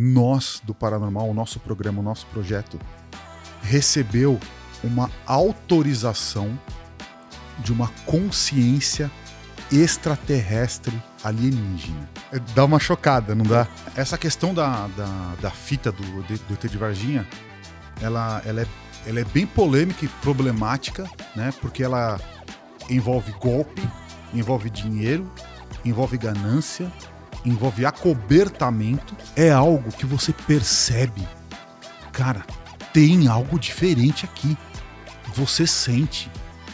nós do Paranormal, o nosso programa, o nosso projeto, recebeu uma autorização de uma consciência extraterrestre alienígena. É, dá uma chocada, não dá? Essa questão da, da, da fita do, do ET de Varginha, ela, ela, é, ela é bem polêmica e problemática, né? Porque ela envolve golpe, envolve dinheiro, envolve ganância, envolve acobertamento, é algo que você percebe. Cara, tem algo diferente aqui. Você sente.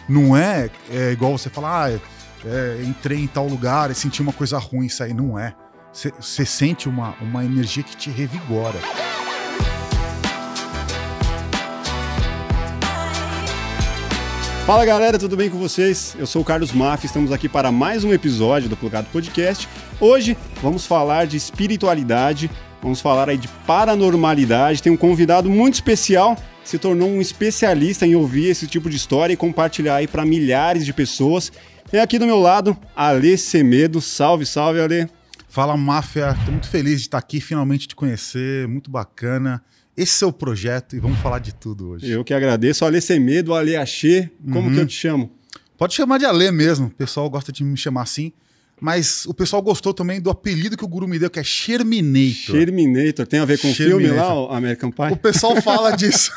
Não é, é igual você falar, ah, é, é entrei em tal lugar e senti uma coisa ruim isso aí Não é. Você sente uma, uma energia que te revigora. Fala galera, tudo bem com vocês? Eu sou o Carlos Maff, estamos aqui para mais um episódio do Plugado Podcast. Hoje vamos falar de espiritualidade, vamos falar aí de paranormalidade. Tem um convidado muito especial, se tornou um especialista em ouvir esse tipo de história e compartilhar aí para milhares de pessoas. Tem é aqui do meu lado Ale Semedo. Salve, salve Ale. Fala máfia, tô muito feliz de estar aqui, finalmente te conhecer, muito bacana. Esse é o projeto e vamos falar de tudo hoje. Eu que agradeço. Alê Sem Medo, Alê Axê, como uhum. que eu te chamo? Pode chamar de Alê mesmo, o pessoal gosta de me chamar assim. Mas o pessoal gostou também do apelido que o guru me deu, que é Sherminator. Sherminator, tem a ver com o filme lá, o American Pie? O pessoal fala disso.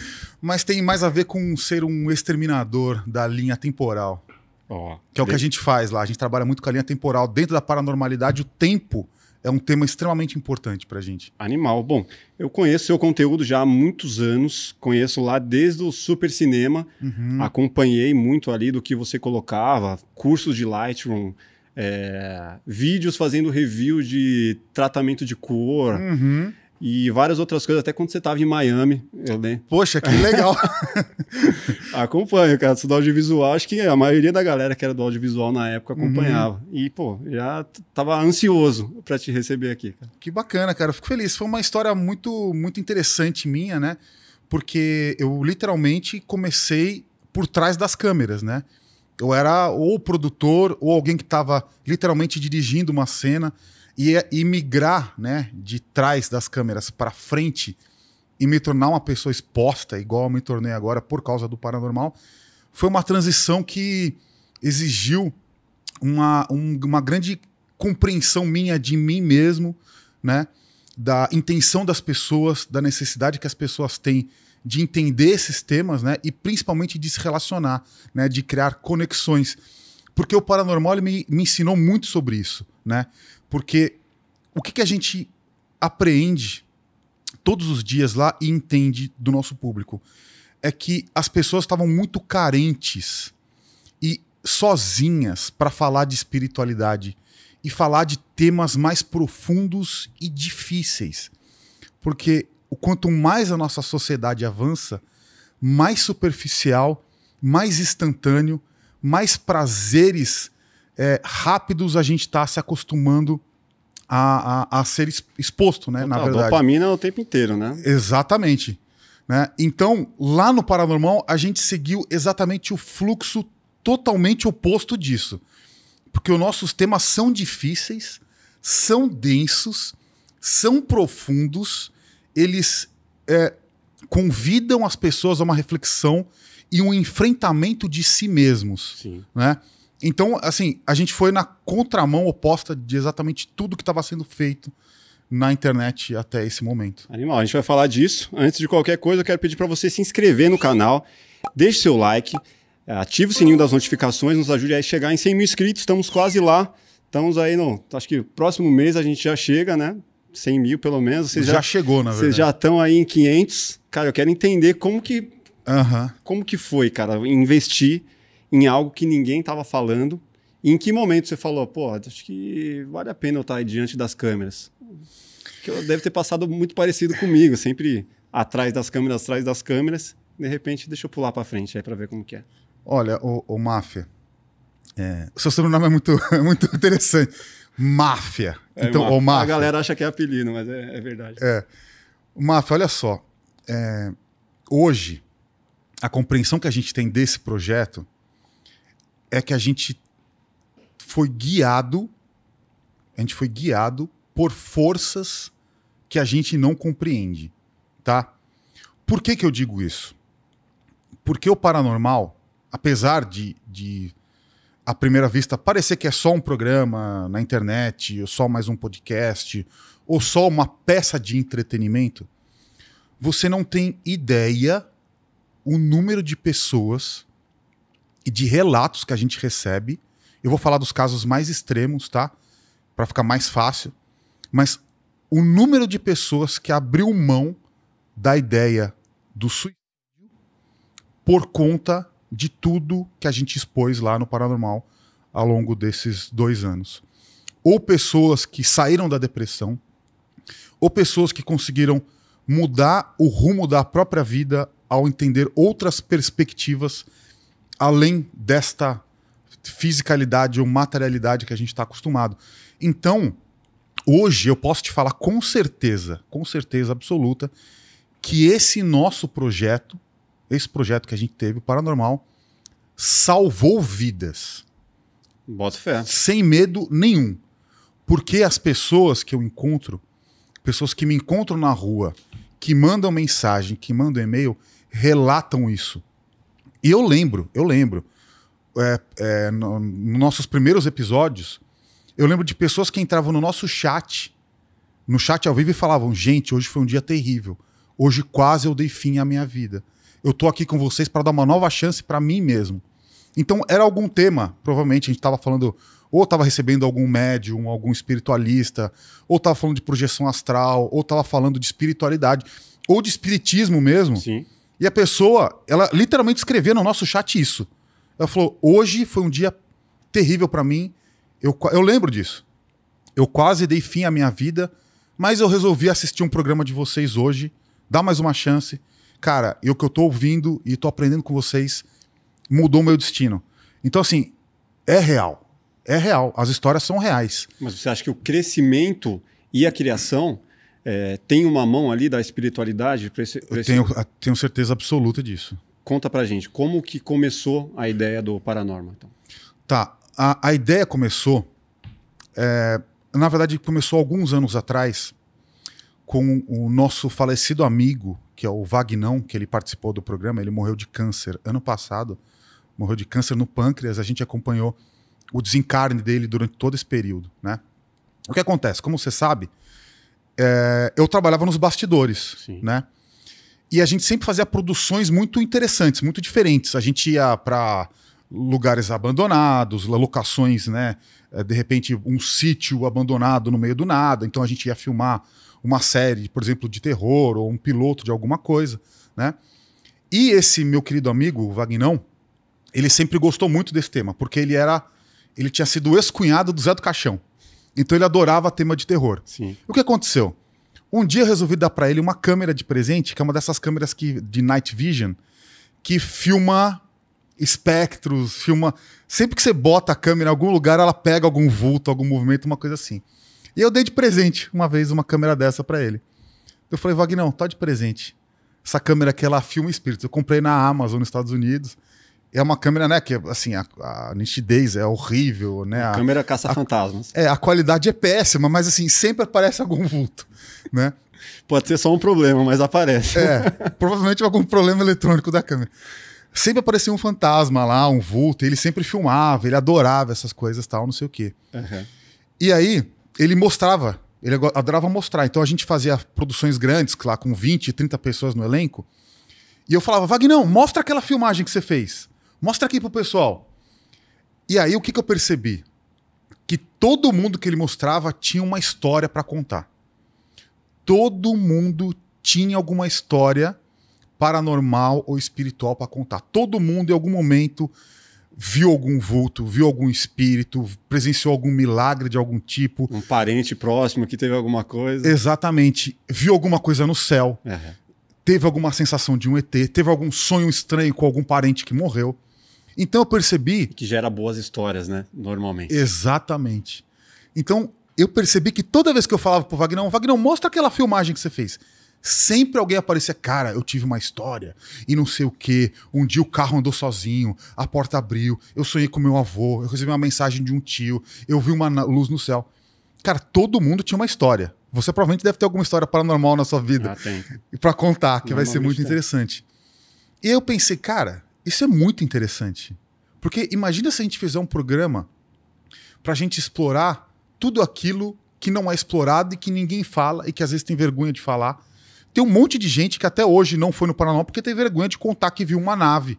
Mas tem mais a ver com ser um exterminador da linha temporal. Oh, que é o que a gente faz lá. A gente trabalha muito com a linha temporal. Dentro da paranormalidade, o tempo é um tema extremamente importante para a gente. Animal. Bom, eu conheço seu conteúdo já há muitos anos, conheço lá desde o Super Cinema, uhum. acompanhei muito ali do que você colocava, cursos de Lightroom, é, vídeos fazendo review de tratamento de cor. Uhum e várias outras coisas, até quando você estava em Miami. Eu lembro. Poxa, que legal! Acompanho, cara. do audiovisual, acho que a maioria da galera que era do audiovisual na época uhum. acompanhava. Uhum. E, pô, já tava ansioso para te receber aqui. Cara. Que bacana, cara. Fico feliz. Foi uma história muito, muito interessante minha, né? Porque eu literalmente comecei por trás das câmeras, né? Eu era ou produtor ou alguém que estava literalmente dirigindo uma cena e, e migrar né, de trás das câmeras para frente e me tornar uma pessoa exposta, igual eu me tornei agora por causa do paranormal, foi uma transição que exigiu uma, um, uma grande compreensão minha de mim mesmo, né? da intenção das pessoas, da necessidade que as pessoas têm de entender esses temas, né? E principalmente de se relacionar, né? De criar conexões. Porque o paranormal me, me ensinou muito sobre isso, né? Porque o que, que a gente apreende todos os dias lá e entende do nosso público é que as pessoas estavam muito carentes e sozinhas para falar de espiritualidade e falar de temas mais profundos e difíceis. Porque o quanto mais a nossa sociedade avança, mais superficial, mais instantâneo, mais prazeres é, rápidos a gente está se acostumando a, a, a, ser exposto, né? Então, na tá, verdade. Dopamina o tempo inteiro, né? Exatamente. Né? Então, lá no Paranormal, a gente seguiu exatamente o fluxo totalmente oposto disso. Porque os nossos temas são difíceis, são densos, são profundos, eles é, convidam as pessoas a uma reflexão e um enfrentamento de si mesmos. Sim. Né? Então, assim, a gente foi na contramão oposta de exatamente tudo que estava sendo feito na internet até esse momento. Animal, a gente vai falar disso. Antes de qualquer coisa, eu quero pedir para você se inscrever no canal, deixe seu like, ative o sininho das notificações, nos ajude a chegar em 100 mil inscritos, estamos quase lá. Estamos aí, no. acho que próximo mês a gente já chega, né? 100 mil pelo menos. Vocês já, já chegou, na verdade. Vocês já estão aí em 500. Cara, eu quero entender como que, uhum. como que foi, cara, investir em algo que ninguém estava falando? E em que momento você falou, pô, acho que vale a pena eu estar diante das câmeras? Que deve ter passado muito parecido comigo, sempre atrás das câmeras, atrás das câmeras. De repente, deixa eu pular para frente aí para ver como que é. Olha, o, o Máfia, é, o seu sobrenome é muito, é muito interessante. Máfia. É, então, o máfia. A galera acha que é apelido, mas é, é verdade. É. Máfia, olha só. É, hoje, a compreensão que a gente tem desse projeto é que a gente foi guiado, a gente foi guiado por forças que a gente não compreende, tá? Por que, que eu digo isso? Porque o paranormal, apesar de, de à primeira vista parecer que é só um programa na internet, ou só mais um podcast, ou só uma peça de entretenimento, você não tem ideia o número de pessoas e de relatos que a gente recebe. Eu vou falar dos casos mais extremos, tá? Para ficar mais fácil. Mas o número de pessoas que abriu mão da ideia do suicídio por conta de tudo que a gente expôs lá no Paranormal ao longo desses dois anos. Ou pessoas que saíram da depressão, ou pessoas que conseguiram mudar o rumo da própria vida ao entender outras perspectivas além desta fisicalidade ou materialidade que a gente está acostumado. Então, hoje eu posso te falar com certeza, com certeza absoluta, que esse nosso projeto, esse projeto que a gente teve, o Paranormal, salvou vidas. Bota fé. Sem medo nenhum. Porque as pessoas que eu encontro, pessoas que me encontram na rua, que mandam mensagem, que mandam e-mail, relatam isso. E eu lembro, eu lembro. É, é, nos no nossos primeiros episódios, eu lembro de pessoas que entravam no nosso chat, no chat ao vivo, e falavam: gente, hoje foi um dia terrível. Hoje quase eu dei fim à minha vida. Eu tô aqui com vocês para dar uma nova chance para mim mesmo. Então era algum tema, provavelmente a gente estava falando, ou estava recebendo algum médium, algum espiritualista, ou estava falando de projeção astral, ou estava falando de espiritualidade, ou de espiritismo mesmo. Sim. E a pessoa, ela literalmente escreveu no nosso chat isso. Ela falou: hoje foi um dia terrível para mim. Eu, eu lembro disso. Eu quase dei fim à minha vida, mas eu resolvi assistir um programa de vocês hoje, dar mais uma chance. Cara, e o que eu tô ouvindo e tô aprendendo com vocês mudou meu destino. Então, assim, é real. É real. As histórias são reais. Mas você acha que o crescimento e a criação é, tem uma mão ali da espiritualidade? Pra esse, pra eu tenho, tenho certeza absoluta disso. Conta pra gente, como que começou a ideia do Paranormal? Então? Tá, a, a ideia começou, é, na verdade começou alguns anos atrás, com o nosso falecido amigo, que é o Vagnão, que ele participou do programa, ele morreu de câncer ano passado, morreu de câncer no pâncreas, a gente acompanhou o desencarne dele durante todo esse período, né? O que acontece? Como você sabe, é, eu trabalhava nos bastidores, Sim. né? E a gente sempre fazia produções muito interessantes, muito diferentes. A gente ia para lugares abandonados, locações, né? É, de repente, um sítio abandonado no meio do nada. Então a gente ia filmar uma série, por exemplo, de terror ou um piloto de alguma coisa, né? E esse meu querido amigo, o Vagnão, ele sempre gostou muito desse tema, porque ele era ele tinha sido ex-cunhado do Zé do Caixão. Então ele adorava tema de terror. Sim. O que aconteceu? Um dia eu resolvi dar para ele uma câmera de presente, que é uma dessas câmeras que, de night vision, que filma espectros, filma. Sempre que você bota a câmera em algum lugar, ela pega algum vulto, algum movimento, uma coisa assim. E eu dei de presente uma vez uma câmera dessa para ele. Eu falei, Vagnão, tá de presente. Essa câmera aqui, ela filma espíritos. Eu comprei na Amazon, nos Estados Unidos é uma câmera, né, que assim, a, a nitidez é horrível, né? A, a câmera caça a, fantasmas. É, a qualidade é péssima, mas assim, sempre aparece algum vulto, né? Pode ser só um problema, mas aparece. É, provavelmente algum problema eletrônico da câmera. Sempre aparecia um fantasma lá, um vulto, ele sempre filmava, ele adorava essas coisas tal, não sei o quê. Uhum. E aí, ele mostrava, ele adorava mostrar. Então a gente fazia produções grandes, lá com 20, 30 pessoas no elenco, e eu falava, Vagnão, mostra aquela filmagem que você fez. Mostra aqui pro pessoal. E aí o que, que eu percebi? Que todo mundo que ele mostrava tinha uma história para contar. Todo mundo tinha alguma história paranormal ou espiritual para contar. Todo mundo em algum momento viu algum vulto, viu algum espírito, presenciou algum milagre de algum tipo. Um parente próximo que teve alguma coisa. Exatamente. Viu alguma coisa no céu. Teve alguma sensação de um ET, teve algum sonho estranho com algum parente que morreu. Então eu percebi. Que gera boas histórias, né? Normalmente. Exatamente. Então eu percebi que toda vez que eu falava pro Vagnão, Vagnão, mostra aquela filmagem que você fez. Sempre alguém aparecia, cara, eu tive uma história e não sei o que. Um dia o carro andou sozinho, a porta abriu, eu sonhei com meu avô, eu recebi uma mensagem de um tio, eu vi uma luz no céu. Cara, todo mundo tinha uma história. Você provavelmente deve ter alguma história paranormal na sua vida. Ah, tem. Pra contar, que vai ser muito interessante. E eu pensei, cara, isso é muito interessante. Porque imagina se a gente fizer um programa para a gente explorar tudo aquilo que não é explorado e que ninguém fala e que às vezes tem vergonha de falar. Tem um monte de gente que até hoje não foi no Paraná porque tem vergonha de contar que viu uma nave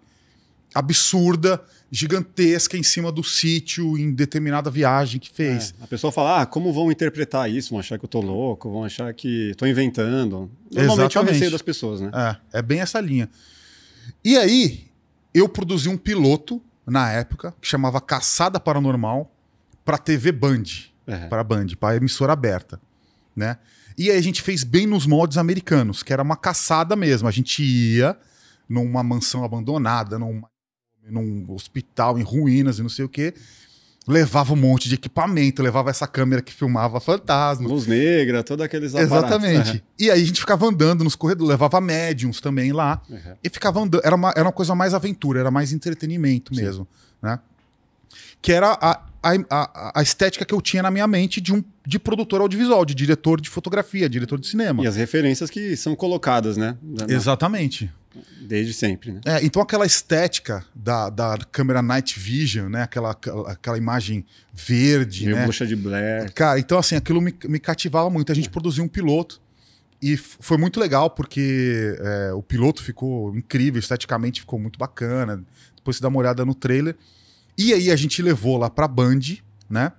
absurda, gigantesca em cima do sítio em determinada viagem que fez. É, a pessoa fala, ah, como vão interpretar isso? Vão achar que eu tô louco, vão achar que tô inventando. Normalmente Exatamente. é o receio das pessoas, né? É, é bem essa linha. E aí, eu produzi um piloto na época que chamava Caçada Paranormal para TV Band, uhum. para Band, para emissora aberta, né? E aí a gente fez bem nos moldes americanos, que era uma caçada mesmo. A gente ia numa mansão abandonada, num, num hospital em ruínas e não sei o quê, levava um monte de equipamento, levava essa câmera que filmava fantasmas. Luz negra, todos aqueles aparatos. Exatamente. Uhum. E aí a gente ficava andando nos corredores, levava médiums também lá. Uhum. E ficava andando. Era uma, era uma coisa mais aventura, era mais entretenimento mesmo. Né? Que era a, a, a, a, estética que eu tinha na minha mente de um de produtor audiovisual, de diretor de fotografia, diretor de cinema. E as referências que são colocadas, né? Exatamente. Desde sempre, né? É, então aquela estética da, da câmera Night Vision, né? Aquela, aquela imagem verde, Meio né? Bucha de Blair. Cara, então assim, aquilo me, me cativava muito. A gente é. produziu um piloto e foi muito legal porque é, o piloto ficou incrível, esteticamente ficou muito bacana. Depois você dá uma olhada no trailer. E aí a gente levou lá pra Band, né?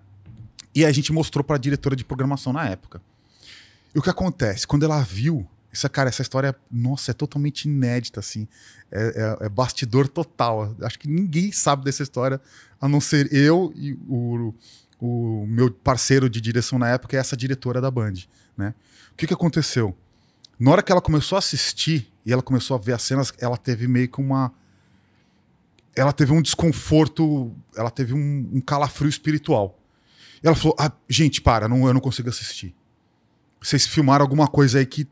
E a gente mostrou pra diretora de programação na época. E o que acontece? Quando ela viu isso, cara, essa história, nossa, é totalmente inédita, assim. É, é, é, bastidor total. Acho que ninguém sabe dessa história, a não ser eu e o, o meu parceiro de direção na época, é essa diretora da Band, né? O que, que aconteceu? Na hora que ela começou a assistir e ela começou a ver as cenas, ela teve meio que uma. Ela teve um desconforto, ela teve um, um calafrio espiritual. E ela falou: ah, gente, para, não, eu não consigo assistir. Vocês filmaram alguma coisa aí que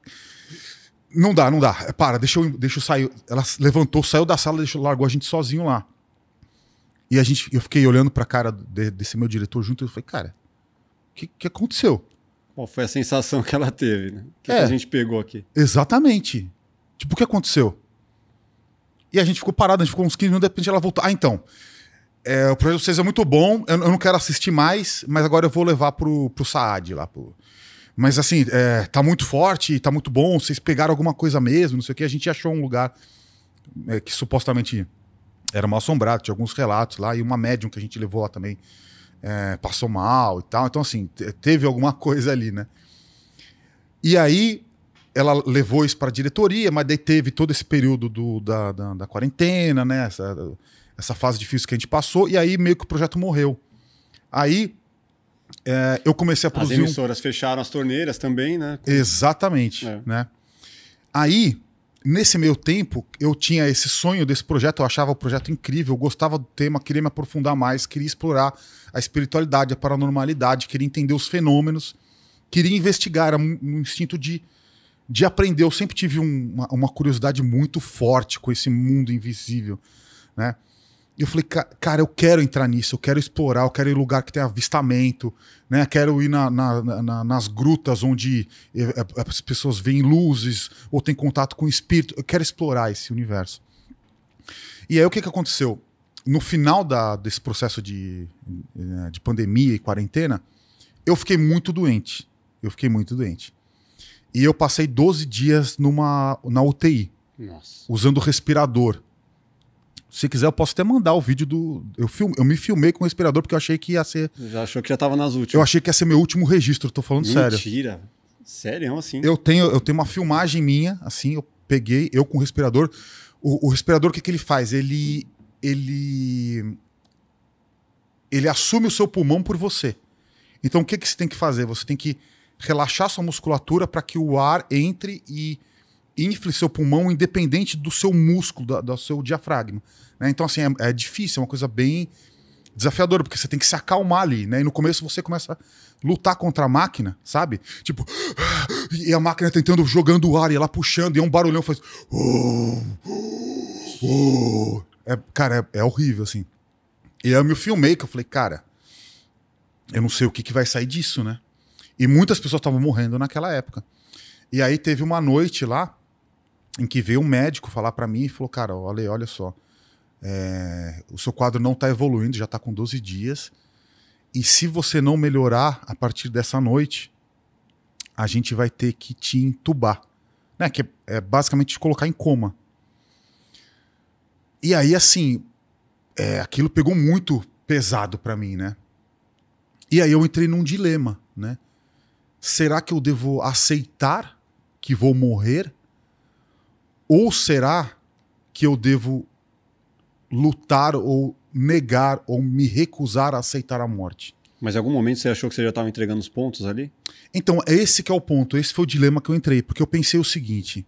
não dá, não dá. Para, deixa eu, deixa eu sair. Ela levantou, saiu da sala, deixou, largou a gente sozinho lá. E a gente, eu fiquei olhando pra cara de, desse meu diretor junto e eu falei, cara, o que, que aconteceu? foi a sensação que ela teve, né? Que, é, que a gente pegou aqui. Exatamente. Tipo, o que aconteceu? E a gente ficou parado, a gente ficou uns 15 minutos, de repente ela voltou. Ah, então. É, o projeto de vocês é muito bom, eu, eu, não quero assistir mais, mas agora eu vou levar pro, pro Saad lá, pro, mas assim, é, tá muito forte, tá muito bom, vocês pegaram alguma coisa mesmo, não sei o que. A gente achou um lugar é, que supostamente era mal assombrado, tinha alguns relatos lá, e uma médium que a gente levou lá também é, passou mal e tal. Então, assim, teve alguma coisa ali, né? E aí ela levou isso para a diretoria, mas daí teve todo esse período do, da, da, da, quarentena, né? Essa, essa fase difícil que a gente passou, e aí meio que o projeto morreu. Aí é, eu comecei a produzir. As emissoras um... fecharam as torneiras também, né? Com... Exatamente. É. Né? Aí, nesse meio tempo, eu tinha esse sonho desse projeto, eu achava o projeto incrível, eu gostava do tema, queria me aprofundar mais, queria explorar a espiritualidade, a paranormalidade, queria entender os fenômenos, queria investigar, era um, um instinto de, de aprender. Eu sempre tive um, uma, uma curiosidade muito forte com esse mundo invisível, né? E eu falei, cara, eu quero entrar nisso, eu quero explorar, eu quero ir em lugar que tem avistamento, né? Quero ir na, na, na, nas grutas onde eh, eh, eh, as pessoas veem luzes ou tem contato com o espírito. Eu quero explorar esse universo. E aí o que, que aconteceu? No final da, desse processo de, de pandemia e quarentena, eu fiquei muito doente. Eu fiquei muito doente. E eu passei 12 dias numa, na UTI. Nossa. Usando respirador. Se quiser, eu posso até mandar o vídeo do. Eu, filme eu me filmei com o respirador porque eu achei que ia ser. Já achou que já tava nas últimas. Eu achei que ia ser meu último registro, tô falando Mentira. sério. Mentira. Sério, assim? Eu tenho, eu tenho uma filmagem minha, assim, eu peguei, eu com o respirador. O, o respirador, o que, que ele faz? Ele. Ele. Ele assume o seu pulmão por você. Então, o que, que você tem que fazer? Você tem que relaxar sua musculatura para que o ar entre e infle seu pulmão independente do seu músculo, do, do seu diafragma. Né? Então, assim, é, é, difícil, é uma coisa bem desafiadora, porque você tem que se acalmar ali, né? E no começo você começa a lutar contra a máquina, sabe? Tipo, e a máquina tentando, jogando o ar, e ela puxando, e é um barulhão faz. É, cara, é, é horrível, assim. E eu me filmei, que eu falei, cara, eu não sei o que, que vai sair disso, né? E muitas pessoas estavam morrendo naquela época. E aí teve uma noite lá em que veio um médico falar para mim e falou: Cara, olha, olha só, é, o seu quadro não está evoluindo, já está com 12 dias. E se você não melhorar a partir dessa noite, a gente vai ter que te entubar. Né? Que é, é basicamente te colocar em coma. E aí, assim, é, aquilo pegou muito pesado para mim, né? E aí eu entrei num dilema, né? Será que eu devo aceitar que vou morrer ou será que eu devo lutar ou negar ou me recusar a aceitar a morte? Mas em algum momento você achou que você já estava entregando os pontos ali? Então, é esse que é o ponto, esse foi o dilema que eu entrei, porque eu pensei o seguinte: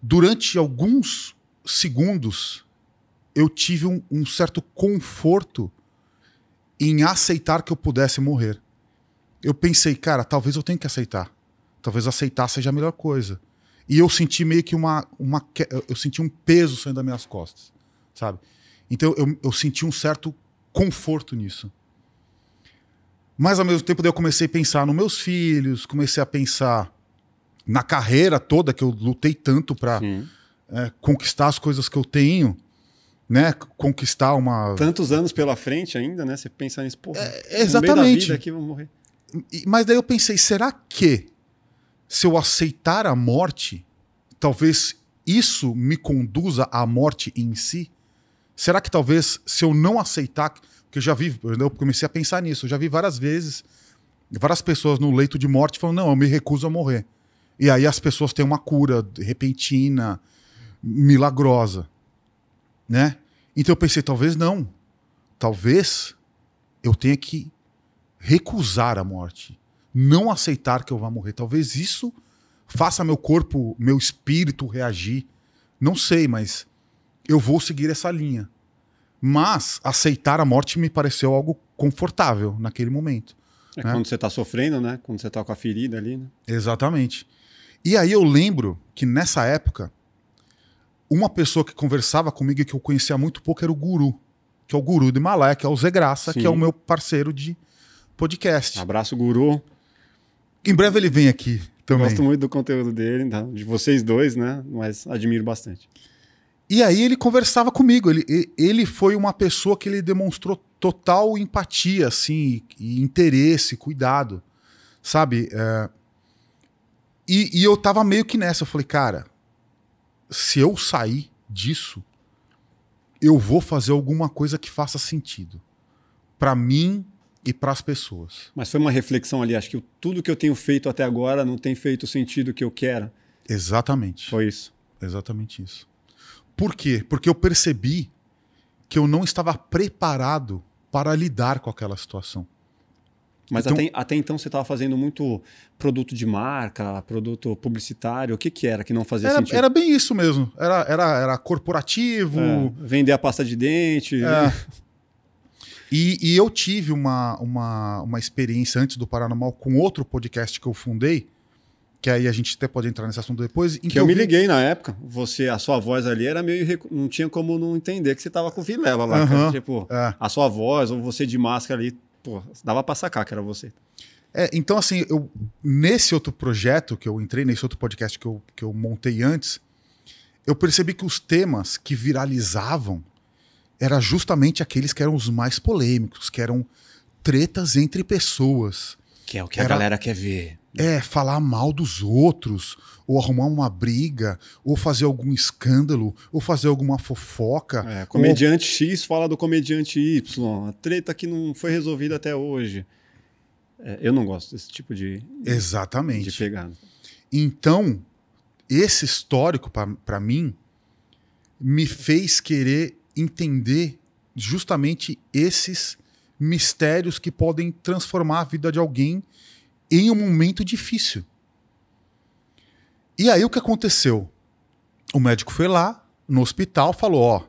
durante alguns segundos eu tive um, um certo conforto em aceitar que eu pudesse morrer. Eu pensei, cara, talvez eu tenha que aceitar. Talvez aceitar seja a melhor coisa. E eu senti meio que uma, uma. Eu senti um peso saindo das minhas costas, sabe? Então eu, eu senti um certo conforto nisso. Mas ao mesmo tempo eu comecei a pensar nos meus filhos, comecei a pensar na carreira toda que eu lutei tanto para é, conquistar as coisas que eu tenho, né? Conquistar uma. Tantos anos pela frente ainda, né? Você pensa nisso, pô, é, exatamente. No meio da vida aqui vou morrer. Mas daí eu pensei, será que se eu aceitar a morte, talvez isso me conduza à morte em si? Será que talvez se eu não aceitar, porque eu já vi, eu comecei a pensar nisso, eu já vi várias vezes várias pessoas no leito de morte falando: "Não, eu me recuso a morrer". E aí as pessoas têm uma cura repentina, milagrosa, né? Então eu pensei, talvez não. Talvez eu tenha que recusar a morte não aceitar que eu vá morrer. Talvez isso faça meu corpo, meu espírito reagir. Não sei, mas eu vou seguir essa linha. Mas aceitar a morte me pareceu algo confortável naquele momento. É né? quando você está sofrendo, né? Quando você está com a ferida ali, né? Exatamente. E aí eu lembro que nessa época, uma pessoa que conversava comigo e que eu conhecia muito pouco era o Guru, que é o Guru de Malé, que é o Zé Graça, Sim. que é o meu parceiro de podcast. Abraço, Guru. Em breve ele vem aqui também. Gosto muito do conteúdo dele, então, de vocês dois, né? Mas admiro bastante. E aí ele conversava comigo. Ele, ele foi uma pessoa que ele demonstrou total empatia, assim, e interesse, cuidado, sabe? É... E, e, eu tava meio que nessa. Eu falei, cara, se eu sair disso, eu vou fazer alguma coisa que faça sentido. Para mim, e para as pessoas. Mas foi uma reflexão ali, acho que tudo que eu tenho feito até agora não tem feito o sentido que eu quero. Exatamente. Foi isso. Exatamente isso. Por quê? Porque eu percebi que eu não estava preparado para lidar com aquela situação. Mas então, até, até, então você estava fazendo muito produto de marca, produto publicitário. O que, que era que não fazia era, sentido? Era bem isso mesmo. Era, era, era corporativo. É, vender a pasta de dente. É. E, e, eu tive uma, uma, uma experiência antes do Paranormal com outro podcast que eu fundei, que aí a gente até pode entrar nesse assunto depois. que, eu, eu vi... me liguei na época. Você, a sua voz ali era meio. Irrecu... Não tinha como não entender que você tava com vilela lá. Uhum, tipo, é. a sua voz, ou você de máscara ali, pô, dava pra sacar que era você. É, então, assim, eu, nesse outro projeto que eu entrei, nesse outro podcast que eu, que eu montei antes, eu percebi que os temas que viralizavam era justamente aqueles que eram os mais polêmicos, que eram tretas entre pessoas. Que é o que era, a galera quer ver. É, falar mal dos outros, ou arrumar uma briga, ou fazer algum escândalo, ou fazer alguma fofoca. É, comediante ou... X fala do comediante Y, a treta que não foi resolvida até hoje. É, eu não gosto desse tipo de. Exatamente. De pegada. Então, esse histórico, para mim, me fez querer entender justamente esses mistérios que podem transformar a vida de alguém em um momento difícil. E aí o que aconteceu? O médico foi lá no hospital, falou: ó,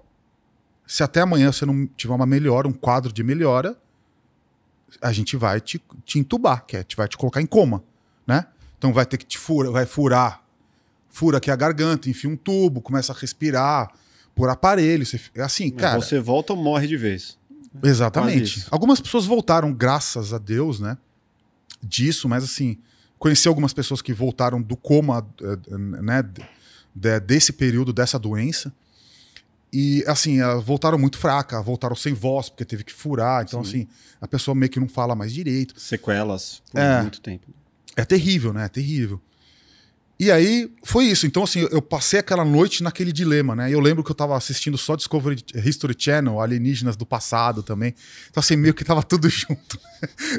se até amanhã você não tiver uma melhora, um quadro de melhora, a gente vai te, te entubar, que é, vai te colocar em coma, né? Então vai ter que te furar, vai furar, fura aqui a garganta, enfia um tubo, começa a respirar, por aparelho. Você, assim, Mas cara. Você volta ou morre de vez. Exatamente. Algumas pessoas voltaram, graças a Deus, né? Disso, mas assim, conheci algumas pessoas que voltaram do coma, eh, né? desse período, dessa doença. E assim, elas eh, voltaram muito fraca, voltaram sem voz, porque teve que furar. Então, Sim. assim, a pessoa meio que não fala mais direito. Sequelas por é, muito tempo. É terrível, né? É terrível. E aí foi isso. Então, assim, eu passei aquela noite naquele dilema, né? Eu lembro que eu tava assistindo só Discovery History Channel, alienígenas do passado também. Então, assim, meio que tava tudo junto.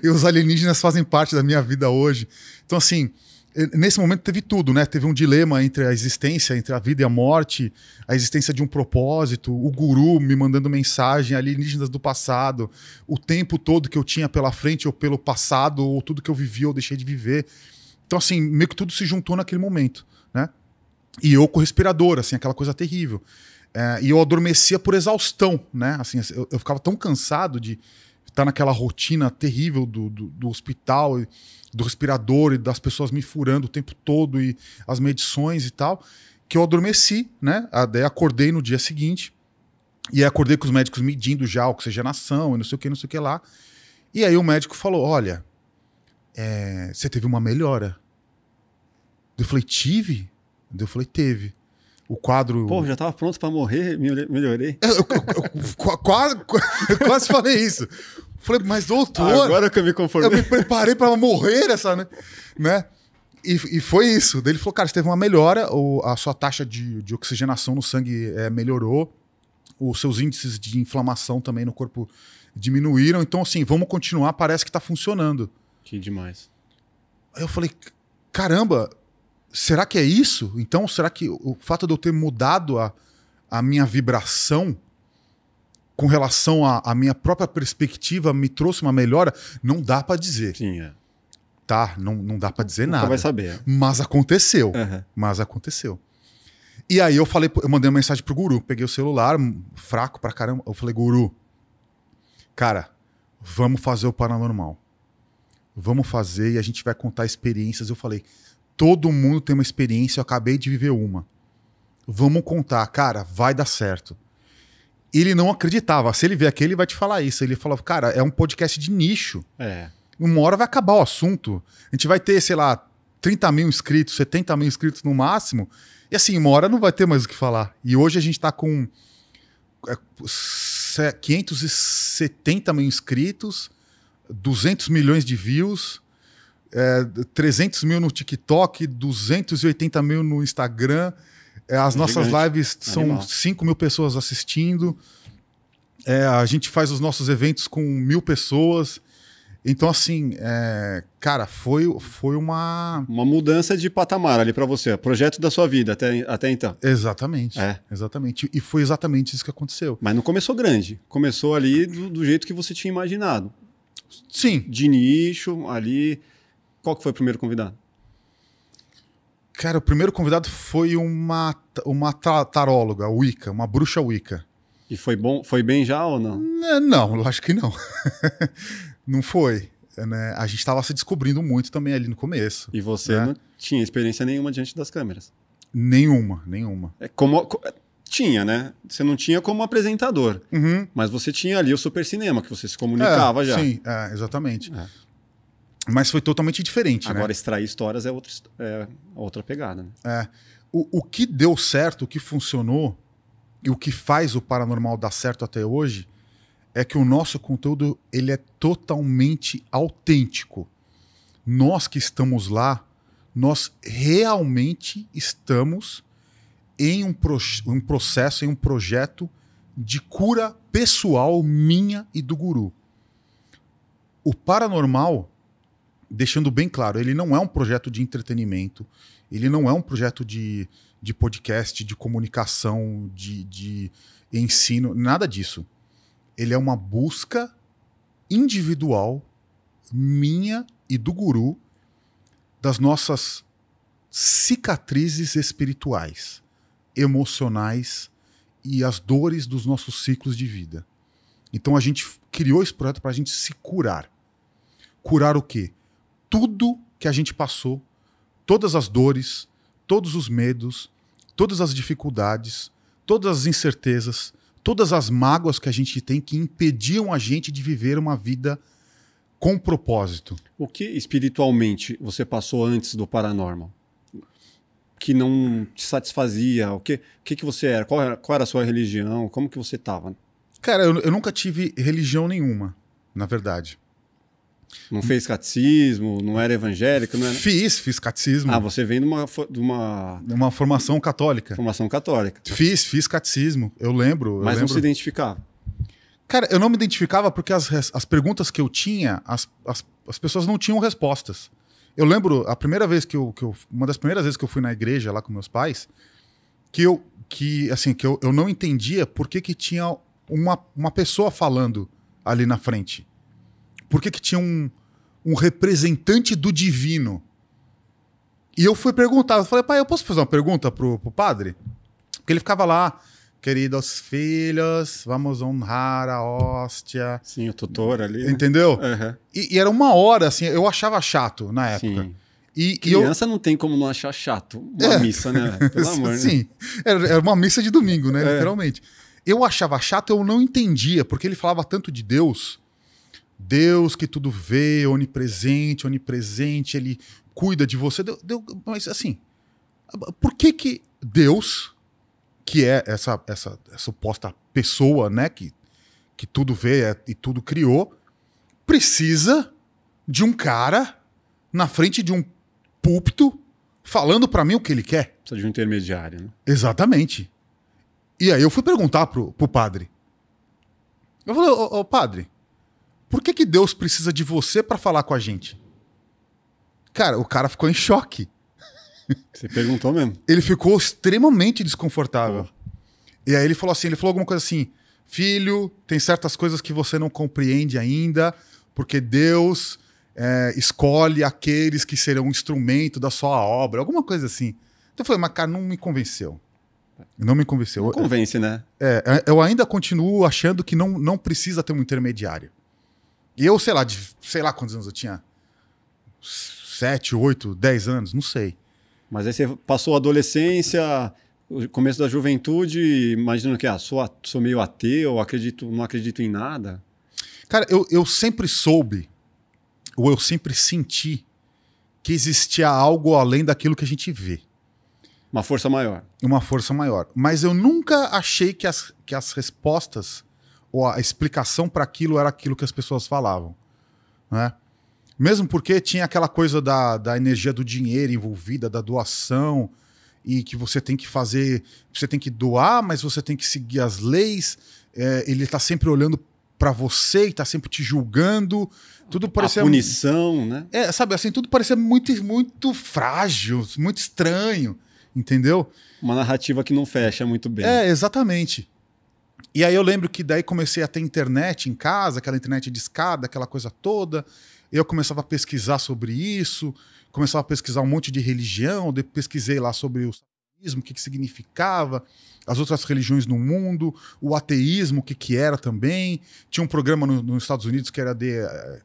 e os alienígenas fazem parte da minha vida hoje. Então, assim, nesse momento teve tudo, né? Teve um dilema entre a existência, entre a vida e a morte, a existência de um propósito, o guru me mandando mensagem, alienígenas do passado, o tempo todo que eu tinha pela frente ou pelo passado, ou tudo que eu vivi ou deixei de viver. Então, assim, meio que tudo se juntou naquele momento, né? E eu com respirador, assim, aquela coisa terrível. É, e eu adormecia por exaustão, né? Assim, assim, eu, eu ficava tão cansado de estar naquela rotina terrível do, do, do hospital, do respirador e das pessoas me furando o tempo todo e as medições e tal, que eu adormeci, né? Ah, daí acordei no dia seguinte e acordei com os médicos medindo já oxigenação e não sei o que, não sei o que lá. E aí o médico falou: olha, é, você teve uma melhora. Eu falei, tive? Eu falei, teve. O quadro. Pô, já tava pronto para morrer, melhorei. É, eu, eu, eu, quase, quase falei isso. Falei, mas doutor. Agora que eu me conformei. Eu me preparei para morrer essa, né? né? E, e, foi isso. Daí ele falou, cara, você teve uma melhora, ou a sua taxa de, de oxigenação no sangue é, melhorou, os seus índices de inflamação também no corpo diminuíram. Então, assim, vamos continuar, parece que está funcionando. Que demais. Aí eu falei, caramba, será que é isso? Então, será que o fato de eu ter mudado a, a minha vibração com relação à minha própria perspectiva me trouxe uma melhora? Não dá para dizer. Sim, é. Tá, não, não dá para dizer Nunca nada. vai saber. Mas aconteceu. Uhum. Mas aconteceu. E aí eu falei, eu mandei uma mensagem pro guru, peguei o celular, fraco pra caramba. Eu falei, guru, cara, vamos fazer o paranormal vamos fazer e a gente vai contar experiências. Eu falei, todo mundo tem uma experiência, eu acabei de viver uma. Vamos contar, cara, vai dar certo. Ele não acreditava. Se ele ver aqui, ele vai te falar isso. Ele falou, cara, é um podcast de nicho. É. Uma hora vai acabar o assunto. A gente vai ter, sei lá, 30 mil inscritos, 70 mil inscritos no máximo. E assim, uma hora não vai ter mais o que falar. E hoje a gente está com 570 é, mil inscritos, 200 milhões de views, é, 300 mil no TikTok, 280 mil no Instagram. É, as é nossas gigante. lives é são Animal. 5 mil pessoas assistindo. É, a gente faz os nossos eventos com mil pessoas. Então, assim, é, cara, foi, foi uma. Uma mudança de patamar ali para você, projeto da sua vida até, até então. Exatamente. É. Exatamente. E foi exatamente isso que aconteceu. Mas não começou grande. Começou ali do, do jeito que você tinha imaginado. Sim. De nicho ali. Qual que foi o primeiro convidado? Cara, o primeiro convidado foi uma, uma taróloga, Wicca, uma bruxa Wicca. E foi bom, foi bem já ou não? Não, eu acho que não. não foi. Né? A gente estava se descobrindo muito também ali no começo. E você né? não tinha experiência nenhuma diante das câmeras? Nenhuma, nenhuma. É como tinha, né? Você não tinha como apresentador, uhum. mas você tinha ali o Super Cinema, que você se comunicava é, já. Sim, é, exatamente. É. Mas foi totalmente diferente. Né? Agora, né? extrair histórias é outra, é outra pegada. Né? É. O, o que deu certo, o que funcionou e o que faz o paranormal dar certo até hoje é que o nosso conteúdo ele é totalmente autêntico. Nós que estamos lá, nós realmente estamos em um, pro, um processo, em um projeto de cura pessoal minha e do guru. O paranormal, deixando bem claro, ele não é um projeto de entretenimento, ele não é um projeto de, de podcast, de comunicação, de, de ensino, nada disso. Ele é uma busca individual, minha e do guru, das nossas cicatrizes espirituais emocionais e as dores dos nossos ciclos de vida. Então a gente criou esse projeto para a gente se curar. Curar o quê? Tudo que a gente passou, todas as dores, todos os medos, todas as dificuldades, todas as incertezas, todas as mágoas que a gente tem que impediam a gente de viver uma vida com propósito. O que espiritualmente você passou antes do paranormal? que não te satisfazia? O que, que, que você era? Qual, era? qual era a sua religião? Como que você estava? Cara, eu, eu, nunca tive religião nenhuma, na verdade. Não fez catecismo, não era evangélico, não era... Fiz, fiz catecismo. Ah, você vem de uma... De uma... De uma formação católica. Formação católica. Fiz, fiz catecismo, eu lembro. Mas eu lembro. não se identificava? Cara, eu não me identificava porque as, as perguntas que eu tinha, as, as, as pessoas não tinham respostas. Eu lembro a primeira vez que eu, que eu, Uma das primeiras vezes que eu fui na igreja lá com meus pais, que eu. Que, assim, que eu, eu não entendia por que, que tinha uma, uma pessoa falando ali na frente. Por que, que tinha um, um representante do divino? E eu fui perguntar, eu falei, pai, eu posso fazer uma pergunta pro, pro padre? Porque ele ficava lá Queridos filhos, vamos honrar a hóstia. Sim, o tutor ali. Né? Entendeu? Uhum. E, e, era uma hora, assim, eu achava chato na época. Sim. E, Criança e eu... não tem como não achar chato uma é. missa, né? Pelo amor, né? Sim, né? era, uma missa de domingo, né? É. Literalmente. Eu achava chato, eu não entendia, porque ele falava tanto de Deus. Deus que tudo vê, onipresente, onipresente, ele cuida de você. mas assim, por que que Deus que é essa, essa, essa suposta pessoa, né, que, que tudo vê é, e tudo criou, precisa de um cara na frente de um púlpito falando para mim o que ele quer. Precisa de um intermediário, né? Exatamente. E aí eu fui perguntar pro, pro padre. Eu falei, ô, ô padre, por que, que Deus precisa de você para falar com a gente? Cara, o cara ficou em choque. Você perguntou mesmo. Ele ficou extremamente desconfortável. Oh. E aí ele falou assim, ele falou alguma coisa assim: "Filho, tem certas coisas que você não compreende ainda, porque Deus é, escolhe aqueles que serão um instrumento da sua obra", alguma coisa assim. Então foi, mas cara, não me convenceu. Não me convenceu. Não convence, né? É, é, eu ainda continuo achando que não, não precisa ter um intermediário. E eu, sei lá, de, sei lá quantos anos eu tinha. Sete, oito, dez anos, não sei. Mas aí você passou a adolescência, o começo da juventude, imaginando que ah, sou, sou meio ateu, acredito, não acredito em nada. Cara, eu, eu sempre soube, ou eu sempre senti, que existia algo além daquilo que a gente vê. Uma força maior. Uma força maior. Mas eu nunca achei que as, que as respostas ou a explicação para aquilo era aquilo que as pessoas falavam. Né? Mesmo porque tinha aquela coisa da, da energia do dinheiro envolvida, da doação, e que você tem que fazer, você tem que doar, mas você tem que seguir as leis. É, ele está sempre olhando para você e está sempre te julgando. Tudo parecia. A punição, né? É, sabe, assim, tudo parecia muito, muito frágil, muito estranho, entendeu? Uma narrativa que não fecha muito bem. É, exatamente. E aí eu lembro que daí comecei a ter internet em casa, aquela internet de escada, aquela coisa toda. Eu começava a pesquisar sobre isso, começava a pesquisar um monte de religião, pesquisei lá sobre o o que, que significava, as outras religiões no mundo, o ateísmo, o que, que era também. Tinha um programa no, nos Estados Unidos que era The eh,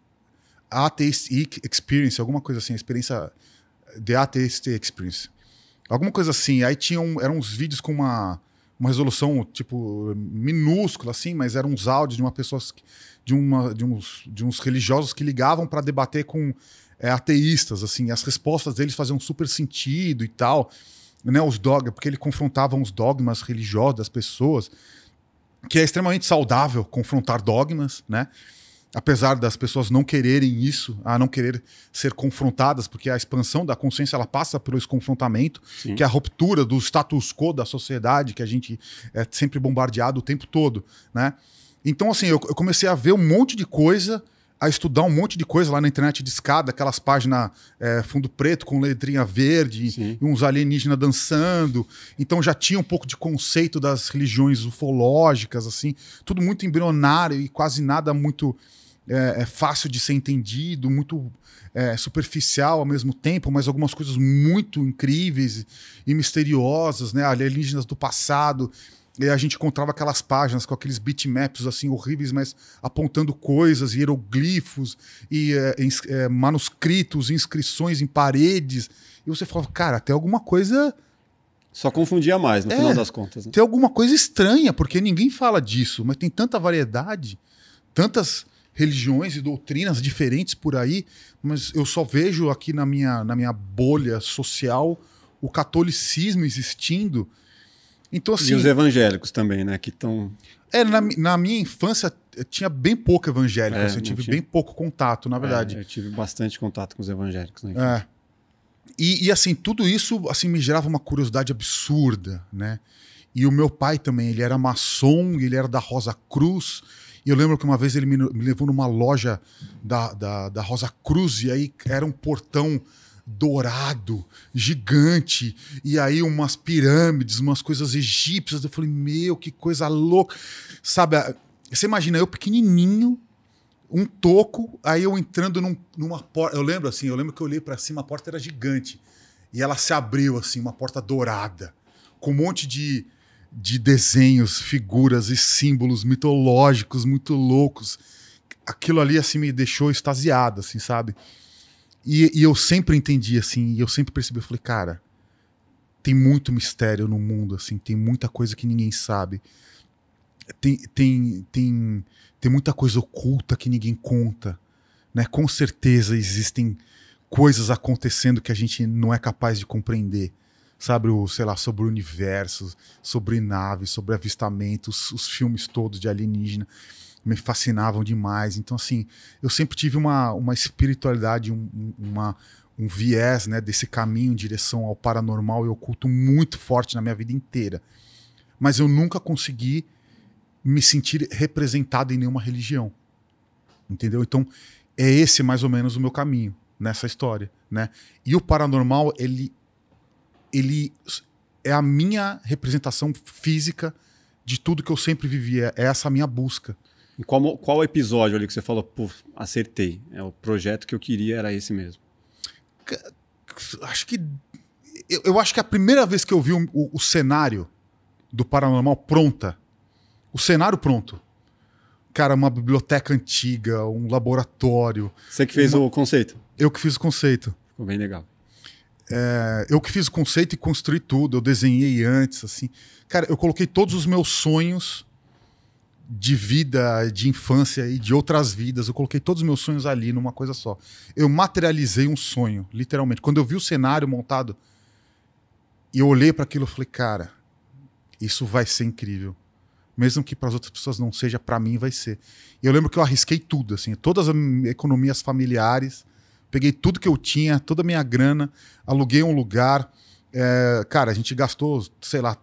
Atheist Experience, alguma coisa assim, experiência The eh, Atheist Experience. Alguma coisa assim. Aí tinham, eram uns vídeos com uma uma resolução tipo minúscula assim, mas eram uns áudios de uma pessoa de uma de uns, de uns religiosos que ligavam para debater com é, ateístas assim, as respostas deles faziam super sentido e tal, né, os dogmas, porque ele confrontava os dogmas religiosos das pessoas, que é extremamente saudável confrontar dogmas, né? apesar das pessoas não quererem isso, a não querer ser confrontadas, porque a expansão da consciência ela passa pelo confrontamento, Sim. que é a ruptura do status quo da sociedade, que a gente é sempre bombardeado o tempo todo, né? Então, assim, eu, eu comecei a ver um monte de coisa, a estudar um monte de coisa lá na internet de escada, aquelas páginas é, fundo preto com letrinha verde, e uns alienígenas dançando. Então já tinha um pouco de conceito das religiões ufológicas, assim, tudo muito embrionário e quase nada muito é, é fácil de ser entendido, muito é, superficial ao mesmo tempo, mas algumas coisas muito incríveis e misteriosas, né? Alienígenas do passado. E a gente encontrava aquelas páginas com aqueles bitmaps assim horríveis, mas apontando coisas, hieroglifos e é, é, manuscritos, inscrições em paredes. E você falava, cara, tem alguma coisa só confundia mais no é, final das contas. Né? Tem alguma coisa estranha, porque ninguém fala disso, mas tem tanta variedade, tantas religiões e doutrinas diferentes por aí, mas eu só vejo aqui na minha, na minha bolha social o catolicismo existindo. Então, assim, e os assim, evangélicos também, né? Que estão. É, na, na minha infância tinha bem pouco evangélico, é, assim, eu tive tinha... bem pouco contato, na é, verdade. É, eu tive bastante contato com os evangélicos, né? É. E, e, assim, tudo isso assim me gerava uma curiosidade absurda, né? E o meu pai também, ele era maçom, ele era da Rosa Cruz. E eu lembro que uma vez ele me, me levou numa loja da, da, da Rosa Cruz, e aí era um portão dourado, gigante, e aí umas pirâmides, umas coisas egípcias. Eu falei, meu, que coisa louca. Sabe, você imagina, eu pequenininho, um toco, aí eu entrando num, numa porta. Eu lembro assim, eu lembro que eu olhei para cima, a porta era gigante. E ela se abriu assim, uma porta dourada, com um monte de de desenhos, figuras e símbolos mitológicos muito loucos. Aquilo ali assim me deixou extasiado, assim, sabe? E, e eu sempre entendi assim, e eu sempre percebi, eu falei, cara, tem muito mistério no mundo, assim, tem muita coisa que ninguém sabe. Tem tem tem tem muita coisa oculta que ninguém conta, né? Com certeza existem coisas acontecendo que a gente não é capaz de compreender sabe, o, sei lá, sobre o universo, sobre naves, sobre avistamentos, os filmes todos de alienígena me fascinavam demais. Então, assim, eu sempre tive uma, uma espiritualidade, um, uma, um viés né, desse caminho em direção ao paranormal e oculto muito forte na minha vida inteira. Mas eu nunca consegui me sentir representado em nenhuma religião. Entendeu? Então, é esse mais ou menos o meu caminho nessa história, né? E o paranormal, ele ele é a minha representação física de tudo que eu sempre vivia. É, é essa a minha busca. E qual, qual episódio ali que você falou, pô, acertei? É o projeto que eu queria era esse mesmo. Acho que. Eu, eu acho que a primeira vez que eu vi o, o, o cenário do paranormal pronta, o cenário pronto, cara, uma biblioteca antiga, um laboratório. Você que fez uma... o conceito? Eu que fiz o conceito. Ficou bem legal. É, eu que fiz o conceito e construí tudo, eu desenhei antes, assim. Cara, eu coloquei todos os meus sonhos de vida, de infância e de outras vidas, eu coloquei todos os meus sonhos ali numa coisa só. Eu materializei um sonho, literalmente. Quando eu vi o cenário montado e eu olhei para aquilo, eu falei, cara, isso vai ser incrível. Mesmo que para as outras pessoas não seja, para mim vai ser. E eu lembro que eu arrisquei tudo, assim, todas as economias familiares Peguei tudo que eu tinha, toda a minha grana, aluguei um lugar. É, cara, a gente gastou, sei lá,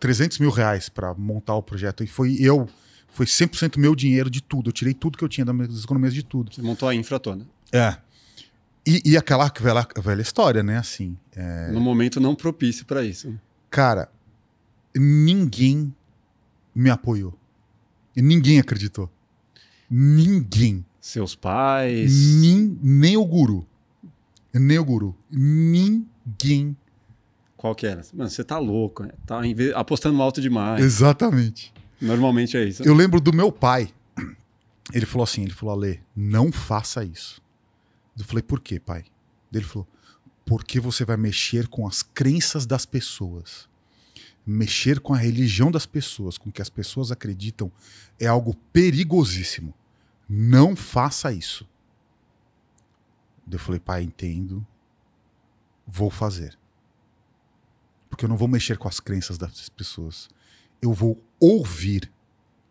300 mil reais para montar o projeto. E foi eu, foi 100% meu dinheiro de tudo. Eu tirei tudo que eu tinha das economias de tudo. Você montou a infra toda. É. E, e aquela velha, velha história, né? Assim. É... No momento não propício para isso. Cara, ninguém me apoiou. E ninguém acreditou. Ninguém. Seus pais? Nin, nem o guru. Nem o guru. Ninguém. Qual que era? É? Mano, você tá louco, né? Tá apostando alto demais. Exatamente. Normalmente é isso. Eu lembro do meu pai. Ele falou assim, ele falou, Ale, não faça isso. Eu falei, por quê, pai? Ele falou, porque você vai mexer com as crenças das pessoas. Mexer com a religião das pessoas, com o que as pessoas acreditam, é algo perigosíssimo. Não faça isso. Eu falei, pai, entendo. Vou fazer. Porque eu não vou mexer com as crenças das pessoas. Eu vou ouvir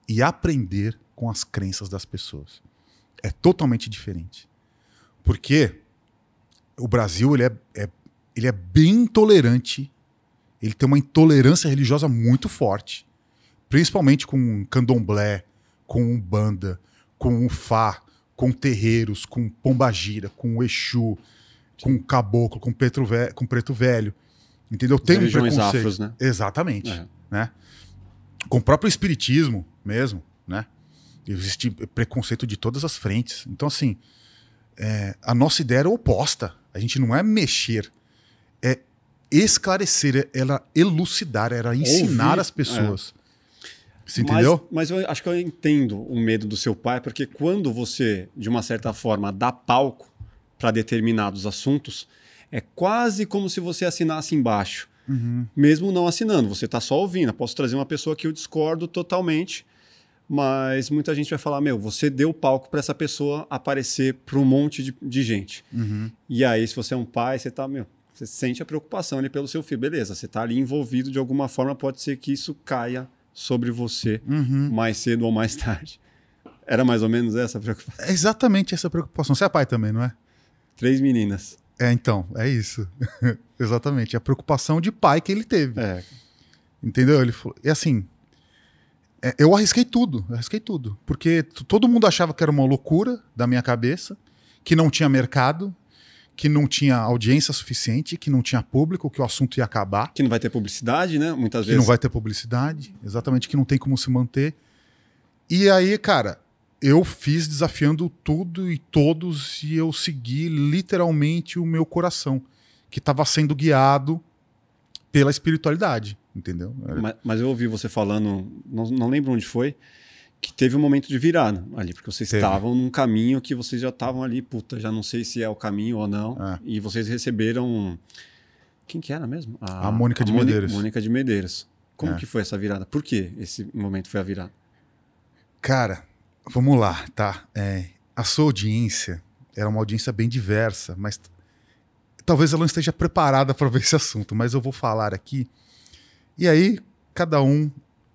e aprender com as crenças das pessoas. É totalmente diferente. Porque o Brasil ele é, é ele é bem intolerante. Ele tem uma intolerância religiosa muito forte. Principalmente com candomblé, com umbanda, com o Fá, com terreiros, com pombagira, com o Exu, com o caboclo, com preto velho, com preto velho. Entendeu? Tem um preconceito. Afros, né? Exatamente, é. né? Com o próprio espiritismo mesmo, né? Existe preconceito de todas as frentes. Então assim, é, a nossa ideia era oposta. A gente não é mexer, é esclarecer, é ela elucidar, era ensinar Ouvir, as é. pessoas. É você entendeu? Mas, mas, eu acho que eu entendo o medo do seu pai, porque quando você, de uma certa forma, dá palco para determinados assuntos, é quase como se você assinasse embaixo. Uhum. Mesmo não assinando, você está só ouvindo. posso trazer uma pessoa que eu discordo totalmente, mas muita gente vai falar: meu, você deu palco para essa pessoa aparecer para um monte de, de gente. Uhum. E aí, se você é um pai, você está, meu, você sente a preocupação ali pelo seu filho. Beleza, você está ali envolvido de alguma forma, pode ser que isso caia sobre você uhum. mais cedo ou mais tarde. Era mais ou menos essa a preocupação? É exatamente essa preocupação. Você é pai também, não é? Três meninas. É, então, é isso. exatamente. A preocupação de pai que ele teve. É. Entendeu? Ele falou. E assim, é, eu arrisquei tudo, arrisquei tudo. Porque todo mundo achava que era uma loucura da minha cabeça, que não tinha mercado, que não tinha audiência suficiente, que não tinha público, que o assunto ia acabar. Que não vai ter publicidade, né? Muitas que vezes. Que não vai ter publicidade, exatamente, que não tem como se manter. E aí, cara, eu fiz desafiando tudo e todos e eu segui literalmente o meu coração, que estava sendo guiado pela espiritualidade, entendeu? Mas, mas, eu ouvi você falando, não, não lembro onde foi, que teve um momento de virada ali, porque vocês teve. estavam num caminho que vocês já estavam ali, puta, já não sei se é o caminho ou não, é. e vocês receberam quem que era mesmo? A, a Mônica a de Medeiros. Mônica de Medeiros. Como é. que foi essa virada? Por que esse momento foi a virada? Cara, vamos lá, tá? É, a sua audiência era uma audiência bem diversa, mas talvez ela não esteja preparada para ver esse assunto, mas eu vou falar aqui. E aí, cada um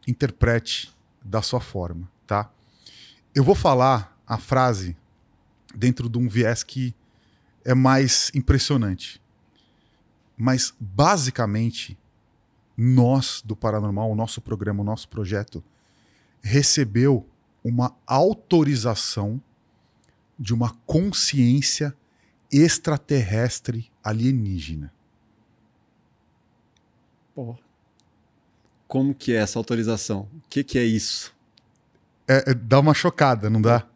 interprete da sua forma tá? Eu vou falar a frase dentro de um viés que é mais impressionante. Mas, basicamente, nós do Paranormal, o nosso programa, o nosso projeto, recebeu uma autorização de uma consciência extraterrestre alienígena. Porra. Como que é essa autorização? O que, que é isso? é, é, dá uma chocada, não dá?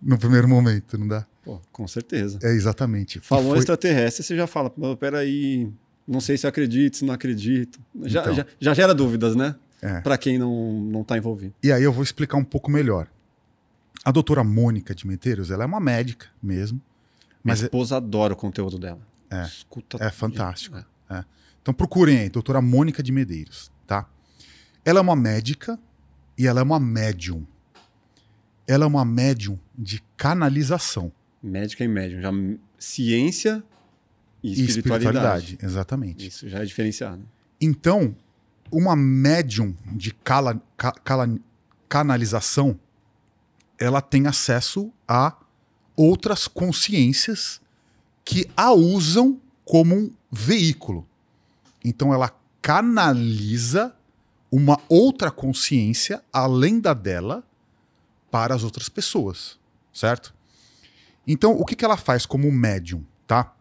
No primeiro momento, não dá? Pô, com certeza. É, exatamente. Falou foi... extraterrestre, você já fala, peraí, não sei se acredito, se não acredito. Já, então, já, já, gera dúvidas, né? É. Para quem não está envolvido. E aí eu vou explicar um pouco melhor. A doutora Mônica de Medeiros ela é uma médica mesmo. Minha é esposa é... adora o conteúdo dela. É, Escuta é fantástico. É. É. Então procurem aí, doutora Mônica de Medeiros, tá? Ela é uma médica e ela é uma médium. Ela é uma médium de canalização. Médica e médium. Já ciência e espiritualidade. E espiritualidade exatamente. Isso já é diferenciado. Então, uma médium de cala, cala, canalização, ela tem acesso a outras consciências que a usam como um veículo. Então ela canaliza uma outra consciência além da dela para as outras pessoas, certo? Então, o que, que ela faz como médium, tá?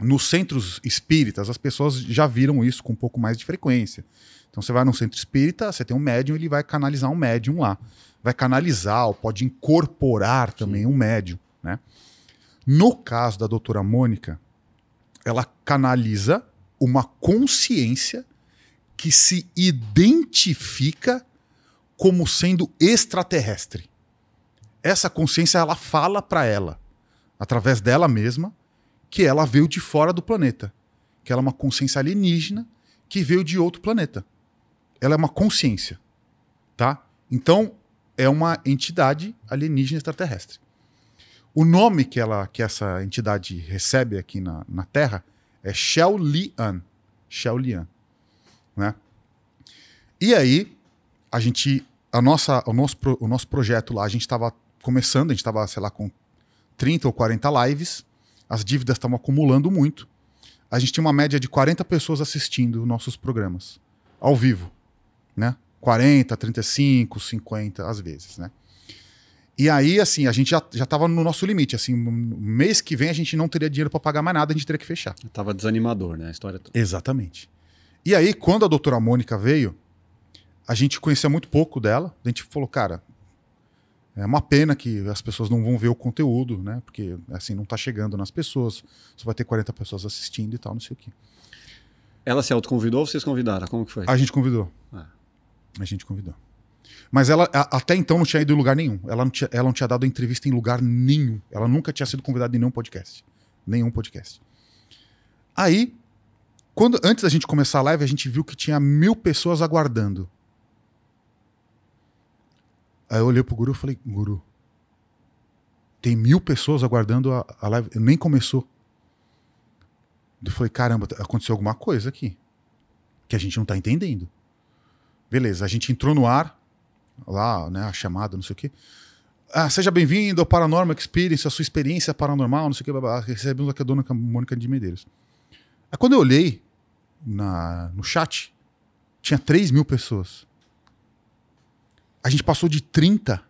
Nos centros espíritas, as pessoas já viram isso com um pouco mais de frequência. Então, você vai num centro espírita, você tem um médium, ele vai canalizar um médium lá. Vai canalizar ou pode incorporar também Sim. um médium, né? No caso da doutora Mônica, ela canaliza uma consciência que se identifica como sendo extraterrestre. Essa consciência ela fala para ela, através dela mesma, que ela veio de fora do planeta, que ela é uma consciência alienígena que veio de outro planeta. Ela é uma consciência, tá? Então é uma entidade alienígena extraterrestre. O nome que ela, que essa entidade recebe aqui na, na Terra é Xiao Lian né? E aí, a gente, a nossa, o, nosso, o nosso projeto lá, a gente estava começando, a gente estava, sei lá, com 30 ou 40 lives, as dívidas estavam acumulando muito, a gente tinha uma média de 40 pessoas assistindo nossos programas, ao vivo, né? 40, 35, 50 às vezes, né? E aí, assim, a gente já, já no nosso limite. Assim, mês que vem a gente não teria dinheiro para pagar mais nada, a gente teria que fechar. tava desanimador, né? A história toda. Exatamente. E aí, quando a doutora Mônica veio, a gente conhecia muito pouco dela. A gente falou, cara, é uma pena que as pessoas não vão ver o conteúdo, né? Porque assim não está chegando nas pessoas, só vai ter 40 pessoas assistindo e tal, não sei o quê. Ela se autoconvidou ou vocês convidaram? Como que foi? A gente convidou. Ah. A gente convidou. Mas ela a, até então não tinha ido em lugar nenhum. Ela não, tinha, ela não tinha dado entrevista em lugar nenhum. Ela nunca tinha sido convidada em nenhum podcast. Nenhum podcast. Aí quando, antes da gente começar a live, a gente viu que tinha mil pessoas aguardando. Aí eu olhei pro guru e falei, guru, tem mil pessoas aguardando a, a live, nem começou. Eu falei, caramba, aconteceu alguma coisa aqui que a gente não tá entendendo. Beleza, a gente entrou no ar, lá, né, a chamada, não sei o quê. Ah, seja bem-vindo ao Paranormal Experience, a sua experiência paranormal, não sei o que, recebemos aqui a dona Mônica de Medeiros. Aí quando eu olhei, na, no chat, tinha 3 mil pessoas. A gente passou de 30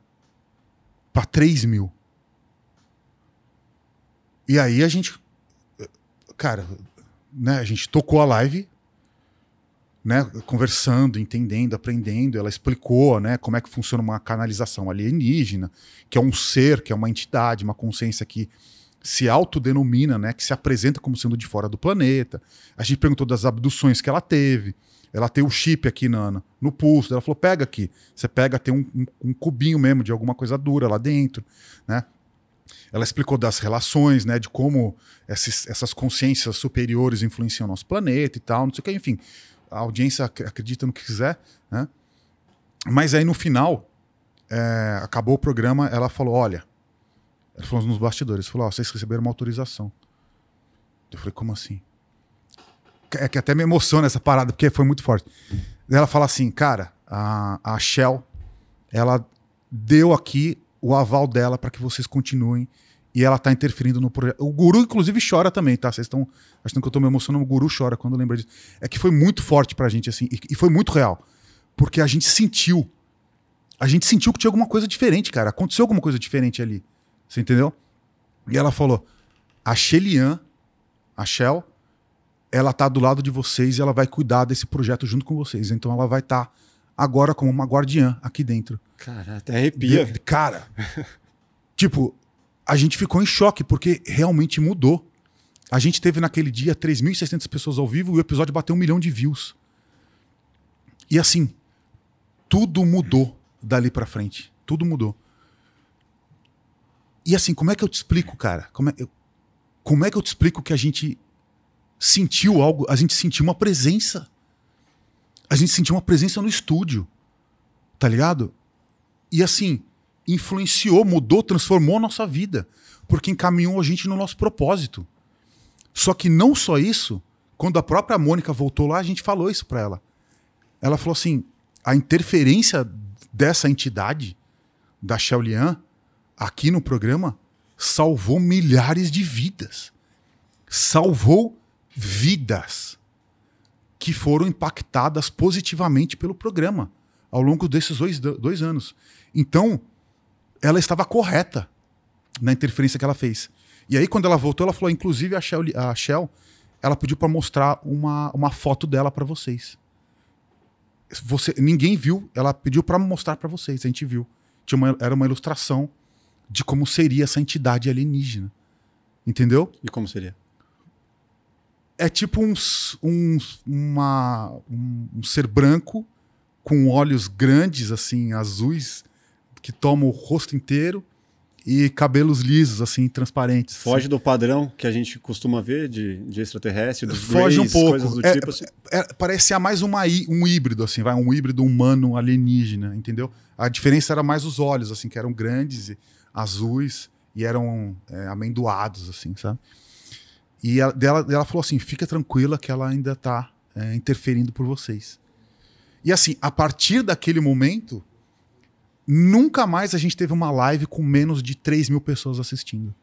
para 3 mil. E aí a gente. Cara, né, a gente tocou a live, né, conversando, entendendo, aprendendo. Ela explicou né, como é que funciona uma canalização alienígena, que é um ser, que é uma entidade, uma consciência que se autodenomina, né, que se apresenta como sendo de fora do planeta. A gente perguntou das abduções que ela teve. Ela tem o chip aqui Nana, no pulso. Ela falou: pega aqui. Você pega, tem um, um, um cubinho mesmo de alguma coisa dura lá dentro. Né? Ela explicou das relações, né, de como esses, essas consciências superiores influenciam o nosso planeta e tal, não sei o que. Enfim, a audiência acredita no que quiser. Né? Mas aí no final, é, acabou o programa, ela falou: olha ele falou nos bastidores, falou, oh, vocês receberam uma autorização. Eu falei, como assim? É que até me emociona essa parada, porque foi muito forte. Ela fala assim, cara, a, a Shell, ela deu aqui o aval dela para que vocês continuem e ela tá interferindo no projeto. O guru, inclusive, chora também, tá? Vocês estão achando que eu tô me emocionando, o guru chora quando lembra disso. É que foi muito forte pra gente, assim, e, e, foi muito real. Porque a gente sentiu. A gente sentiu que tinha alguma coisa diferente, cara. Aconteceu alguma coisa diferente ali. Você entendeu? E ela falou: a Shelian, a Shell, ela tá do lado de vocês e ela vai cuidar desse projeto junto com vocês. Então ela vai estar tá agora como uma guardiã aqui dentro. Cara, até arrepia. De, cara, tipo, a gente ficou em choque porque realmente mudou. A gente teve naquele dia 3.600 pessoas ao vivo e o episódio bateu um milhão de views. E assim, tudo mudou dali para frente. Tudo mudou. E assim, como é que eu te explico, cara? Como é, eu, como é que eu te explico que a gente sentiu algo? A gente sentiu uma presença. A gente sentiu uma presença no estúdio. Tá ligado? E assim, influenciou, mudou, transformou a nossa vida. Porque encaminhou a gente no nosso propósito. Só que não só isso, quando a própria Mônica voltou lá, a gente falou isso pra ela. Ela falou assim: a interferência dessa entidade, da Xiaolian, aqui no programa salvou milhares de vidas. Salvou vidas que foram impactadas positivamente pelo programa ao longo desses dois, dois anos. Então, ela estava correta na interferência que ela fez. E aí, quando ela voltou, ela falou: inclusive, a Shell, a Shell ela pediu para mostrar uma, uma foto dela para vocês. Você, ninguém viu, ela pediu para mostrar para vocês, a gente viu. Tinha uma, era uma ilustração de como seria essa entidade alienígena. Entendeu? E como seria? É tipo um, um, uma, um, um ser branco com olhos grandes, assim, azuis, que toma o rosto inteiro e cabelos lisos, assim, transparentes. Assim. Foge assim. do padrão que a gente costuma ver de, de extraterrestre, dos Foge grays, um pouco. coisas do é, tipo. Assim. É, é parecia mais uma, um híbrido, assim, vai, um híbrido humano alienígena, entendeu? A diferença era mais os olhos, assim, que eram grandes e azuis e eram é, amendoados, assim, sabe? E ela, dela, ela falou assim: fica tranquila que ela ainda tá é, interferindo por vocês. E assim, a partir daquele momento, nunca mais a gente teve uma live com menos de 3 mil pessoas assistindo.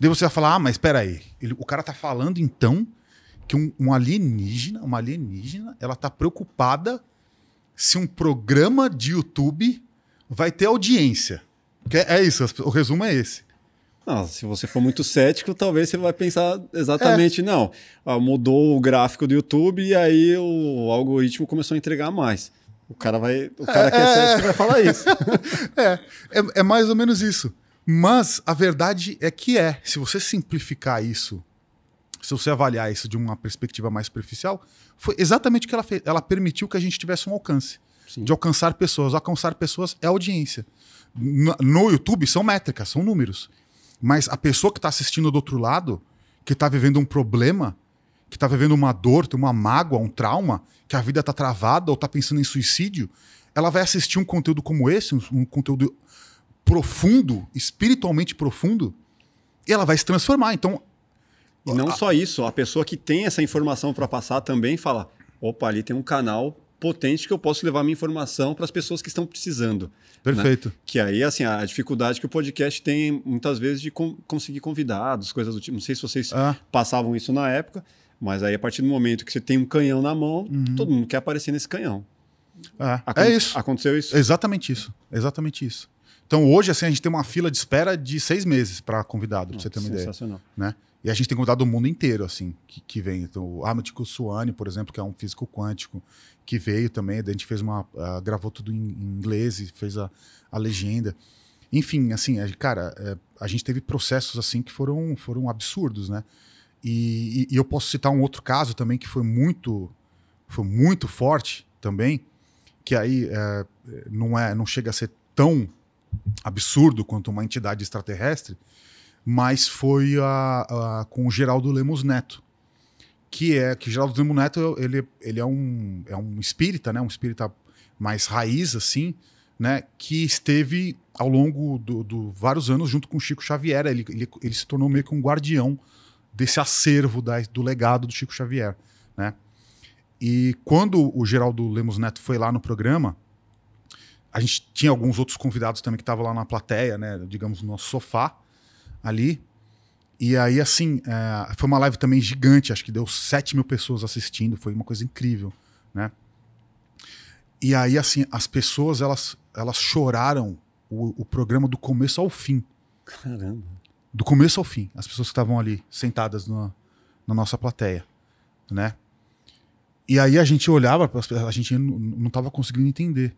Daí você vai falar: ah, mas peraí, aí o cara tá falando então que um, um alienígena, uma alienígena, ela tá preocupada se um programa de YouTube vai ter audiência. É isso, o resumo é esse. Não, se você for muito cético, talvez você vai pensar exatamente, é. não, ah, mudou o gráfico do YouTube e aí o algoritmo começou a entregar mais. O cara vai, o é, cara é, que é, cético vai falar isso. É, é, é, mais ou menos isso. Mas a verdade é que é, se você simplificar isso, se você avaliar isso de uma perspectiva mais superficial, foi exatamente o que ela fez. Ela permitiu que a gente tivesse um alcance. Sim. De alcançar pessoas. Alcançar pessoas é audiência no YouTube são métricas, são números. Mas a pessoa que está assistindo do outro lado, que está vivendo um problema, que está vivendo uma dor, tem uma mágoa, um trauma, que a vida está travada ou está pensando em suicídio, ela vai assistir um conteúdo como esse, um, conteúdo profundo, espiritualmente profundo, e ela vai se transformar. Então. E não a... só isso, a pessoa que tem essa informação para passar também fala: opa, ali tem um canal potente que eu posso levar minha informação para as pessoas que estão precisando. Né? Perfeito. Né? Que aí, assim, a dificuldade que o podcast tem muitas vezes de com, conseguir convidados, coisas do tipo. Não sei se vocês ah. passavam isso na época, mas aí a partir do momento que você tem um canhão na mão, uhum. todo mundo quer aparecer nesse canhão. Ah, é isso. Aconteceu isso? Exatamente isso. Exatamente isso. Então hoje, assim, a gente tem uma fila de espera de seis meses para convidado, para você ter uma sensacional. ideia. Né? E a gente tem convidado do mundo inteiro, assim, que, que vem. Então, o Amit Suani, por exemplo, que é um físico quântico, que veio também. A gente fez uma. Uh, gravou tudo em, inglês e fez a, a legenda. Enfim, assim, é, cara, é, a gente teve processos assim que foram, foram absurdos, né? E, e, e, eu posso citar um outro caso também que foi muito, foi muito forte também, que aí é, não é, não chega a ser tão absurdo quanto uma entidade extraterrestre, mas foi a, a, com o Geraldo Lemos Neto, que é que Geraldo Lemos Neto ele, ele é um é um espírita, né? Um espírita mais raiz assim, né? Que esteve ao longo do, vários anos junto com Chico Xavier. Ele, ele, ele, se tornou meio que um guardião desse acervo da, do legado do Chico Xavier, né? E quando o Geraldo Lemos Neto foi lá no programa, a gente tinha alguns outros convidados também que estavam lá na plateia, né? Digamos no nosso sofá ali. E aí, assim, é, foi uma live também gigante, acho que deu 7 mil pessoas assistindo, foi uma coisa incrível, né? E aí, assim, as pessoas, elas, elas choraram o, o programa do começo ao fim. Caramba. Do começo ao fim, as pessoas que estavam ali, sentadas na na nossa plateia, né? E aí a gente olhava, a gente não estava conseguindo entender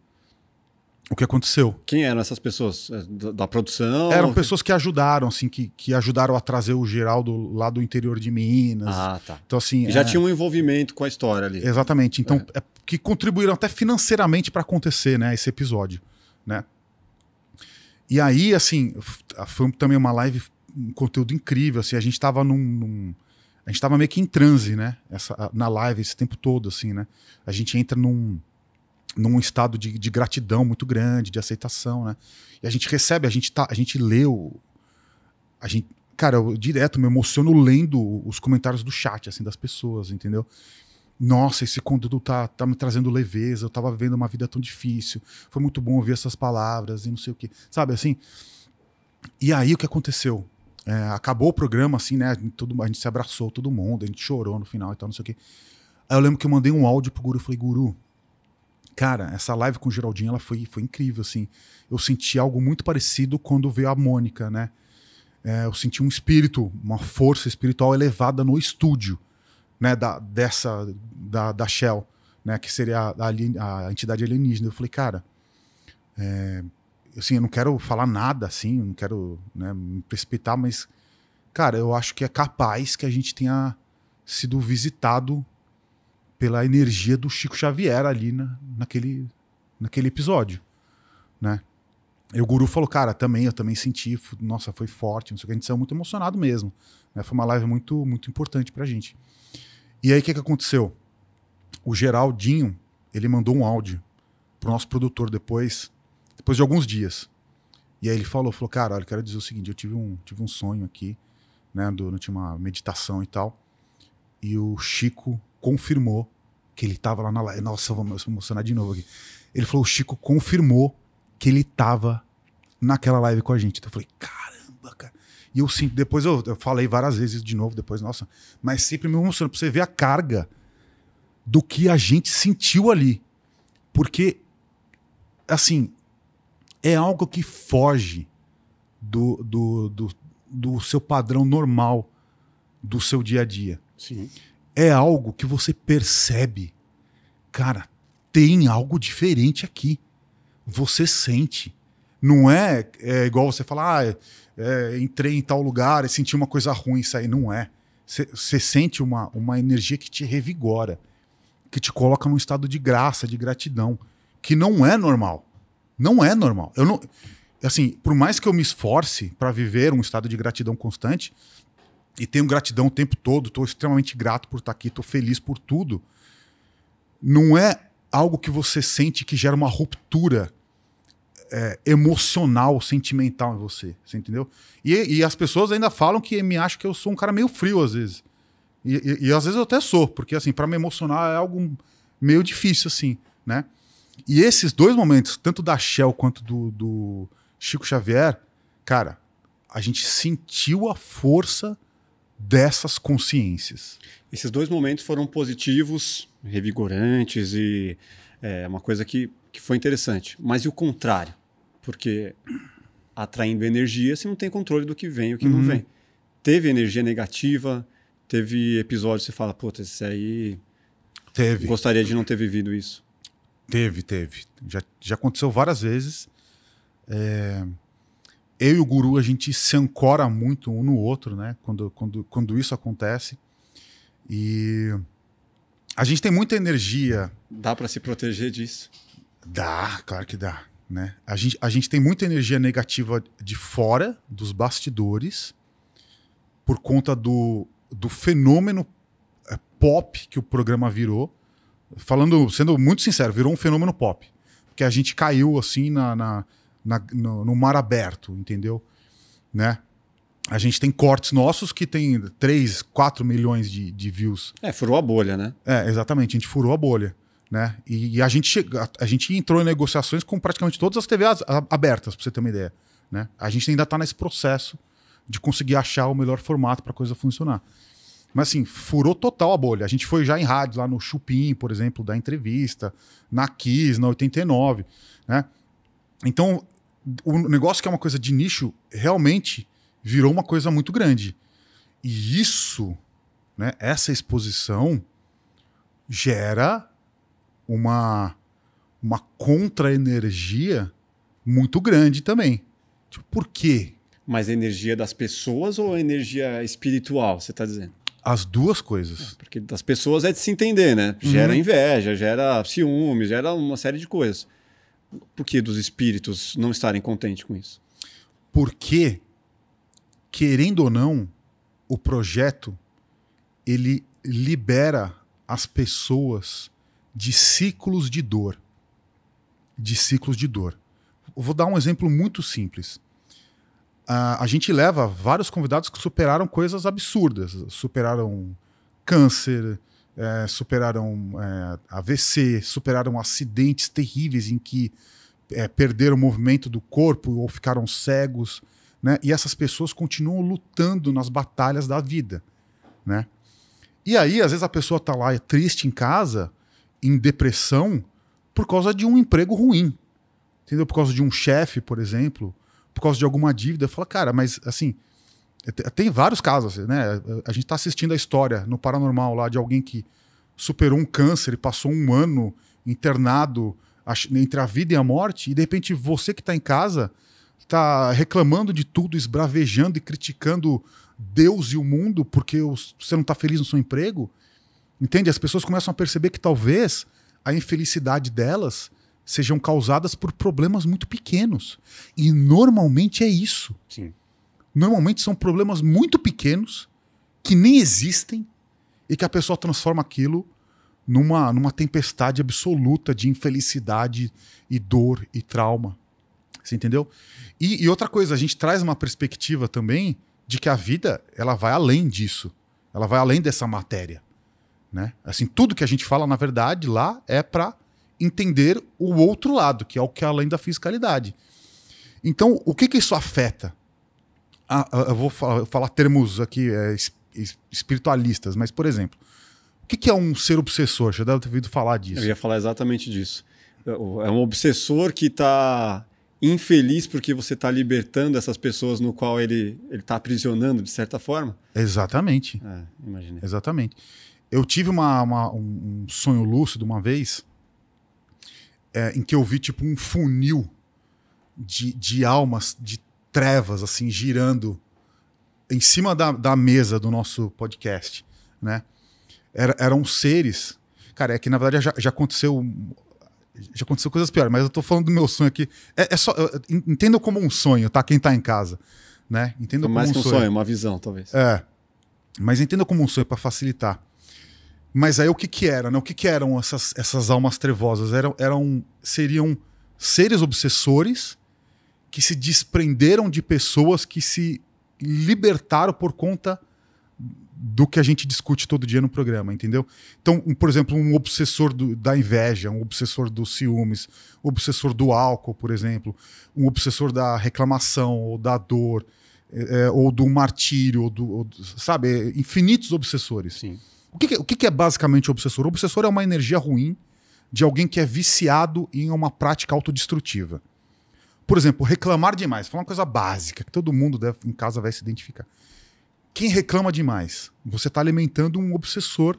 o que aconteceu. Quem eram essas pessoas? É, da, produção? Eram pessoas que ajudaram, assim, que, que ajudaram a trazer o Geraldo lá do interior de Minas. Ah, tá. Então, assim. E já é... tinha um envolvimento com a história ali. Exatamente. Então, é. É, que contribuíram até financeiramente para acontecer, né, esse episódio, né? E aí, assim, foi também uma live, um conteúdo incrível, assim, a gente estava num, num a gente estava meio que em transe, né? Essa, na live esse tempo todo, assim, né? A gente entra num num estado de, de, gratidão muito grande, de aceitação, né? E a gente recebe, a gente tá, a gente leu, a gente, cara, eu direto me emociono lendo os comentários do chat assim das pessoas, entendeu? Nossa, esse conteúdo tá, tá me trazendo leveza, eu tava vivendo uma vida tão difícil. Foi muito bom ouvir essas palavras e não sei o que. Sabe assim? E aí o que aconteceu? É, acabou o programa, assim, né? Todo, a gente se abraçou, todo mundo, a gente chorou no final e tal, não sei o quê. Aí eu lembro que eu mandei um áudio pro guru, eu falei, guru, Cara, essa live com o Geraldinho ela foi, foi incrível, assim. Eu senti algo muito parecido quando veio a Mônica, né? É, eu senti um espírito, uma força espiritual elevada no estúdio, né? Da, dessa, da, da Shell, né? Que seria a, a, a entidade alienígena. Eu falei, cara, é, assim, eu não quero falar nada, assim, não quero né, me precipitar, mas, cara, eu acho que é capaz que a gente tenha sido visitado pela energia do Chico Xavier ali na, naquele, naquele episódio, né? E o Guru falou, cara, também, eu também senti, nossa, foi forte, não sei o que, a gente saiu muito emocionado mesmo. Né? Foi uma live muito, muito importante pra gente. E aí, o que, que aconteceu? O Geraldinho, ele mandou um áudio pro nosso produtor depois, depois de alguns dias. E aí ele falou, falou, cara, eu quero dizer o seguinte, eu tive um, tive um sonho aqui, né, tinha uma meditação e tal, e o Chico confirmou que ele tava lá na live. Nossa, eu vou me emocionar de novo aqui. Ele falou: o Chico confirmou que ele tava naquela live com a gente. Então eu falei: caramba, cara. E eu sinto, depois eu, eu falei várias vezes de novo, depois, nossa, mas sempre me emociona pra você ver a carga do que a gente sentiu ali. Porque, assim, é algo que foge do, do, do, do seu padrão normal do seu dia a dia. Sim é algo que você percebe. Cara, tem algo diferente aqui. Você sente. Não é, é igual você falar, ah, é, é entrei em tal lugar e senti uma coisa ruim, isso aí. Não é. Você sente uma, uma energia que te revigora, que te coloca num estado de graça, de gratidão, que não é normal. Não é normal. Eu não, assim, por mais que eu me esforce para viver um estado de gratidão constante, e tenho gratidão o tempo todo, estou extremamente grato por estar tá aqui, estou feliz por tudo. Não é algo que você sente que gera uma ruptura é, emocional, sentimental em você, você entendeu? E, e, as pessoas ainda falam que me acham que eu sou um cara meio frio às vezes. E, e, e às vezes eu até sou, porque assim, para me emocionar é algo meio difícil assim, né? E esses dois momentos, tanto da Shell quanto do, do Chico Xavier, cara, a gente sentiu a força dessas consciências. Esses dois momentos foram positivos, revigorantes e é uma coisa que, que foi interessante. Mas e o contrário? Porque atraindo energia, você não tem controle do que vem e o que uhum. não vem. Teve energia negativa, teve episódios que você fala, puta, esse aí. Teve. Gostaria de não ter vivido isso. Teve, teve. Já, já aconteceu várias vezes. É eu e o guru, a gente se ancora muito um no outro, né? Quando, quando, quando isso acontece. E a gente tem muita energia. Dá para se proteger disso? Dá, claro que dá. Né? A, gente, a gente tem muita energia negativa de fora, dos bastidores, por conta do, do fenômeno eh, pop que o programa virou. Falando, sendo muito sincero, virou um fenômeno pop. Porque a gente caiu assim na, na na, no, no, mar aberto, entendeu? Né? A gente tem cortes nossos que tem 3, 4 milhões de, de views. É, furou a bolha, né? É, exatamente, a gente furou a bolha. Né? E, e a, gente chega, a, a, gente entrou em negociações com praticamente todas as TVs abertas, para você ter uma ideia. Né? A gente ainda está nesse processo de conseguir achar o melhor formato para a coisa funcionar. Mas assim, furou total a bolha. A gente foi já em rádio, lá no Chupim, por exemplo, da entrevista, na Kiss, na 89, né? Então, o negócio que é uma coisa de nicho realmente virou uma coisa muito grande. E isso, né, essa exposição gera uma uma contra-energia muito grande também. Tipo, por quê? Mas a energia das pessoas ou a energia espiritual, você está dizendo? As duas coisas. É, porque das pessoas é de se entender, né? Gera uhum. inveja, gera ciúme, gera uma série de coisas. Por que dos espíritos não estarem contentes com isso? Porque, querendo ou não, o projeto ele libera as pessoas de ciclos de dor. De ciclos de dor. Vou dar um exemplo muito simples. a gente leva vários convidados que superaram coisas absurdas, superaram câncer, é, superaram é, AVC, superaram acidentes terríveis em que é, perderam o movimento do corpo ou ficaram cegos, né? E essas pessoas continuam lutando nas batalhas da vida, né? E aí, às vezes, a pessoa tá lá é triste em casa, em depressão, por causa de um emprego ruim, entendeu? Por causa de um chefe, por exemplo, por causa de alguma dívida. Fala, cara, mas assim, tem vários casos, assim, né? A gente está assistindo a história no paranormal lá de alguém que superou um câncer e passou um ano internado entre a vida e a morte, e de repente você que está em casa está reclamando de tudo, esbravejando e criticando Deus e o mundo porque você não está feliz no seu emprego. Entende? As pessoas começam a perceber que talvez a infelicidade delas sejam causadas por problemas muito pequenos. E normalmente é isso. Sim. Normalmente são problemas muito pequenos que nem existem e que a pessoa transforma aquilo numa, numa tempestade absoluta de infelicidade e dor e trauma. Você entendeu? E, e, outra coisa, a gente traz uma perspectiva também de que a vida ela vai além disso. Ela vai além dessa matéria. Né? Assim, tudo que a gente fala, na verdade, lá é para entender o outro lado, que é o que é além da fiscalidade. Então, o que, que isso afeta? Ah, eu vou falar, termos aqui é, espiritualistas, mas, por exemplo, o que, é um ser obsessor? Já deve ter ouvido falar disso. Eu ia falar exatamente disso. É, é um obsessor que está infeliz porque você está libertando essas pessoas no qual ele está aprisionando, de certa forma? Exatamente. É, imaginei. Exatamente. Eu tive uma, uma, um sonho lúcido uma vez é, em que eu vi tipo um funil de, de almas de trevas, assim, girando em cima da, da mesa do nosso podcast, né? Era, eram seres. Cara, é que na verdade já, já aconteceu. Já aconteceu coisas piores, mas eu tô falando do meu sonho aqui. É, é só. Entenda como um sonho, tá? Quem tá em casa. Né? Entenda como mais um um sonho. sonho, uma visão, talvez. É. Mas entenda como um sonho para facilitar. Mas aí o que que era, né? O que que eram essas, essas almas trevosas? Eram, eram seriam seres obsessores que se desprenderam de pessoas que se libertaram por conta do que a gente discute todo dia no programa, entendeu? Então, um, por exemplo, um obsessor do, da inveja, um obsessor dos ciúmes, um obsessor do álcool, por exemplo, um obsessor da reclamação ou da dor, é, é ou do martírio, ou do, ou, sabe, infinitos obsessores. Sim. O, que, que, o que, que é basicamente o obsessor? O obsessor é uma energia ruim de alguém que é viciado em uma prática autodestrutiva. Por exemplo, reclamar demais. Falar uma coisa básica que todo mundo deve, em casa vai se identificar. Quem reclama demais? Você está alimentando um obsessor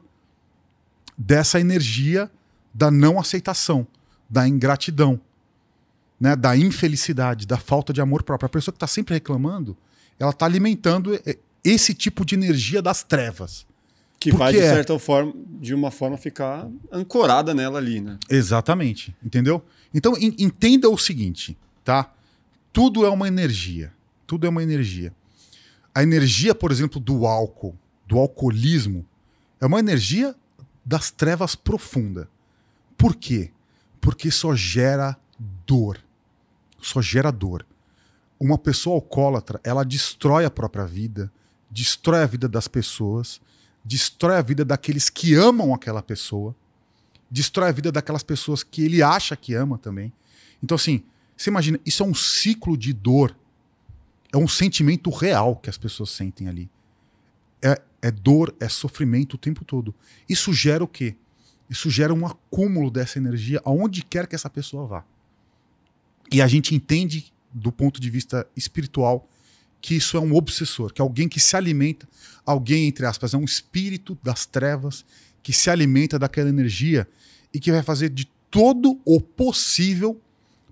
dessa energia da não aceitação, da ingratidão, né, da infelicidade, da falta de amor próprio. A pessoa que está sempre reclamando, ela está alimentando é, esse tipo de energia das trevas. Que vai, de é. certa forma, de uma forma, ficar ancorada nela ali, né? Exatamente. Entendeu? Então, entenda o seguinte: tá? Tudo é uma energia. Tudo é uma energia. A energia, por exemplo, do álcool, do alcoolismo, é uma energia das trevas profunda. Por quê? Porque só gera dor. Só gera dor. Uma pessoa alcoólatra, ela destrói a própria vida, destrói a vida das pessoas, destrói a vida daqueles que amam aquela pessoa, destrói a vida daquelas pessoas que ele acha que ama também. Então, assim, você imagina, isso é um ciclo de dor. É um sentimento real que as pessoas sentem ali. É, é dor, é sofrimento o tempo todo. Isso gera o quê? Isso gera um acúmulo dessa energia aonde quer que essa pessoa vá. E a gente entende, do ponto de vista espiritual, que isso é um obsessor, que é alguém que se alimenta, alguém, entre aspas, é um espírito das trevas que se alimenta daquela energia e que vai fazer de todo o possível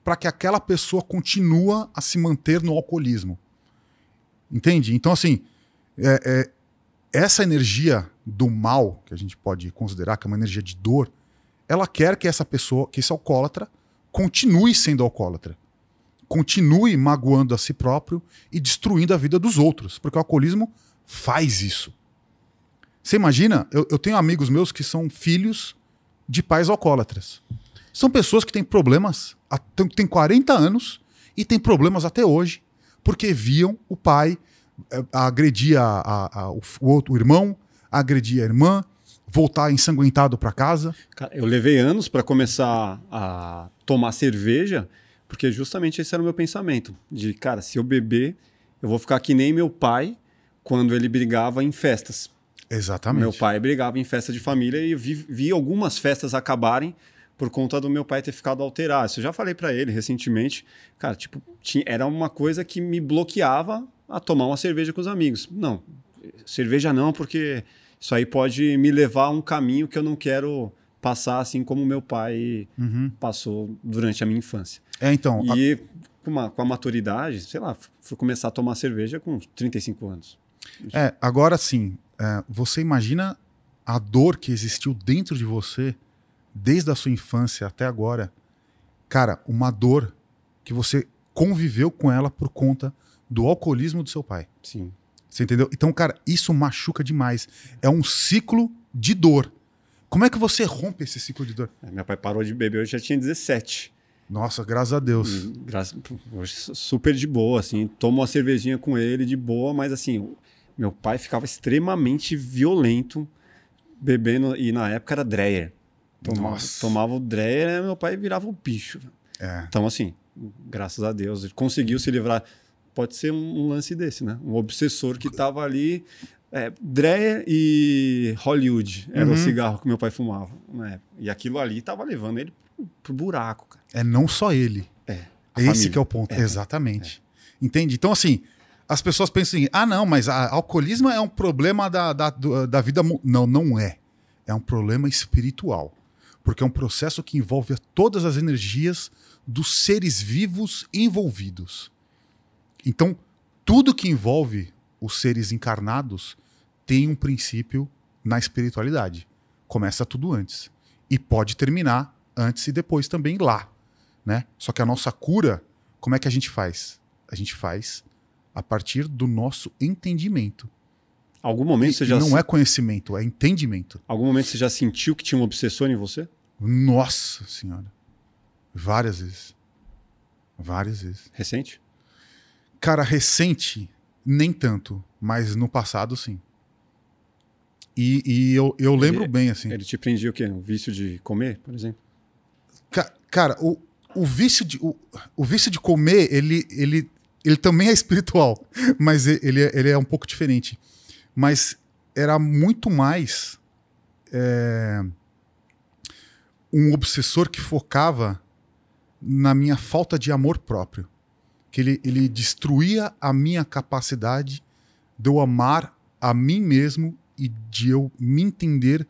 para que aquela pessoa continua a se manter no alcoolismo. Entende? Então, assim, é, é, essa energia do mal, que a gente pode considerar que é uma energia de dor, ela quer que essa pessoa, que esse alcoólatra, continue sendo alcoólatra. Continue magoando a si próprio e destruindo a vida dos outros, porque o alcoolismo faz isso. Você imagina? Eu, eu tenho amigos meus que são filhos de pais alcoólatras. São pessoas que têm problemas, têm 40 anos e têm problemas até hoje, porque viam o pai eh, agredir a, a, a, o, outro, o irmão, agredir a irmã, voltar ensanguentado para casa. Eu levei anos para começar a tomar cerveja, porque justamente esse era o meu pensamento: de cara, se eu beber, eu vou ficar que nem meu pai quando ele brigava em festas. Exatamente. Meu pai brigava em festa de família e vi, vi algumas festas acabarem por conta do meu pai ter ficado alterado. Isso eu já falei para ele recentemente. Cara, tipo, tinha, era uma coisa que me bloqueava a tomar uma cerveja com os amigos. Não, cerveja não, porque isso aí pode me levar a um caminho que eu não quero passar assim como meu pai uhum. passou durante a minha infância. É, então. E a... com, a com a maturidade, sei lá, fui começar a tomar cerveja com 35 anos. É, agora sim, é, você imagina a dor que existiu dentro de você desde a sua infância até agora, cara, uma dor que você conviveu com ela por conta do alcoolismo do seu pai. Sim. Você entendeu? Então, cara, isso machuca demais. É um ciclo de dor. Como é que você rompe esse ciclo de dor? É, meu pai parou de beber, eu já tinha 17. Nossa, graças a Deus. E, hum, super de boa, assim. Tomo uma cervejinha com ele de boa, mas assim, meu pai ficava extremamente violento bebendo, e na época era Dreyer. Tomava, tomava o dreyer, né? meu pai virava o bicho. É. Então, assim, graças a Deus, ele conseguiu se livrar. Pode ser um, um lance desse, né? Um obsessor que estava ali. É, Dreyer e Hollywood era uhum. o cigarro que meu pai fumava na né? época. E aquilo ali estava levando ele pro, buraco, cara. É não só ele. É. Esse família. que é o ponto. É. Exatamente. É. Entende? Então, assim, as pessoas pensam assim: ah, não, mas a, alcoolismo é um problema da, da, da vida. Não, não é. É um problema espiritual porque é um processo que envolve todas as energias dos seres vivos envolvidos. Então, tudo que envolve os seres encarnados tem um princípio na espiritualidade. Começa tudo antes e pode terminar antes e depois também lá, né? Só que a nossa cura, como é que a gente faz? A gente faz a partir do nosso entendimento. Algum momento e, você já não se... é conhecimento, é entendimento. Algum momento você já sentiu que tinha um obsessor em você? Nossa Senhora. Várias vezes. Várias vezes. Recente? Cara, recente, nem tanto, mas no passado, sim. E, e eu, eu lembro ele, bem, assim. Ele te prendia o quê? O vício de comer, por exemplo? Ca cara, o, o, vício de, o, o vício de comer, ele, ele, ele também é espiritual, mas ele, é, ele é um pouco diferente. Mas era muito mais. É um obsessor que focava na minha falta de amor próprio. Que ele, ele destruía a minha capacidade de eu amar a mim mesmo e de eu me entender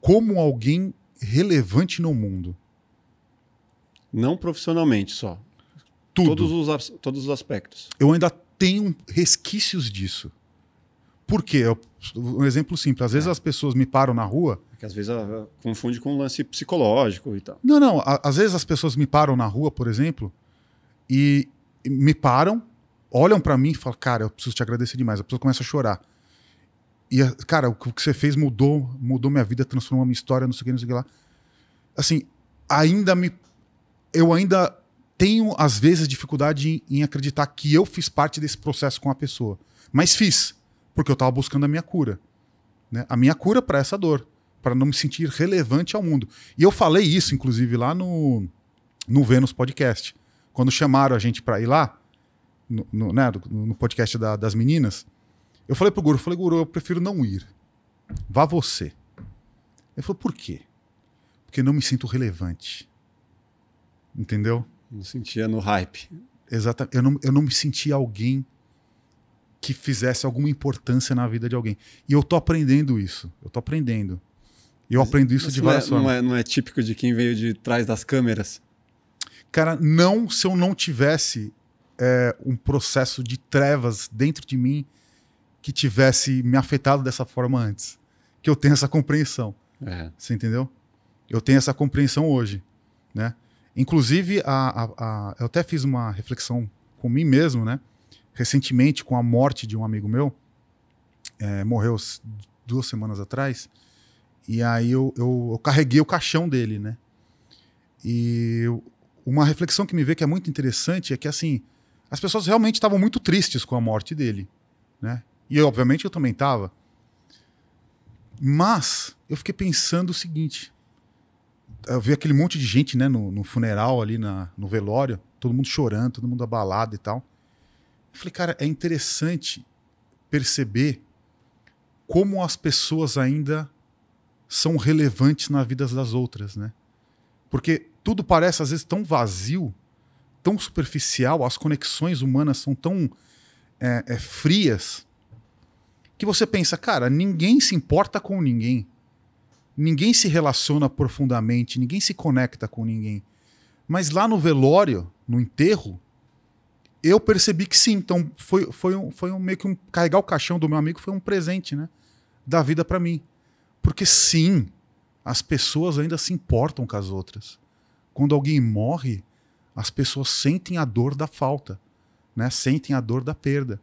como alguém relevante no mundo. Não profissionalmente só. Tudo. Todos os, todos os aspectos. Eu ainda tenho resquícios disso. Por quê? Eu, um exemplo simples. Às vezes é. as pessoas me param na rua. É que às vezes confunde com um lance psicológico e tal. Não, não. A, às vezes as pessoas me param na rua, por exemplo, e, e me param, olham para mim e falam: Cara, eu preciso te agradecer demais. A pessoa começa a chorar. E, cara, o que você fez mudou, mudou minha vida, transformou minha história, não sei o que, não sei o que lá. Assim, ainda me. Eu ainda tenho, às vezes, dificuldade em, em acreditar que eu fiz parte desse processo com a pessoa. Mas fiz porque eu estava buscando a minha cura. Né? A minha cura para essa dor, para não me sentir relevante ao mundo. E eu falei isso, inclusive, lá no, no Vênus Podcast. Quando chamaram a gente para ir lá, no, no, né, no podcast da, das meninas, eu falei pro Guru, eu falei, Guru, eu prefiro não ir. Vá você. Ele falou, por quê? Porque não me sinto relevante. Entendeu? Não sentia no hype. Exatamente. Eu não, eu não me sentia alguém que fizesse alguma importância na vida de alguém. E eu tô aprendendo isso. Eu tô aprendendo. Eu mas, aprendo isso de é- várias é, formas. Não é, não é típico de quem veio de trás das câmeras? Cara, não se eu não tivesse é, um processo de trevas dentro de mim que tivesse me afetado dessa forma antes. Que eu tenho essa compreensão. É. Você entendeu? Eu tenho essa compreensão hoje. Né? Inclusive, a, a, a, eu até fiz uma reflexão com mim mesmo, né? recentemente com a morte de um amigo meu. É, morreu duas semanas atrás. E aí eu, eu, eu carreguei o caixão dele, né? E uma reflexão que me vê que é muito interessante é que, assim, as pessoas realmente estavam muito tristes com a morte dele, né? E eu, obviamente eu também estava. Mas eu fiquei pensando o seguinte: eu vi aquele monte de gente né, no, no funeral ali na, no velório, todo mundo chorando, todo mundo abalado e tal. Eu falei, cara, é interessante perceber como as pessoas ainda são relevantes na vida das outras, né? Porque tudo parece às vezes tão vazio, tão superficial, as conexões humanas são tão é, é, frias que você pensa, cara, ninguém se importa com ninguém, ninguém se relaciona profundamente, ninguém se conecta com ninguém. Mas lá no velório, no enterro, eu percebi que sim. Então, foi, foi, um, foi um, meio que um. Carregar o caixão do meu amigo foi um presente, né? Da vida para mim. Porque sim, as pessoas ainda se importam com as outras. Quando alguém morre, as pessoas sentem a dor da falta, né? Sentem a dor da perda.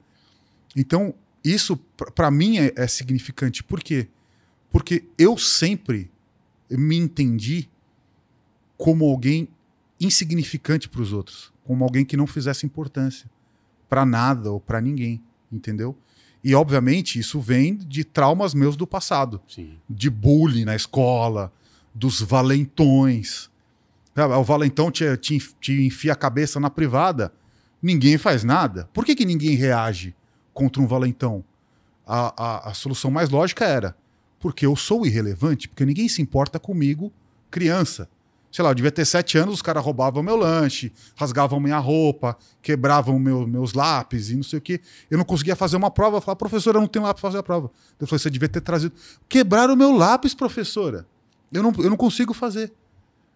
Então, isso para mim é, é, significante. Por quê? Porque eu sempre me entendi como alguém insignificante para os outros como alguém que não fizesse importância para nada ou para ninguém, entendeu? E obviamente isso vem de traumas meus do passado, Sim. de bullying na escola, dos valentões. Ah, o valentão te, te, te enfia a cabeça na privada, ninguém faz nada. Por que, que ninguém reage contra um valentão? A, a, a solução mais lógica era porque eu sou irrelevante, porque ninguém se importa comigo, criança sei lá, eu devia ter sete anos, os caras roubavam meu lanche, rasgavam minha roupa, quebravam meu, meus lápis e não sei o que. Eu não conseguia fazer uma prova. falar falava, professora, eu não tenho lápis para fazer a prova. Eu falei, você devia ter trazido. Quebraram meu lápis, professora. Eu não, eu não consigo fazer.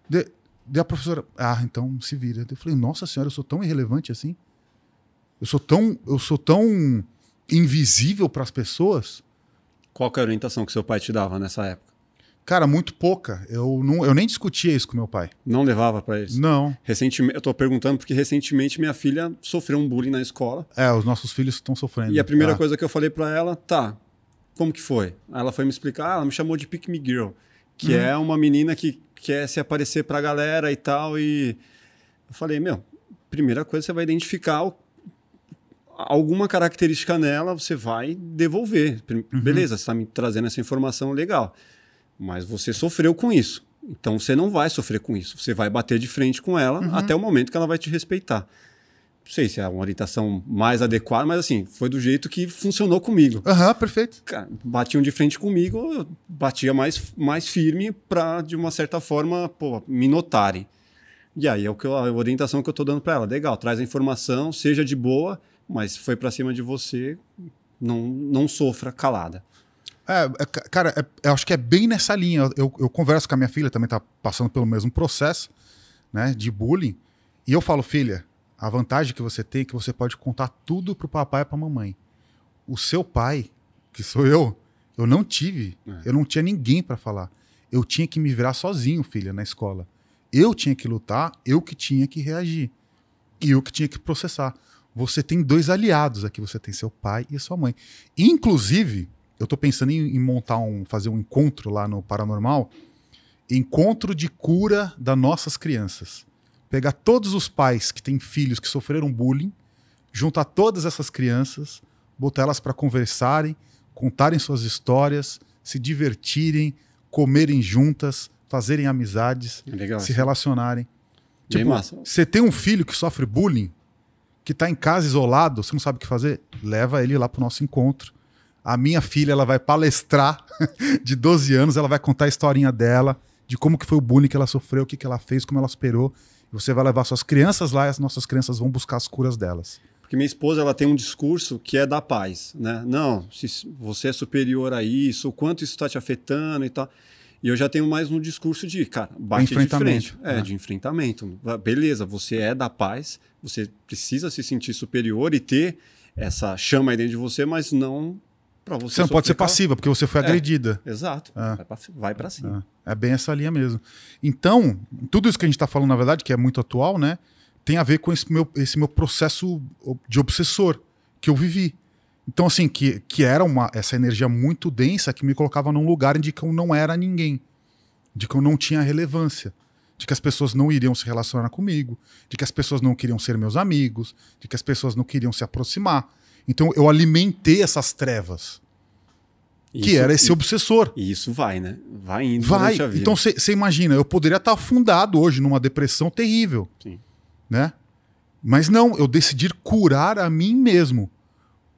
De, de a professora, ah, então se vira. Eu falei, nossa senhora, eu sou tão irrelevante assim? Eu sou tão, eu sou tão invisível para as pessoas? Qual que é a orientação que seu pai te dava nessa época? Cara, muito pouca. Eu, não, eu nem discutia isso com meu pai. Não levava para isso? Não. Recentemente, eu tô perguntando porque recentemente minha filha sofreu um bullying na escola. É, os nossos filhos estão sofrendo. E a primeira tá? coisa que eu falei para ela, tá, como que foi? Ela foi me explicar, ah, ela me chamou de Pick Me Girl, que uhum. é uma menina que quer se aparecer pra galera e tal. E eu falei, meu, primeira coisa você vai identificar o alguma característica nela, você vai devolver. Uhum. Beleza, você está me trazendo essa informação legal. Mas você sofreu com isso. Então você não vai sofrer com isso. Você vai bater de frente com ela uhum. até o momento que ela vai te respeitar. Não sei se é uma orientação mais adequada, mas assim, foi do jeito que funcionou comigo. Aham, uhum, perfeito. batiam de frente comigo, eu batia mais, mais firme para, de uma certa forma, pô, me notarem. E aí é o que eu, a orientação que eu estou dando para ela. Legal, traz a informação, seja de boa, mas foi para cima de você, não, não sofra calada. É, é cara, é, eu acho que é bem nessa linha. Eu, eu converso com a minha filha, também tá passando pelo mesmo processo, né, de bullying. E eu falo, filha, a vantagem que você tem é que você pode contar tudo pro papai e pra mamãe. O seu pai, que sou eu, eu não tive. É. Eu não tinha ninguém para falar. Eu tinha que me virar sozinho, filha, na escola. Eu tinha que lutar, eu que tinha que reagir. E eu que tinha que processar. Você tem dois aliados aqui. Você tem seu pai e sua mãe. Inclusive, eu tô pensando em, em, montar um, fazer um encontro lá no Paranormal, encontro de cura das nossas crianças. Pegar todos os pais que têm filhos que sofreram bullying, juntar todas essas crianças, botar elas para conversarem, contarem suas histórias, se divertirem, comerem juntas, fazerem amizades, Legal. se relacionarem. Tipo, você tem um filho que sofre bullying, que tá em casa isolado, você não sabe o que fazer? Leva ele lá pro nosso encontro a minha filha, ela vai palestrar de 12 anos, ela vai contar a historinha dela, de como que foi o bullying que ela sofreu, o que, que ela fez, como ela superou. Você vai levar suas crianças lá e as nossas crianças vão buscar as curas delas. Porque minha esposa ela tem um discurso que é da paz, né? Não, se você é superior a isso, o quanto isso está te afetando e tal. E eu já tenho mais um discurso de, cara, bate de frente. É, né? de enfrentamento. Beleza, você é da paz, você precisa se sentir superior e ter essa chama aí dentro de você, mas não você, você não pode ser passiva, porque você foi é, agredida. exato. É. Vai para cima. É. é. bem essa linha mesmo. Então, tudo isso que a gente está falando, na verdade, que é muito atual, né? Tem a ver com esse meu, esse meu processo de obsessor que eu vivi. Então, assim, que, que era uma, essa energia muito densa que me colocava num lugar de que eu não era ninguém, de que eu não tinha relevância, de que as pessoas não iriam se relacionar comigo, de que as pessoas não queriam ser meus amigos, de que as pessoas não queriam se aproximar então eu alimentei essas trevas. Isso, que era esse obsessor. E isso vai, né? Vai indo. Vai. Então você imagina, eu poderia estar afundado hoje numa depressão terrível. Sim. Né? Mas não, eu decidi curar a mim mesmo.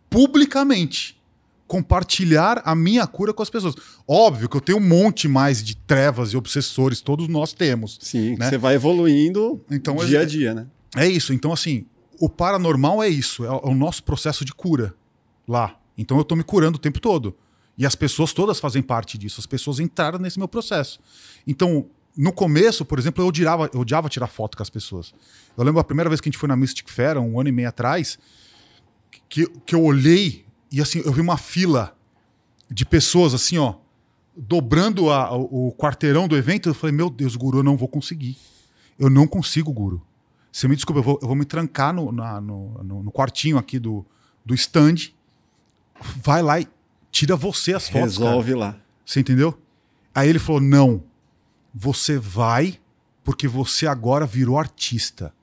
Publicamente. Compartilhar a minha cura com as pessoas. Óbvio que eu tenho um monte mais de trevas e obsessores, todos nós temos. Sim, né? você vai evoluindo então, dia a é dia, né? É isso. Então, assim, o paranormal é isso, é, é o nosso processo de cura lá. Então eu estou me curando o tempo todo. E as pessoas todas fazem parte disso, as pessoas entraram nesse meu processo. Então, no começo, por exemplo, eu odiava, eu odiava tirar foto com as pessoas. Eu lembro a primeira vez que a gente foi na Mystic Fair, um ano e meio atrás, que, que eu olhei e assim, eu vi uma fila de pessoas assim, ó, dobrando a, o, o quarteirão do evento. Eu falei, meu Deus, guru, eu não vou conseguir. Eu não consigo, guru. Você me desculpa, eu vou, eu vou me trancar no, na, no, no, no, quartinho aqui do, do stand. Vai lá e tira você as fotos. Resolve lá. Você entendeu? Aí ele falou: não, você vai, porque você agora virou artista.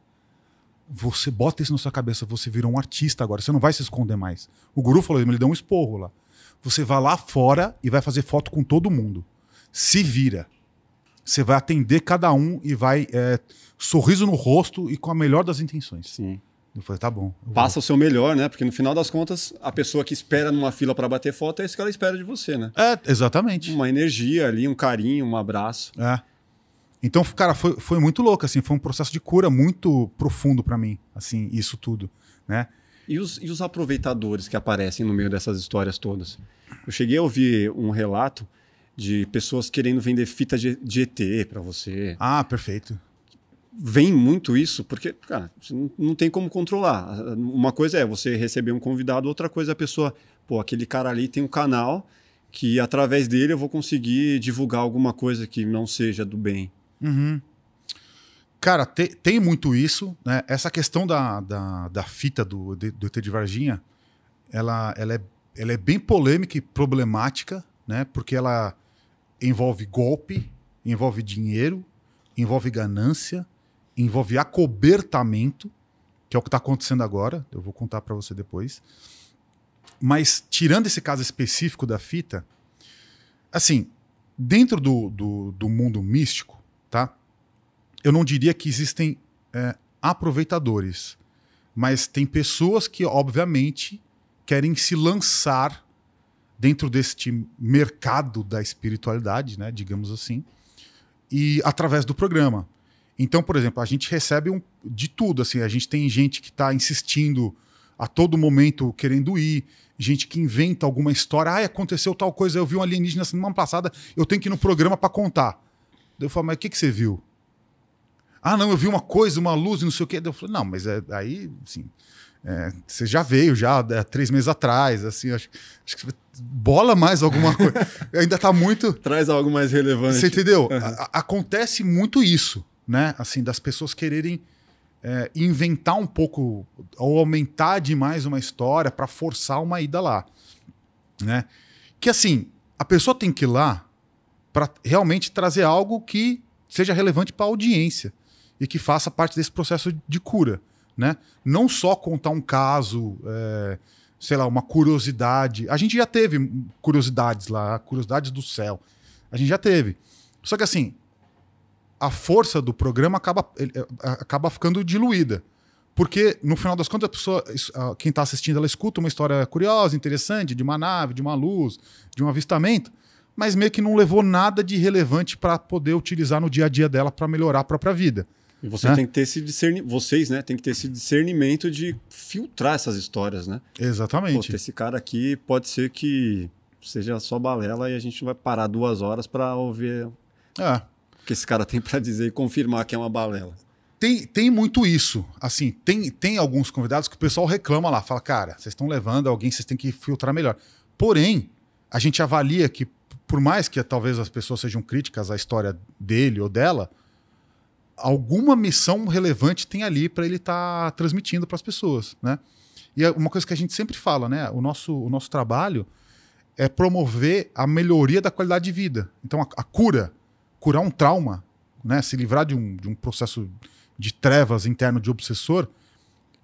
Você bota isso na sua cabeça, você virou um artista agora, você não vai se esconder mais. O guru falou: ele deu um esporro lá. Você vai lá fora e vai fazer foto com todo mundo. Se vira você vai atender cada um e vai é, sorriso no rosto e com a melhor das intenções. Sim. Eu falei, tá bom. Passa o seu melhor, né? Porque no final das contas, a pessoa que espera numa fila para bater foto é isso que ela espera de você, né? É, exatamente. Uma energia ali, um carinho, um abraço. É. Então, cara, foi, foi muito louco, assim. Foi um processo de cura muito profundo para mim, assim, isso tudo, né? E os, e os aproveitadores que aparecem no meio dessas histórias todas? Eu cheguei a ouvir um relato de pessoas querendo vender fita de, de ET para você. Ah, perfeito. Vem muito isso, porque, cara, não, não tem como controlar. Uma coisa é você receber um convidado, outra coisa é a pessoa, pô, aquele cara ali tem um canal que através dele eu vou conseguir divulgar alguma coisa que não seja do bem. Uhum. Cara, te, tem muito isso, né? Essa questão da, da, da fita do, de, do ET de Varginha, ela, ela, é, ela é bem polêmica e problemática, né? Porque ela, envolve golpe, envolve dinheiro, envolve ganância, envolve acobertamento, que é o que está acontecendo agora. Eu vou contar para você depois. Mas tirando esse caso específico da fita, assim, dentro do, do, do mundo místico, tá? Eu não diria que existem é, aproveitadores, mas tem pessoas que, obviamente, querem se lançar dentro deste mercado da espiritualidade, né, digamos assim, e através do programa. Então, por exemplo, a gente recebe um, de tudo, assim, a gente tem gente que está insistindo a todo momento querendo ir, gente que inventa alguma história, ah, aconteceu tal coisa, eu vi um alienígena semana passada, eu tenho que ir no programa para contar. eu falo, mas o que, que você viu? Ah, não, eu vi uma coisa, uma luz, não sei o quê. eu falo, não, mas é, aí, sim. É, você já veio já há três meses atrás, assim, acho, acho que bola mais alguma coisa. Ainda está muito. Traz algo mais relevante. Você entendeu? Uhum. A, acontece muito isso, né? Assim, das pessoas quererem é, inventar um pouco ou aumentar demais uma história para forçar uma ida lá, né? Que assim, a pessoa tem que ir lá para realmente trazer algo que seja relevante para a audiência e que faça parte desse processo de cura né? Não só contar um caso, é, sei lá, uma curiosidade. A gente já teve curiosidades lá, curiosidades do céu. A gente já teve. Só que assim, a força do programa acaba, ele, é, acaba ficando diluída. Porque, no final das contas, a pessoa, quem está assistindo, ela escuta uma história curiosa, interessante, de uma nave, de uma luz, de um avistamento, mas meio que não levou nada de relevante para poder utilizar no dia a dia dela para melhorar a própria vida. E você né? tem que ter esse discernimento, vocês, né, tem que ter esse discernimento de filtrar essas histórias, né? Exatamente. Pô, esse cara aqui pode ser que seja só balela e a gente vai parar duas horas para ouvir é. o que esse cara tem para dizer e confirmar que é uma balela. Tem, tem muito isso. Assim, tem, tem alguns convidados que o pessoal reclama lá, fala, cara, vocês estão levando alguém, vocês têm que filtrar melhor. Porém, a gente avalia que, por mais que talvez as pessoas sejam críticas à história dele ou dela, alguma missão relevante tem ali para ele estar tá transmitindo para as pessoas, né? E é uma coisa que a gente sempre fala, né? O nosso, o nosso trabalho é promover a melhoria da qualidade de vida. Então, a, a cura, curar um trauma, né? Se livrar de um, de um processo de trevas interno de obsessor,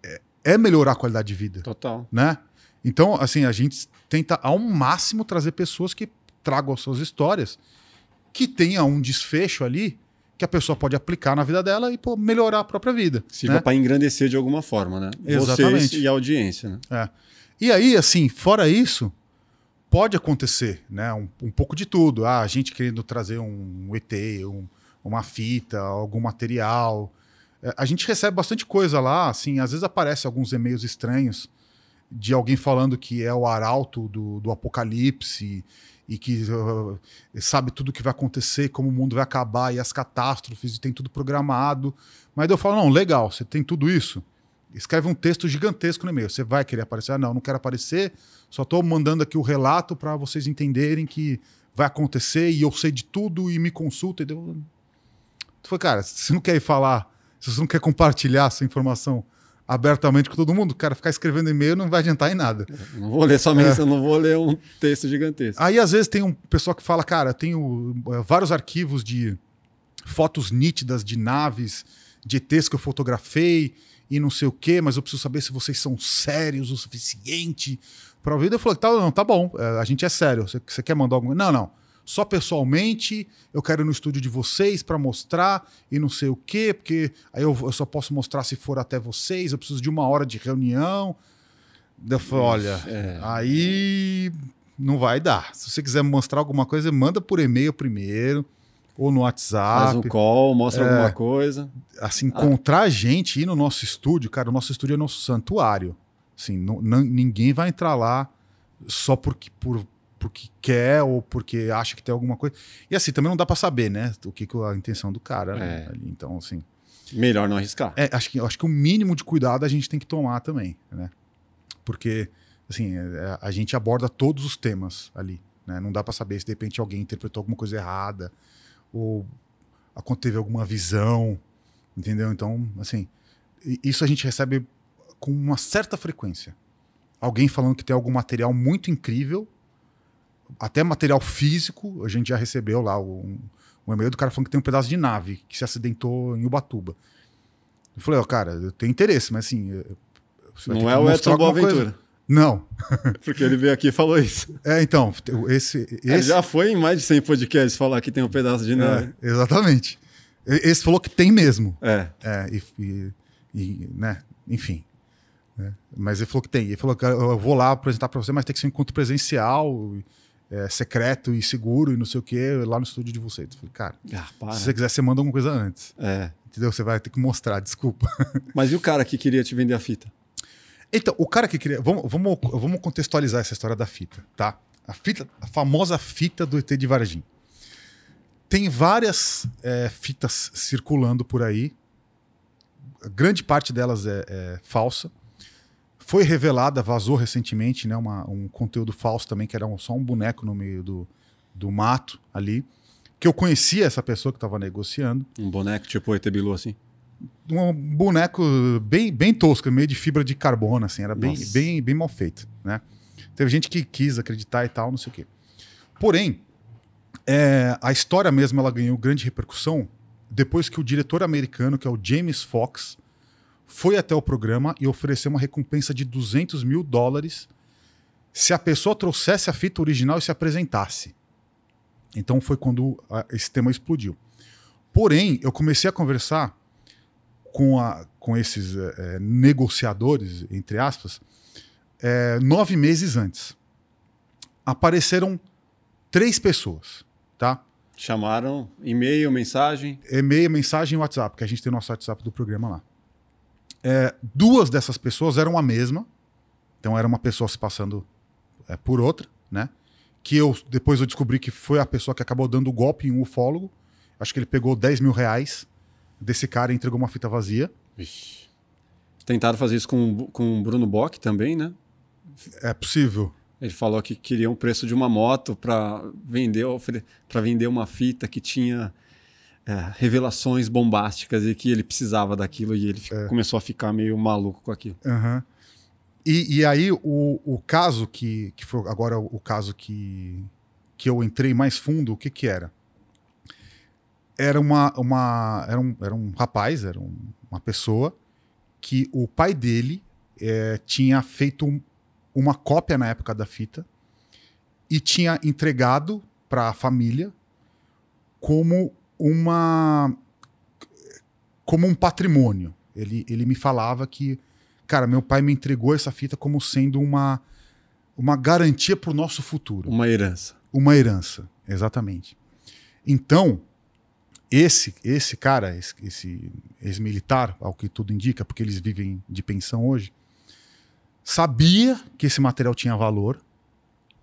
é, é melhorar a qualidade de vida. Total. Né? Então, assim, a gente tenta ao máximo trazer pessoas que tragam as suas histórias, que tenha um desfecho ali que a pessoa pode aplicar na vida dela e pô, melhorar a própria vida. Sirva né? para engrandecer de alguma forma, né? Exatamente. Vocês e a audiência, né? É. E aí, assim, fora isso, pode acontecer, né? Um, um pouco de tudo. Ah, a gente querendo trazer um ET, um, uma fita, algum material. É, a gente recebe bastante coisa lá, assim, às vezes aparecem alguns e-mails estranhos de alguém falando que é o arauto do, do apocalipse e que sabe tudo o que vai acontecer, como o mundo vai acabar e as catástrofes e tem tudo programado. Mas eu falo, não, legal, você tem tudo isso. Escreve um texto gigantesco no e-mail. Você vai querer aparecer? Ah, não, não quero aparecer. Só estou mandando aqui o relato para vocês entenderem que vai acontecer e eu sei de tudo e me consulta. E deu... Foi, cara, você não quer ir falar, se você não quer compartilhar essa informação abertamente com todo mundo, cara, ficar escrevendo e-mail não vai adiantar em nada. Eu não vou ler somente, é. não vou ler um texto gigantesco. Aí às vezes tem um pessoal que fala, cara, tenho é, vários arquivos de fotos nítidas de naves, de ETs que eu fotografei e não sei o quê, mas eu preciso saber se vocês são sérios o suficiente para ouvir. Eu falei, tá, não, tá bom, é, a gente é sério. Você, quer mandar alguma Não, não só pessoalmente, eu quero ir no estúdio de vocês para mostrar e não sei o quê, porque aí eu, eu, só posso mostrar se for até vocês, eu preciso de uma hora de reunião. Eu falei, olha, é. aí não vai dar. Se você quiser mostrar alguma coisa, manda por e-mail primeiro ou no WhatsApp. Faz um call, mostra é, alguma coisa. Assim, encontrar ah. gente, ir no nosso estúdio, cara, o nosso estúdio é nosso santuário. Assim, não, não, ninguém vai entrar lá só porque por, porque quer ou porque acha que tem alguma coisa. E assim, também não dá para saber, né? O que, que a intenção do cara. Né, é. Ali, então, assim. Melhor não arriscar. É, acho, que, acho que o mínimo de cuidado a gente tem que tomar também, né? Porque, assim, é, é, a gente aborda todos os temas ali, né? Não dá para saber se de repente alguém interpretou alguma coisa errada ou teve alguma visão, entendeu? Então, assim, isso a gente recebe com uma certa frequência. Alguém falando que tem algum material muito incrível até material físico, a gente já recebeu lá um, um e-mail do cara falando que tem um pedaço de nave que se acidentou em Ubatuba. Eu falei, ó, oh, cara, eu tenho interesse, mas assim. não é o Edson Boaventura. Aventura Não. Porque ele veio aqui e falou isso. É, então, esse. esse... É, já foi em mais de 100 podcasts falar que tem um pedaço de é, nave. É, exatamente. Esse falou que tem mesmo. É. é e, e, e, né? Enfim. Né? Mas ele falou que tem. Ele falou que eu vou lá apresentar para você, mas tem que ser um encontro presencial é, secreto e seguro e não sei o que lá no estúdio de vocês. Eu falei, cara, ah, se você quiser, você manda alguma coisa antes. É. Entendeu? Você vai ter que mostrar, desculpa. Mas e o cara que queria te vender a fita? Então, o cara que queria. Vamos, vamos, vamos contextualizar essa história da fita, tá? A fita, a famosa fita do ET de Varginha. Tem várias é, fitas circulando por aí. A grande parte delas é, é falsa foi revelada, vazou recentemente, né? Uma, um conteúdo falso também, que era um, só um boneco no meio do, do mato ali. Que eu conhecia essa pessoa que estava negociando. Um boneco tipo Etebilu, assim? Um boneco bem, bem tosco, meio de fibra de carbono, assim. Era bem, bem, bem mal feito, né? Teve gente que quis acreditar e tal, não sei o quê. Porém, é, a história mesmo ela ganhou grande repercussão depois que o diretor americano, que é o James Fox, foi até o programa e ofereceu uma recompensa de 200 mil dólares se a pessoa trouxesse a fita original e se apresentasse. Então foi quando a, esse tema explodiu. Porém, eu comecei a conversar com, a, com esses é, é negociadores, entre aspas, é, nove meses antes. Apareceram três pessoas, tá? Chamaram e-mail, mensagem? E-mail, mensagem e WhatsApp, que a gente tem o nosso WhatsApp do programa lá. É, duas dessas pessoas eram a mesma. Então era uma pessoa se passando é, por outra, né? Que eu depois eu descobri que foi a pessoa que acabou dando o golpe em um ufólogo. Acho que ele pegou 10 mil reais desse cara e entregou uma fita vazia. Ixi. Tentaram fazer isso com, com o Bruno Bock também, né? É possível. Ele falou que queria um preço de uma moto para vender, para vender uma fita que tinha é, revelações bombásticas e que ele precisava daquilo e ele é. começou a ficar meio maluco com aquilo. Uhum. E, e, aí, o, o caso que, que foi agora o caso que, que eu entrei mais fundo, o que que era? Era uma, uma era, um, era um rapaz, era um, uma pessoa que o pai dele é, tinha feito um, uma cópia na época da fita e tinha entregado para a família como uma como um patrimônio. Ele, ele me falava que, cara, meu pai me entregou essa fita como sendo uma, uma garantia para o nosso futuro. Uma herança. Uma herança, exatamente. Então, esse esse cara, esse, esse ex-militar, ao que tudo indica, porque eles vivem de pensão hoje, sabia que esse material tinha valor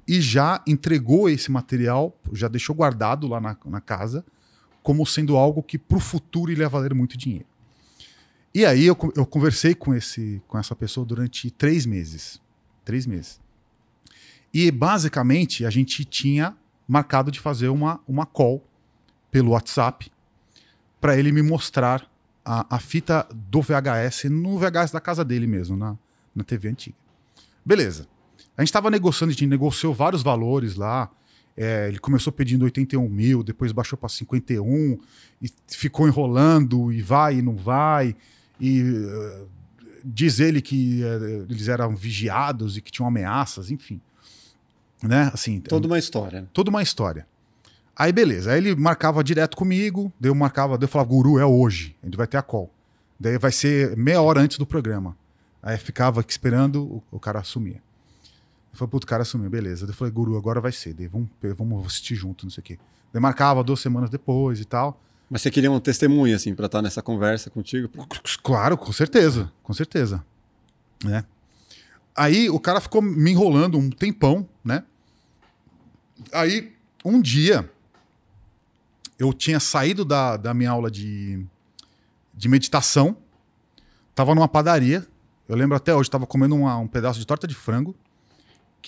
e já entregou esse material, já deixou guardado lá na, na casa, como sendo algo que para o futuro ele ia valer muito dinheiro. E aí eu, eu conversei com, esse, com essa pessoa durante três meses. Três meses. E basicamente a gente tinha marcado de fazer uma, uma call pelo WhatsApp para ele me mostrar a, a, fita do VHS no VHS da casa dele mesmo, na, na TV antiga. Beleza. A gente estava negociando, a gente negociou vários valores lá. É, ele começou pedindo 81 mil, depois baixou para 51 e ficou enrolando e vai e não vai. E uh, diz ele que uh, eles eram vigiados e que tinham ameaças, enfim. Né? Assim, então toda uma história. Né? Toda uma história. Aí beleza, aí ele marcava direto comigo, daí eu marcava, daí eu falava, guru, é hoje, a gente vai ter a call. Daí vai ser meia hora antes do programa. Aí ficava esperando, o, o cara assumir. Eu falei, puto, o cara sumiu, beleza. Eu falei, guru, agora vai ser, daí vamos, vamos assistir junto, não sei o quê. Demarcava duas semanas depois e tal. Mas você queria um testemunho, assim, pra estar nessa conversa contigo? Claro, com certeza, com certeza. Né? Aí o cara ficou me enrolando um tempão, né? Aí, um dia, eu tinha saído da, da minha aula de, de meditação, tava numa padaria, eu lembro até hoje, tava comendo uma, um pedaço de torta de frango,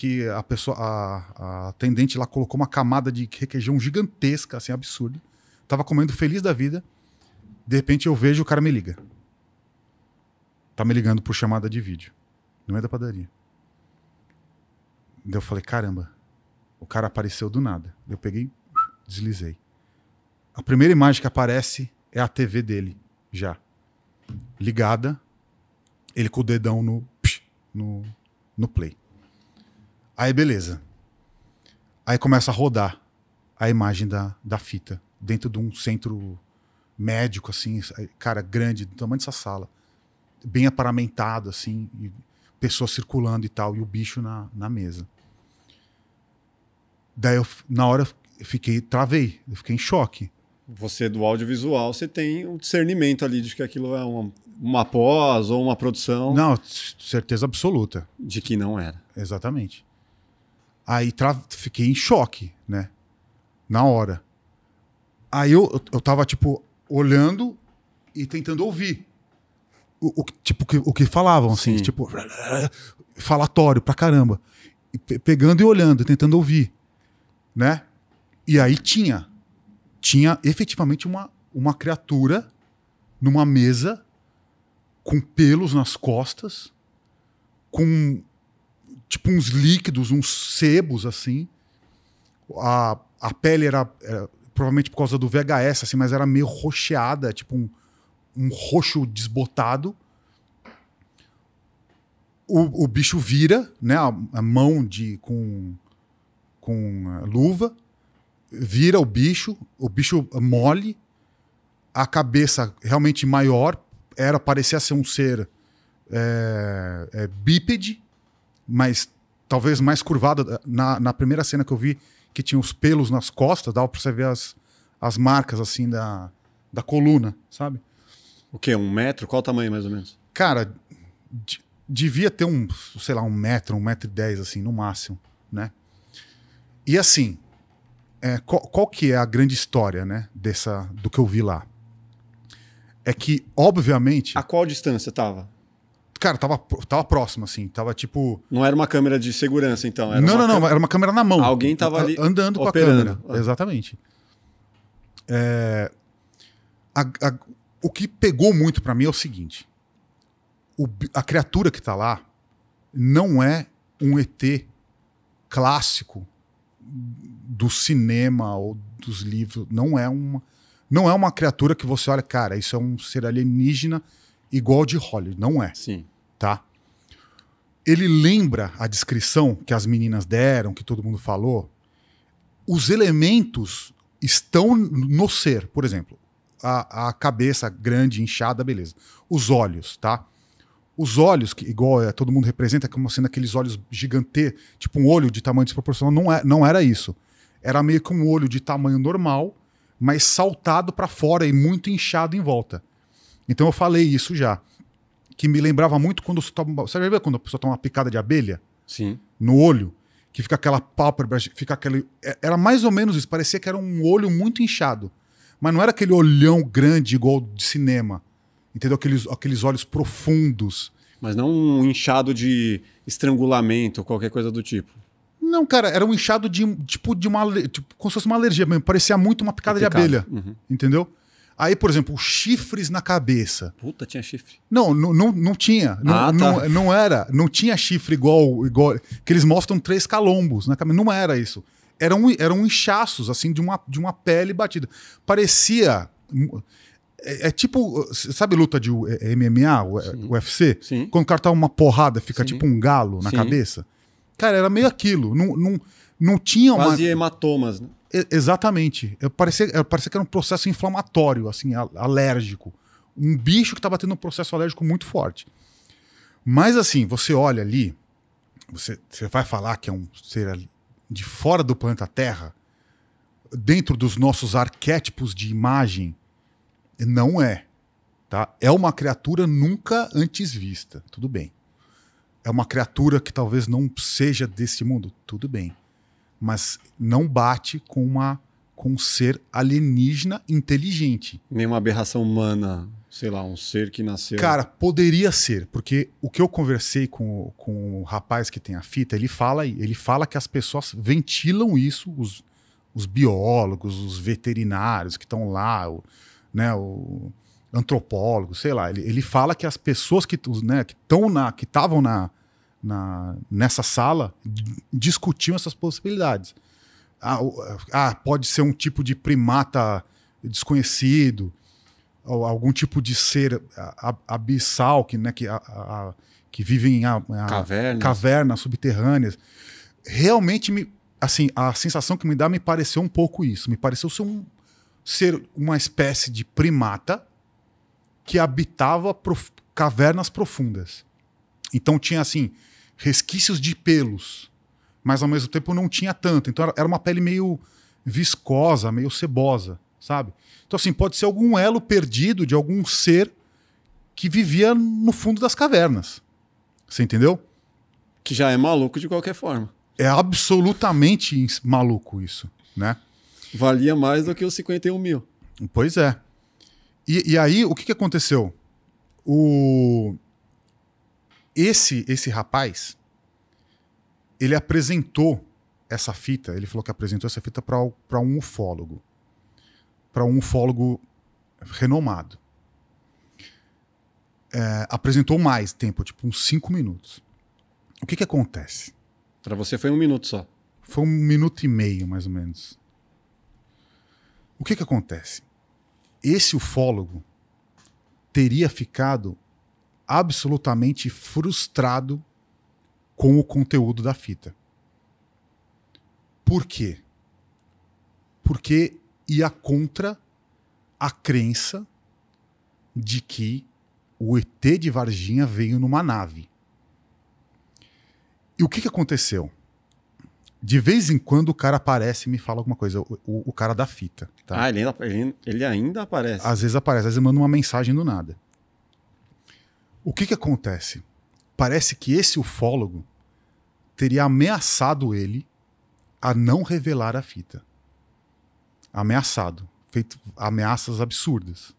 que a pessoa, a, a atendente lá colocou uma camada de requeijão gigantesca, assim, absurdo. Tava comendo feliz da vida. De repente eu vejo o cara me liga. Tá me ligando por chamada de vídeo. Não é da padaria. Daí eu falei, caramba, o cara apareceu do nada. Eu peguei, deslizei. A primeira imagem que aparece é a TV dele, já. Ligada, ele com o dedão no, no, no play. Aí beleza. Aí começa a rodar a imagem da, da fita dentro de um centro médico, assim, cara, grande, do tamanho dessa sala. Bem aparamentado, assim, e pessoas circulando e tal, e o bicho na, na mesa. Daí, eu, na hora, eu fiquei, travei, eu fiquei em choque. Você do audiovisual, você tem um discernimento ali de que aquilo é uma, uma pós ou uma produção. Não, certeza absoluta. De que não era. Exatamente. Aí fiquei em choque, né? Na hora. Aí eu, eu, tava, tipo, olhando e tentando ouvir. O, o tipo, que, o que falavam, assim, Sim. tipo, falatório pra caramba. E pegando e olhando, tentando ouvir, né? E aí tinha, tinha efetivamente uma, uma criatura numa mesa com pelos nas costas, com tipo uns líquidos, uns sebos, assim. A, a pele era, era, provavelmente por causa do VHS, assim, mas era meio rocheada, tipo um, um roxo desbotado. O, o bicho vira, né, a, a mão de com, com luva, vira o bicho, o bicho mole, a cabeça realmente maior, era parecia ser um ser é, é, bípede, mas talvez mais curvada. Eh, na, na primeira cena que eu vi, que tinha os pelos nas costas, dava pra você ver as, as marcas assim da, da coluna, sabe? O quê? Um metro? Qual o tamanho mais ou menos? Cara, devia ter um, sei lá, um metro, um metro e dez, assim, no máximo, né? E assim, é, qual, qual, que é a grande história, né, dessa, do que eu vi lá? É que, obviamente... A qual distância tava? Cara, tava, tava próximo, assim. Tava tipo. Não era uma câmera de segurança, então. não, não, não. Câmera... Era uma câmera na mão. Alguém tava tá ali. Andando operando. com a câmera. Ah. Exatamente. É... A, a... o que pegou muito para mim é o seguinte: o... a criatura que tá lá não é um ET clássico do cinema ou dos livros. Não é uma. Não é uma criatura que você olha, cara, isso é um ser alienígena igual de Hollywood. Não é. Sim tá? Ele lembra a descrição que as meninas deram, que todo mundo falou. Os elementos estão no ser, por exemplo, a, a cabeça grande, inchada, beleza. Os olhos, tá? Os olhos, que igual é, todo mundo representa, é como sendo aqueles olhos gigante, tipo um olho de tamanho desproporcional, não, é, não era isso. Era meio que um olho de tamanho normal, mas saltado para fora e muito inchado em volta. Então eu falei isso já que me lembrava muito quando você toma. Você já viu quando a pessoa toma uma picada de abelha? Sim. No olho? Que fica aquela pálpebra, fica aquele. É, era mais ou menos isso, parecia que era um olho muito inchado. Mas não era aquele olhão grande igual de cinema. Entendeu? Aqueles, aqueles olhos profundos. Mas não um inchado de estrangulamento, qualquer coisa do tipo. Não, cara, era um inchado de tipo de uma tipo, como se fosse uma alergia mesmo. Parecia muito uma picada, picada. de abelha. Uhum. Entendeu? Aí, por exemplo, chifres na cabeça. Puta, tinha chifre. Não, não, não, tinha. Não, ah, tá. não, não, era. Não tinha chifre igual, igual. Que eles mostram três calombos na cabeça. Não era isso. Eram, eram inchaços, assim, de uma, de uma pele batida. Parecia. É, é tipo. Sabe luta de é, MMA, é, Sim. UFC? Sim. Quando o cara tá uma porrada, fica Sim. tipo um galo na cabeça? Cara, era meio aquilo. Não, não, não tinha Quase uma. hematomas, né? Exatamente. Parecia, parecia que era um processo inflamatório, assim, alérgico. Um bicho que estava tá tendo um processo alérgico muito forte. Mas assim, você olha ali, você, você vai falar que é um ser de fora do planeta Terra, dentro dos nossos arquétipos de imagem, não é. Tá? É uma criatura nunca antes vista. Tudo bem. É uma criatura que talvez não seja desse mundo. Tudo bem mas não bate com uma com um ser alienígena inteligente. Nem uma aberração humana, sei lá, um ser que nasceu. Cara, poderia ser, porque o que eu conversei com, com o rapaz que tem a fita, ele fala ele fala que as pessoas ventilam isso, os, os biólogos, os veterinários que estão lá, o, né, o antropólogo, sei lá, ele, ele fala que as pessoas que né, que estão na que estavam na na, nessa sala discutiam essas possibilidades. Ah, ah, pode ser um tipo de primata desconhecido, ou algum tipo de ser abissal que, né, que, a, a, que vive em a, cavernas. cavernas subterrâneas. Realmente, me, assim, a sensação que me dá me pareceu um pouco isso. Me pareceu ser, um, ser uma espécie de primata que habitava prof, cavernas profundas. Então tinha assim resquícios de pelos, mas ao mesmo tempo não tinha tanto. Então era uma pele meio viscosa, meio sebosa, sabe? Então assim, pode ser algum elo perdido de algum ser que vivia no fundo das cavernas. Você entendeu? Que já é maluco de qualquer forma. É absolutamente maluco isso, né? Valia mais do que os 51 mil. Pois é. E, e aí, o que, que aconteceu? O esse esse rapaz, ele apresentou essa fita, ele falou que apresentou essa fita para um ufólogo. Para um ufólogo renomado. É, apresentou mais tempo, tipo uns 5 minutos. O que que acontece? Para você foi um minuto só. Foi um minuto e meio, mais ou menos. O que que acontece? Esse ufólogo teria ficado absolutamente frustrado com o conteúdo da fita. Por quê? Porque ia contra a crença de que o ET de Varginha veio numa nave. E o que, que aconteceu? De vez em quando o cara aparece e me fala alguma coisa, o, o, o cara da fita. Tá? Ah, ele ainda, ele, ele ainda aparece. Às vezes aparece, às vezes manda uma mensagem do nada. O que, que acontece? Parece que esse ufólogo teria ameaçado ele a não revelar a fita. Ameaçado. Feito ameaças absurdas.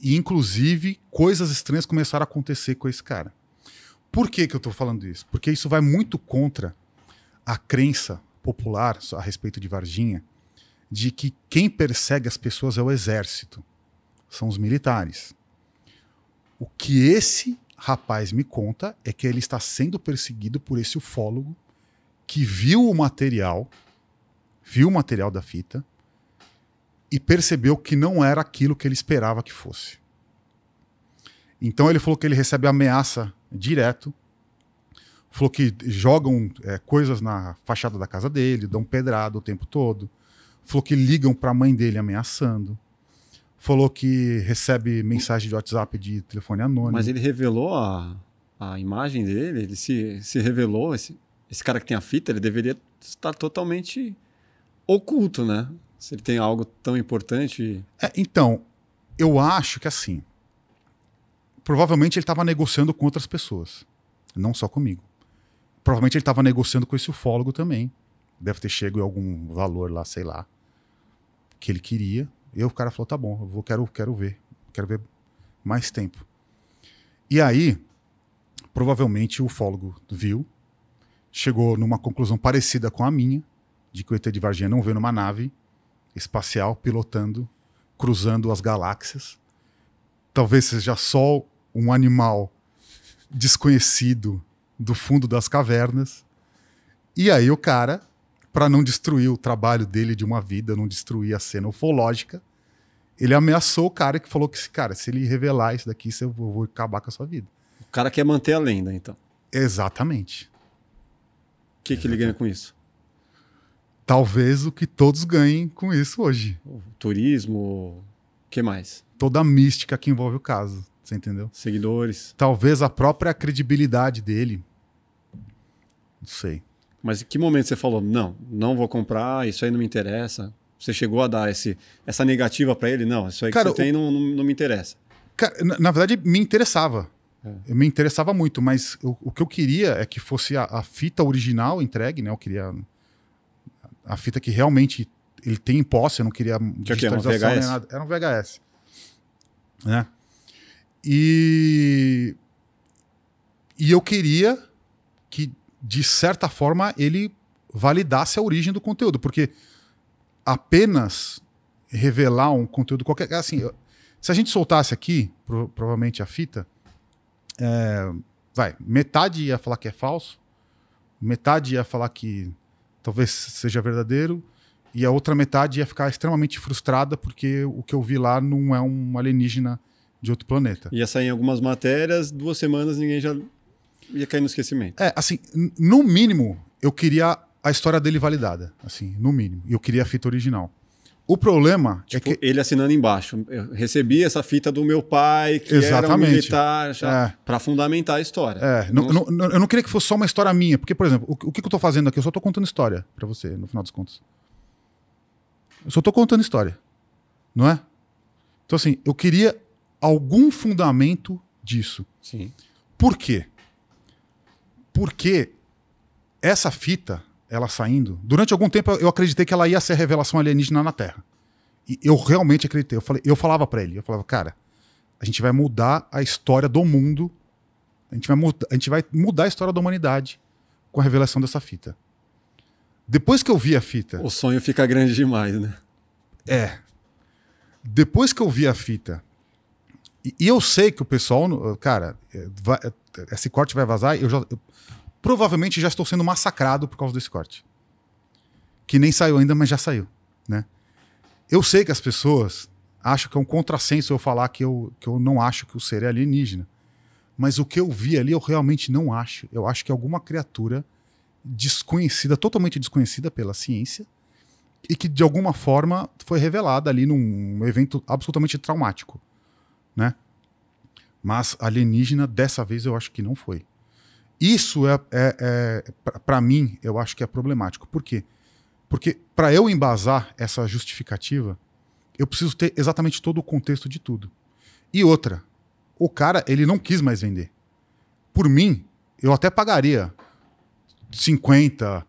E, inclusive, coisas estranhas começaram a acontecer com esse cara. Por que, que eu estou falando isso? Porque isso vai muito contra a crença popular a respeito de Varginha de que quem persegue as pessoas é o exército, são os militares. O que esse rapaz me conta é que ele está sendo perseguido por esse ufólogo que viu o material, viu o material da fita e percebeu que não era aquilo que ele esperava que fosse. Então ele falou que ele recebe ameaça direto, falou que jogam é, coisas na fachada da casa dele, dão pedrada o tempo todo, falou que ligam para a mãe dele ameaçando, falou que recebe mensagem de WhatsApp de telefone anônimo. Mas ele revelou a, a imagem dele, ele se, se revelou, esse, esse cara que tem a fita, ele deveria estar totalmente oculto, né? Se ele tem algo tão importante. É, então, eu acho que assim. Provavelmente ele estava negociando com outras pessoas, não só comigo. Provavelmente ele estava negociando com esse ufólogo também. Deve ter chego em algum valor lá, sei lá, que ele queria e o cara falou: tá bom, eu vou, quero, quero ver, quero ver mais tempo. E aí, provavelmente o ufólogo viu, chegou numa conclusão parecida com a minha, de que o ET de Varginha não veio numa nave espacial pilotando, cruzando as galáxias. Talvez seja só um animal desconhecido do fundo das cavernas. E aí o cara para não destruir o trabalho dele de uma vida, não destruir a cena ufológica, ele ameaçou o cara que falou que cara, se ele revelar isso daqui, eu vou acabar com a sua vida. O cara quer manter a lenda, então. Exatamente. O que, que ele ganha com isso? Talvez o que todos ganhem com isso hoje. O turismo, o que mais? Toda a mística que envolve o caso, você entendeu? Seguidores. Talvez a própria credibilidade dele. Não sei. Mas em que momento você falou, não, não vou comprar, isso aí não me interessa? Você chegou a dar esse, essa negativa para ele? Não, isso aí cara, que você o... tem não, não, não, me interessa. Cara, na, na, verdade, me interessava. É. Me interessava muito, mas o que eu queria é que fosse a, a, fita original entregue, né? Eu queria a fita que realmente ele tem em posse, eu não queria que é digitalização que um VHS? Era um VHS. Né? E... E eu queria de certa forma, ele validasse a origem do conteúdo, porque apenas revelar um conteúdo qualquer. É assim, se a gente soltasse aqui, pro, provavelmente a fita, é, vai, metade ia falar que é falso, metade ia falar que talvez seja verdadeiro, e a outra metade ia ficar extremamente frustrada porque o que eu vi lá não é um alienígena de outro planeta. Ia sair em algumas matérias, duas semanas ninguém já Ia cair no esquecimento. É, assim, no mínimo, eu queria a história dele validada. Assim, no mínimo. E eu queria a fita original. O problema é tipo, é que. Ele assinando embaixo. Eu recebi essa fita do meu pai, que Exatamente. era um militar, é. para fundamentar a história. É, não, não, não, eu não queria que fosse só uma história minha. Porque, por exemplo, o, o que, eu tô fazendo aqui? Eu só tô contando história para você, no final das contas. Eu só tô contando história. Não é? Então, assim, eu queria algum fundamento disso. Sim. Por quê? Porque essa fita, ela saindo, durante algum tempo eu acreditei que ela ia ser revelação alienígena na Terra. E eu realmente acreditei. Eu, falei, eu falava para ele, eu falava, cara, a gente vai mudar a história do mundo, a gente, vai muda, a gente vai mudar a história da humanidade com a revelação dessa fita. Depois que eu vi a fita. O sonho fica grande demais, né? É. Depois que eu vi a fita e, eu sei que o pessoal, cara, é, vai, é, esse corte vai vazar. Eu já, eu, provavelmente já estou sendo massacrado por causa desse corte. Que nem saiu ainda, mas já saiu, né? Eu sei que as pessoas acham que é um contrassenso eu falar que eu, que eu não acho que o ser é alienígena. Mas o que eu vi ali, eu realmente não acho. Eu acho que é alguma criatura desconhecida, totalmente desconhecida pela ciência, e que de alguma forma foi revelada ali num evento absolutamente traumático né? Mas alienígena, dessa vez, eu acho que não foi. Isso é, é, é para mim, eu acho que é problemático. Por quê? Porque para eu embasar essa justificativa, eu preciso ter exatamente todo o contexto de tudo. E outra, o cara, ele não quis mais vender. Por mim, eu até pagaria 50,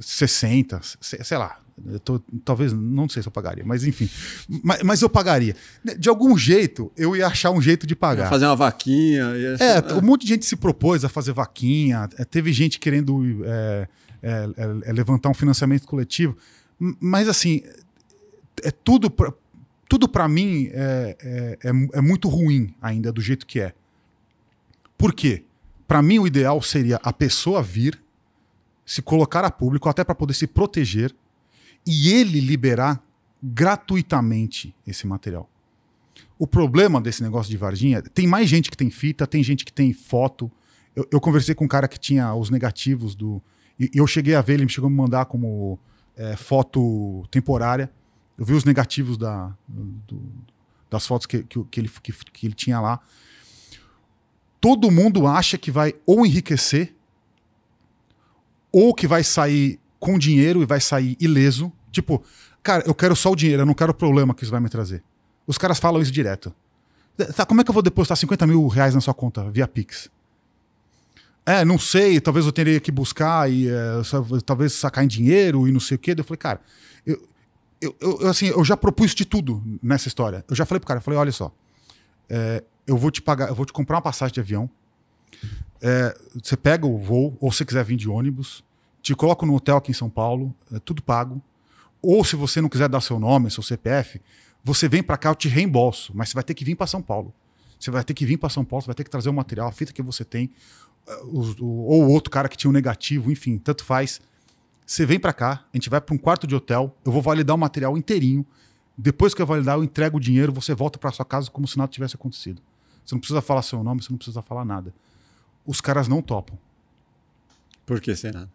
60, sei lá, eu tô, talvez, não sei se eu pagaria, mas enfim. Mas, mas, eu pagaria. De algum jeito, eu ia achar um jeito de pagar. Ia fazer uma vaquinha. Ia... É, um monte de gente se propôs a fazer vaquinha. É, teve gente querendo é, é, é, é, levantar um financiamento coletivo. Mas, assim, é tudo pra, tudo para mim é, é, é muito ruim ainda, do jeito que é. Por quê? Para mim, o ideal seria a pessoa vir, se colocar a público, até para poder se proteger e ele liberar gratuitamente esse material. O problema desse negócio de Varginha, tem mais gente que tem fita, tem gente que tem foto. Eu, eu conversei com um cara que tinha os negativos do. E, eu cheguei a ver, ele me chegou a me mandar como é, foto temporária. Eu vi os negativos da, do, das fotos que, que, que ele, que, que ele tinha lá. Todo mundo acha que vai ou enriquecer, ou que vai sair com dinheiro e vai sair ileso, Tipo, cara, eu quero só o dinheiro, eu não quero o problema que isso vai me trazer. Os caras falam isso direto. Tá, tá como é que eu vou depositar 50 mil reais na sua conta via Pix? É, não sei, talvez eu teria que buscar e é, talvez sacar em dinheiro e não sei o quê. Eu falei, cara, eu, eu, eu, assim, eu já propus de tudo nessa história. Eu já falei pro cara, eu falei, olha só, é, eu vou te pagar, eu vou te comprar uma passagem de avião. É, você pega o voo, ou se quiser vir de ônibus, te coloco no hotel aqui em São Paulo, é tudo pago. Ou se você não quiser dar seu nome, seu CPF, você vem para cá, eu te reembolso, mas você vai ter que vir para São Paulo. Você vai ter que vir para São Paulo, você vai ter que trazer o material, a fita que você tem, eh, ou outro cara que tinha um negativo, enfim, tanto faz. Você vem para cá, a gente vai para um quarto de hotel, eu vou validar o material inteirinho. Depois que eu validar, eu entrego o dinheiro, você volta para sua casa como se nada tivesse acontecido. Você não precisa falar seu nome, você não precisa falar nada. Os caras não topam. Por que será?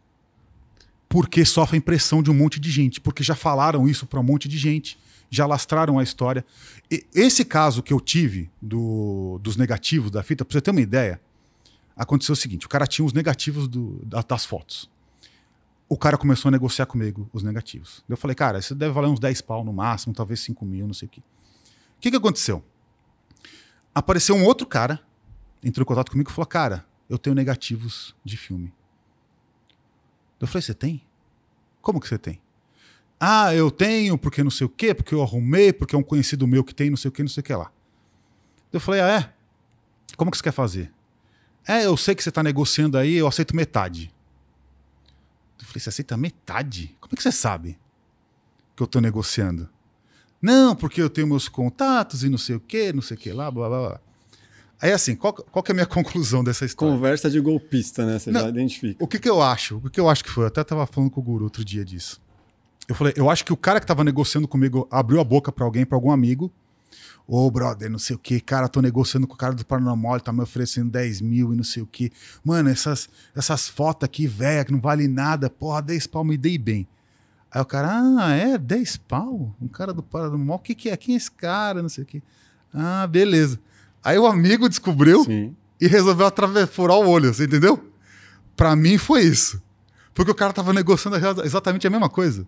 porque a impressão de um monte de gente, porque já falaram isso para um monte de gente, já lastraram a história. E esse caso que eu tive do, dos negativos da fita, para você ter uma ideia, aconteceu o seguinte: o cara tinha os negativos do, das fotos. O cara começou a negociar comigo os negativos. Eu falei, cara, isso deve valer uns 10 pau no máximo, talvez 5 mil, não sei o quê. O que, que aconteceu? Apareceu um outro cara, entrou em contato comigo e falou: cara, eu tenho negativos de filme. Eu falei, você tem? Como que você tem? Ah, eu tenho porque não sei o quê, porque eu arrumei, porque é um conhecido meu que tem não sei o quê, não sei o que lá. Eu falei, ah, é? Como que você quer fazer? É, eu sei que você está negociando aí, eu aceito metade. Eu falei, você aceita metade? Como é que você sabe que eu estou negociando? Não, porque eu tenho meus contatos e não sei o quê não sei o quê lá, blá, blá, blá. Aí, assim, qual, qual é a minha conclusão dessa história? Conversa de golpista, né? Você Não, já identifica. O que, que eu acho? O que eu acho que foi? Eu até estava falando com o Guru outro dia disso. Eu falei, eu acho que o cara que estava negociando comigo abriu a boca para alguém, para algum amigo. Ô, oh, brother, não sei o que, cara, tô negociando com o cara do Paranormal, tá me oferecendo 10 mil e não sei o que. Mano, essas, essas fotos aqui, velha, que não vale nada, porra, 10 pau, me dei bem. Aí o cara, ah, é, 10 pau? Um cara do Paranormal, o que que é? Quem é esse cara? Não sei o que. Ah, beleza. Aí o amigo descobriu Sim. e resolveu furar o olho, você entendeu? Para mim foi isso. Porque o cara tava negociando exatamente a mesma coisa.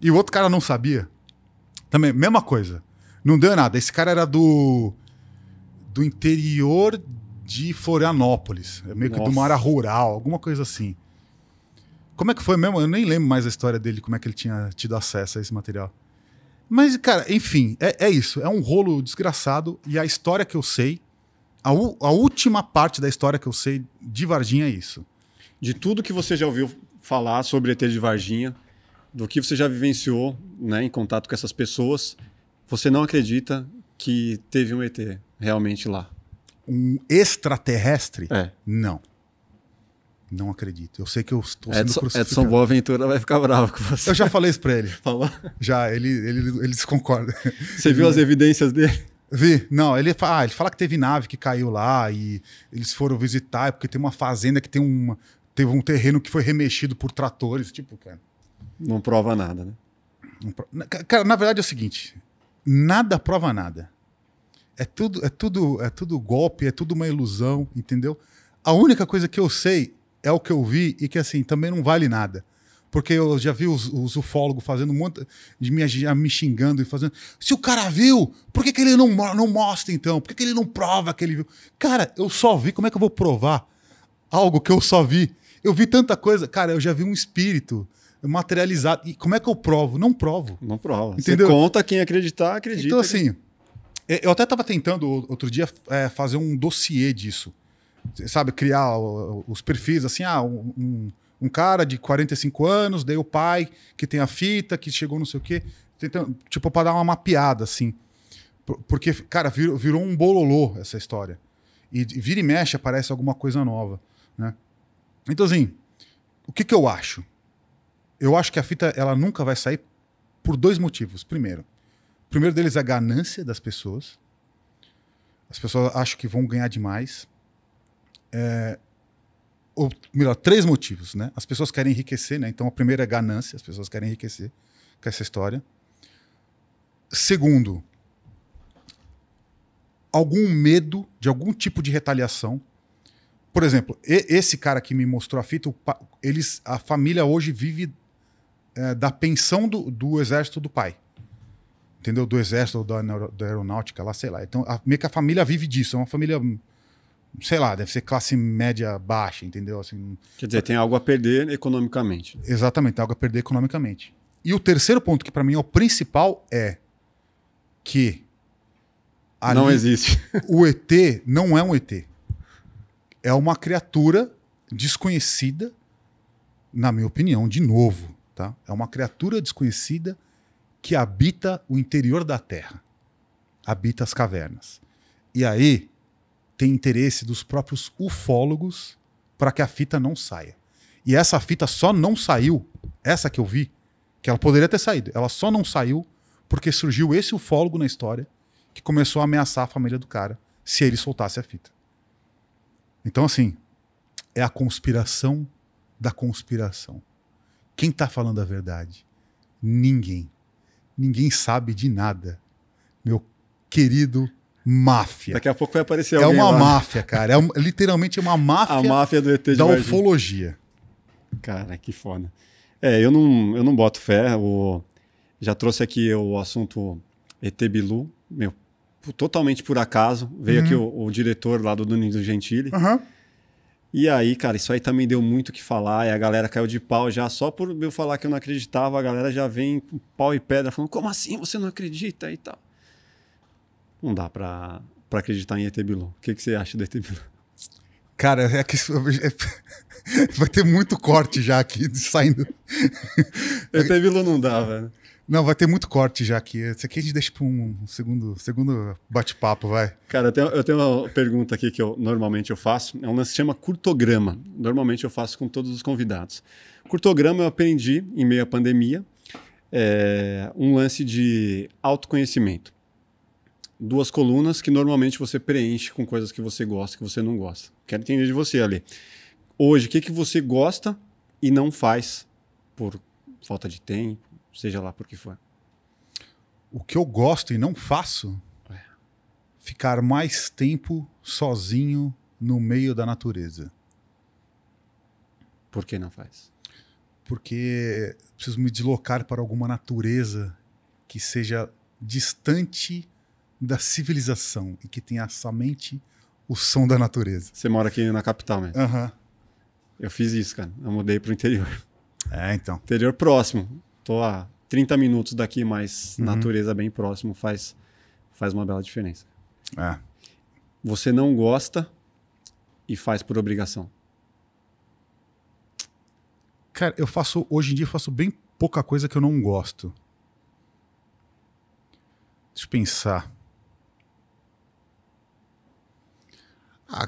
E o outro cara não sabia. Também, mesma coisa. Não deu nada. Esse cara era do. do interior de Florianópolis. É meio Nossa. que de uma área rural, alguma coisa assim. Como é que foi mesmo? Eu nem lembro mais a história dele, como é que ele tinha tido acesso a esse material. Mas, cara, enfim, é, é isso. É um rolo desgraçado. E a história que eu sei, a, u, a última parte da história que eu sei de Varginha é isso. De tudo que você já ouviu falar sobre ET de Varginha, do que você já vivenciou né, em contato com essas pessoas, você não acredita que teve um ET realmente lá? Um extraterrestre? É. Não não acredito. Eu sei que eu estou sendo Edson, crucificado. Edson Boaventura vai ficar bravo com você. Eu já falei isso para ele. Falou? Já, ele, ele, ele desconcorda. Você viu as evidências dele? Vi, não, ele fala, ah, ele fala que teve nave que caiu lá e eles foram visitar, é porque tem uma fazenda que tem uma. Teve um terreno que foi remexido por tratores, tipo, cara. Não prova nada, né? cara, na verdade é o seguinte: nada prova nada. É tudo, é tudo, é tudo golpe, é tudo uma ilusão, entendeu? A única coisa que eu sei é o que eu vi e que assim também não vale nada. Porque eu já vi os, os ufólogos fazendo um monte de me, me xingando e fazendo. Se o cara viu, por que, que ele não, não mostra então? Por que, que ele não prova que ele viu? Cara, eu só vi, como é que eu vou provar algo que eu só vi? Eu vi tanta coisa. Cara, eu já vi um espírito materializado. E como é que eu provo? Não provo. Não prova. Entendeu? Você conta quem acreditar, acredita. Então, assim, é, eu até estava tentando outro dia é, fazer um dossiê disso sabe, criar os perfis, assim, ah, um, um cara de 45 anos, daí o pai que tem a fita, que chegou não sei o quê. Tentando, tipo, para dar uma mapeada, assim. Porque, cara, virou, virou um bololô essa história. E vira e mexe, aparece alguma coisa nova, né? Então, assim, o que, que eu acho? Eu acho que a fita, ela nunca vai sair por dois motivos. Primeiro, o primeiro deles é a ganância das pessoas. As pessoas acham que vão ganhar demais. É, ou melhor, três motivos, né? As pessoas querem enriquecer, né? Então a primeira é ganância, as pessoas querem enriquecer com essa história. Segundo, algum medo de algum tipo de retaliação. Por exemplo, esse cara que me mostrou a fita, eles, a família hoje vive é, da pensão do, do exército do pai entendeu? Do exército ou da, da, aeronáutica, lá, sei lá. Então, a, meio que a família vive disso. É uma família sei lá, deve ser classe média baixa, entendeu? Assim, Quer dizer, tem algo a perder economicamente. Exatamente, tem algo a perder economicamente. E o terceiro ponto, que para mim é o principal, é que. Ali, não existe. O ET não é um ET. É uma criatura desconhecida, na minha opinião, de novo. Tá? É uma criatura desconhecida que habita o interior da Terra, habita as cavernas. E aí, tem interesse dos próprios ufólogos para que a fita não saia. E essa fita só não saiu, essa que eu vi, que ela poderia ter saído, ela só não saiu porque surgiu esse ufólogo na história que começou a ameaçar a família do cara se ele soltasse a fita. Então, assim, é a conspiração da conspiração. Quem está falando a verdade? Ninguém. Ninguém sabe de nada. Meu querido máfia. Daqui a pouco vai aparecer é alguém É uma lá. máfia, cara. É um, literalmente é uma máfia, a máfia do ET de da Varginha. ufologia. Cara, que foda. É, eu não, eu não boto fé. O, já trouxe aqui o assunto ET Bilu, meu, totalmente por acaso. Veio uhum. aqui o, o, diretor lá do Danilo Gentili. Uhum. E aí, cara, isso aí também deu muito o que falar. E a galera caiu de pau já. Só por eu falar que eu não acreditava, a galera já vem com pau e pedra falando: como assim você não acredita e tal não dá para acreditar em ET Bilu. O que, que você acha do ET Bilu? Cara, é que é, vai ter muito corte já aqui saindo. ET Bilu não dá, velho. Não, vai ter muito corte já aqui. Isso aqui a gente deixa para um segundo, segundo bate-papo, vai. Cara, eu tenho, eu tenho, uma pergunta aqui que eu normalmente eu faço. É um lance que chama curtograma. Normalmente eu faço com todos os convidados. Curtograma eu aprendi em meio à pandemia. É um lance de autoconhecimento duas colunas que normalmente você preenche com coisas que você gosta, que você não gosta. Quero entender de você, ali Hoje, o que, que você gosta e não faz por falta de tempo, seja lá por que for? O que eu gosto e não faço? É. Ficar mais tempo sozinho no meio da natureza. Por que não faz? Porque preciso me deslocar para alguma natureza que seja distante da civilização e que tenha somente o som da natureza. Você mora aqui na capital, né? Aham. Uhum. Eu fiz isso, cara. Eu mudei pro interior. É, então. Interior próximo. Tô a 30 minutos daqui, mas uhum. natureza bem próximo faz, faz uma bela diferença. É. Você não gosta e faz por obrigação. Cara, eu faço. Hoje em dia eu faço bem pouca coisa que eu não gosto. Deixa eu pensar.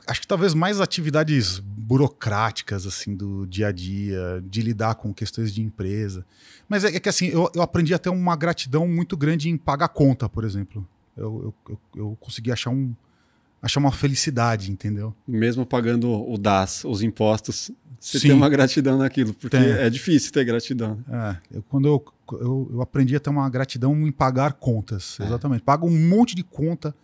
acho que talvez mais atividades burocráticas assim do dia a dia, de lidar com questões de empresa. Mas é, é que assim, eu, eu, aprendi a ter uma gratidão muito grande em pagar conta, por exemplo. Eu, eu, eu, consegui achar um achar uma felicidade, entendeu? Mesmo pagando o DAS, os impostos, você Sim. tem uma gratidão naquilo, porque tem. é difícil ter gratidão. Né? É, eu, quando eu, eu, aprendi a ter uma gratidão em pagar contas, é. exatamente. Pago um monte de conta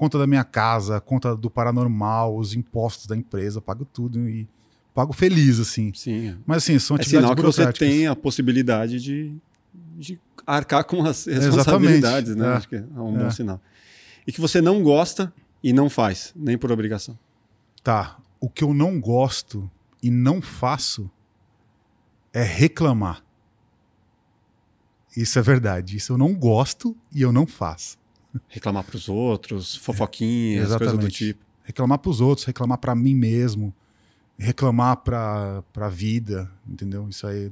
conta da minha casa, conta do paranormal, os impostos da empresa, pago tudo e pago feliz, assim. Sim. Mas assim, são é atividades é sinal que você tem a possibilidade de, de arcar com as responsabilidades, Exatamente. né? É. Acho que é um é. bom sinal. E que você não gosta e não faz, nem por obrigação. Tá. O que eu não gosto e não faço é reclamar. Isso é verdade. Isso eu não gosto e eu não faço. Reclamar para os outros, é, fofoquinhas, é, coisas do tipo. Reclamar para os outros, reclamar para mim mesmo, reclamar para a vida, entendeu? Isso aí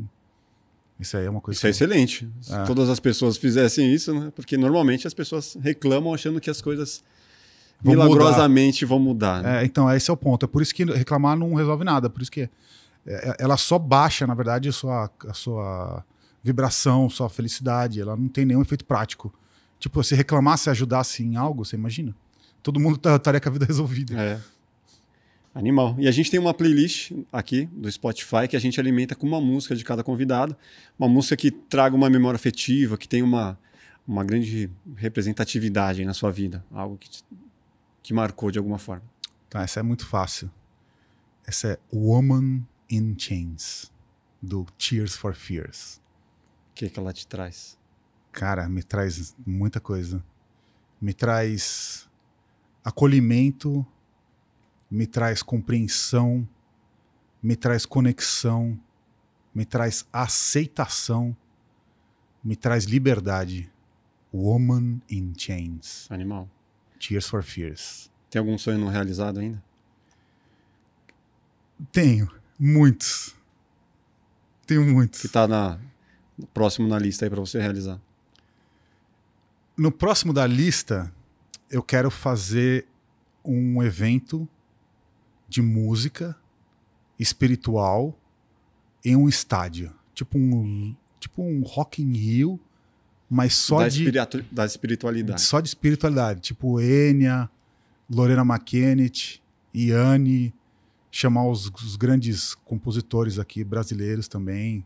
isso aí é uma coisa. Isso é que... é excelente. Se é. todas as pessoas fizessem isso, né? Porque normalmente as pessoas reclamam achando que as coisas vão milagrosamente mudar. vão mudar. Né? É, então, esse é o ponto. É por isso que reclamar não resolve nada. Por isso que ela só baixa, na verdade, a sua, a sua vibração, sua felicidade. Ela não tem nenhum efeito prático. Tipo, se reclamasse, ajudasse em algo, você imagina? Todo mundo tá, estaria com a vida resolvida. É. Animal. E a gente tem uma playlist aqui do Spotify que a gente alimenta com uma música de cada convidado. Uma música que traga uma memória afetiva, que tem uma, uma grande representatividade na sua vida. Algo que, te, que marcou de alguma forma. Tá, essa é muito fácil. Essa é Woman in Chains, do Tears for Fears. O que, é que ela te traz? cara, me traz muita coisa. Me traz acolhimento, me traz compreensão, me traz conexão, me traz aceitação, me traz liberdade. Woman in Chains. Animal. Tears for Fears. Tem algum sonho não realizado ainda? Tenho, muitos. Tenho muitos. Que tá na, próximo na lista aí para você realizar. No próximo da lista, eu quero fazer um evento de música espiritual em um estádio. Tipo um, tipo um Rock in Rio, mas só da de... Espiritu da espiritualidade. Só de espiritualidade. Tipo Enya, Lorena McKennitt, Iane, chamar os, os, grandes compositores aqui brasileiros também.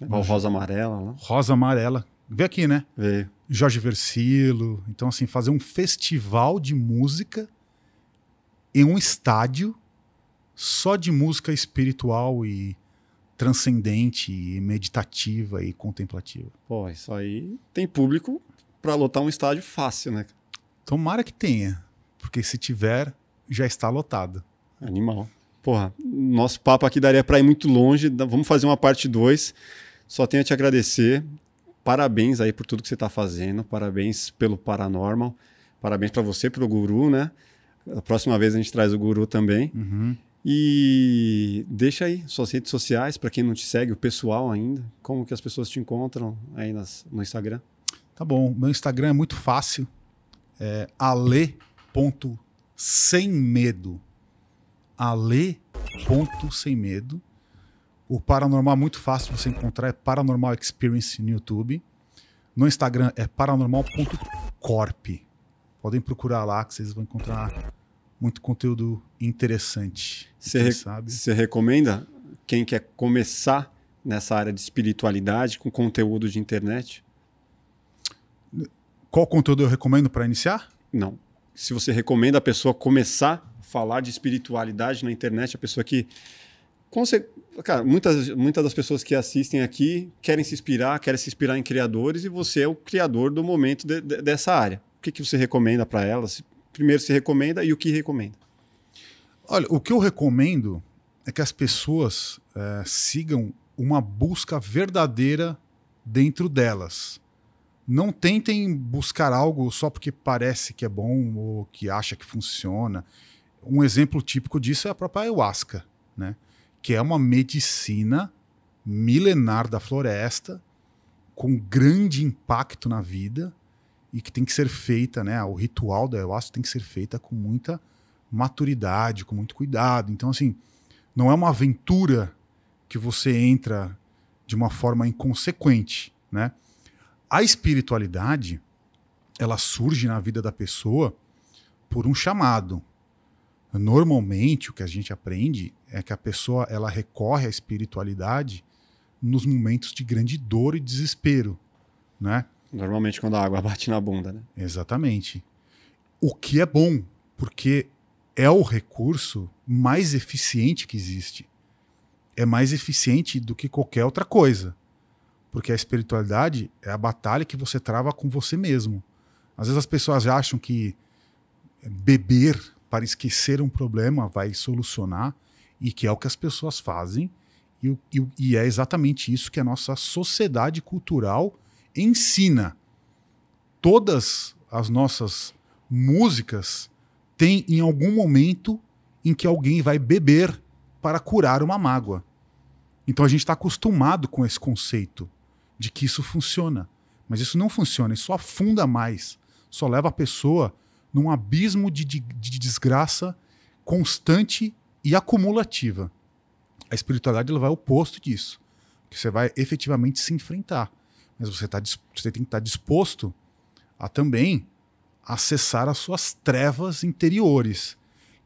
Legal, Rosa Amarela. Né? Rosa Amarela, Veio aqui, né? Veio. Jorge Versilo. Então, assim, fazer um festival de música em um estádio só de música espiritual e transcendente, e meditativa e contemplativa. Pô, isso aí tem público para lotar um estádio fácil, né? Tomara que tenha, porque se tiver, já está lotado. Animal. Porra, nosso papo aqui daria para ir muito longe. Vamos fazer uma parte 2. Só tenho a te agradecer parabéns aí por tudo que você está fazendo, parabéns pelo Paranormal, parabéns para você, para o Guru, né? A próxima vez a gente traz o Guru também. Uhum. E deixa aí suas redes sociais, para quem não te segue, o pessoal ainda, como que as pessoas te encontram aí nas, no Instagram. Tá bom, meu Instagram é muito fácil, é sem ale.semmedo, o paranormal é muito fácil você encontrar, é Paranormal Experience no YouTube. No Instagram é paranormal.corp. Podem procurar lá que vocês vão encontrar muito conteúdo interessante. Você re recomenda quem quer começar nessa área de espiritualidade com conteúdo de internet? Qual conteúdo eu recomendo para iniciar? Não. Se você recomenda a pessoa começar a falar de espiritualidade na internet, a pessoa que Cara, muitas, muitas das pessoas que assistem aqui querem se inspirar, querem se inspirar em criadores e você é o criador do momento de, de, dessa área. O que, que você recomenda para elas? Primeiro, se recomenda e o que recomenda? Olha, o que eu recomendo é que as pessoas é, sigam uma busca verdadeira dentro delas. Não tentem buscar algo só porque parece que é bom ou que acha que funciona. Um exemplo típico disso é a própria ayahuasca, né? que é uma medicina milenar da floresta, com grande impacto na vida e que tem que ser feita, né? O ritual da ayahuasca tem que ser feita com muita maturidade, com muito cuidado. Então, assim, não é uma aventura que você entra de uma forma inconsequente, né? A espiritualidade, ela surge na vida da pessoa por um chamado, Normalmente, o que a gente aprende é que a pessoa ela recorre à espiritualidade nos momentos de grande dor e desespero, né? Normalmente quando a água bate na bunda, né? Exatamente. O que é bom, porque é o recurso mais eficiente que existe. É mais eficiente do que qualquer outra coisa. Porque a espiritualidade é a batalha que você trava com você mesmo. Às vezes as pessoas acham que beber para esquecer um problema, vai solucionar, e que é o que as pessoas fazem. E, e, e é exatamente isso que a nossa sociedade cultural ensina. Todas as nossas músicas têm, em algum momento, em que alguém vai beber para curar uma mágoa. Então a gente está acostumado com esse conceito de que isso funciona. Mas isso não funciona, isso afunda mais. Só leva a pessoa num abismo de, de, de desgraça constante e acumulativa. A espiritualidade ela vai ao oposto disso, que você vai efetivamente se enfrentar, mas você, tá, você tem que estar tá disposto a também acessar as suas trevas interiores,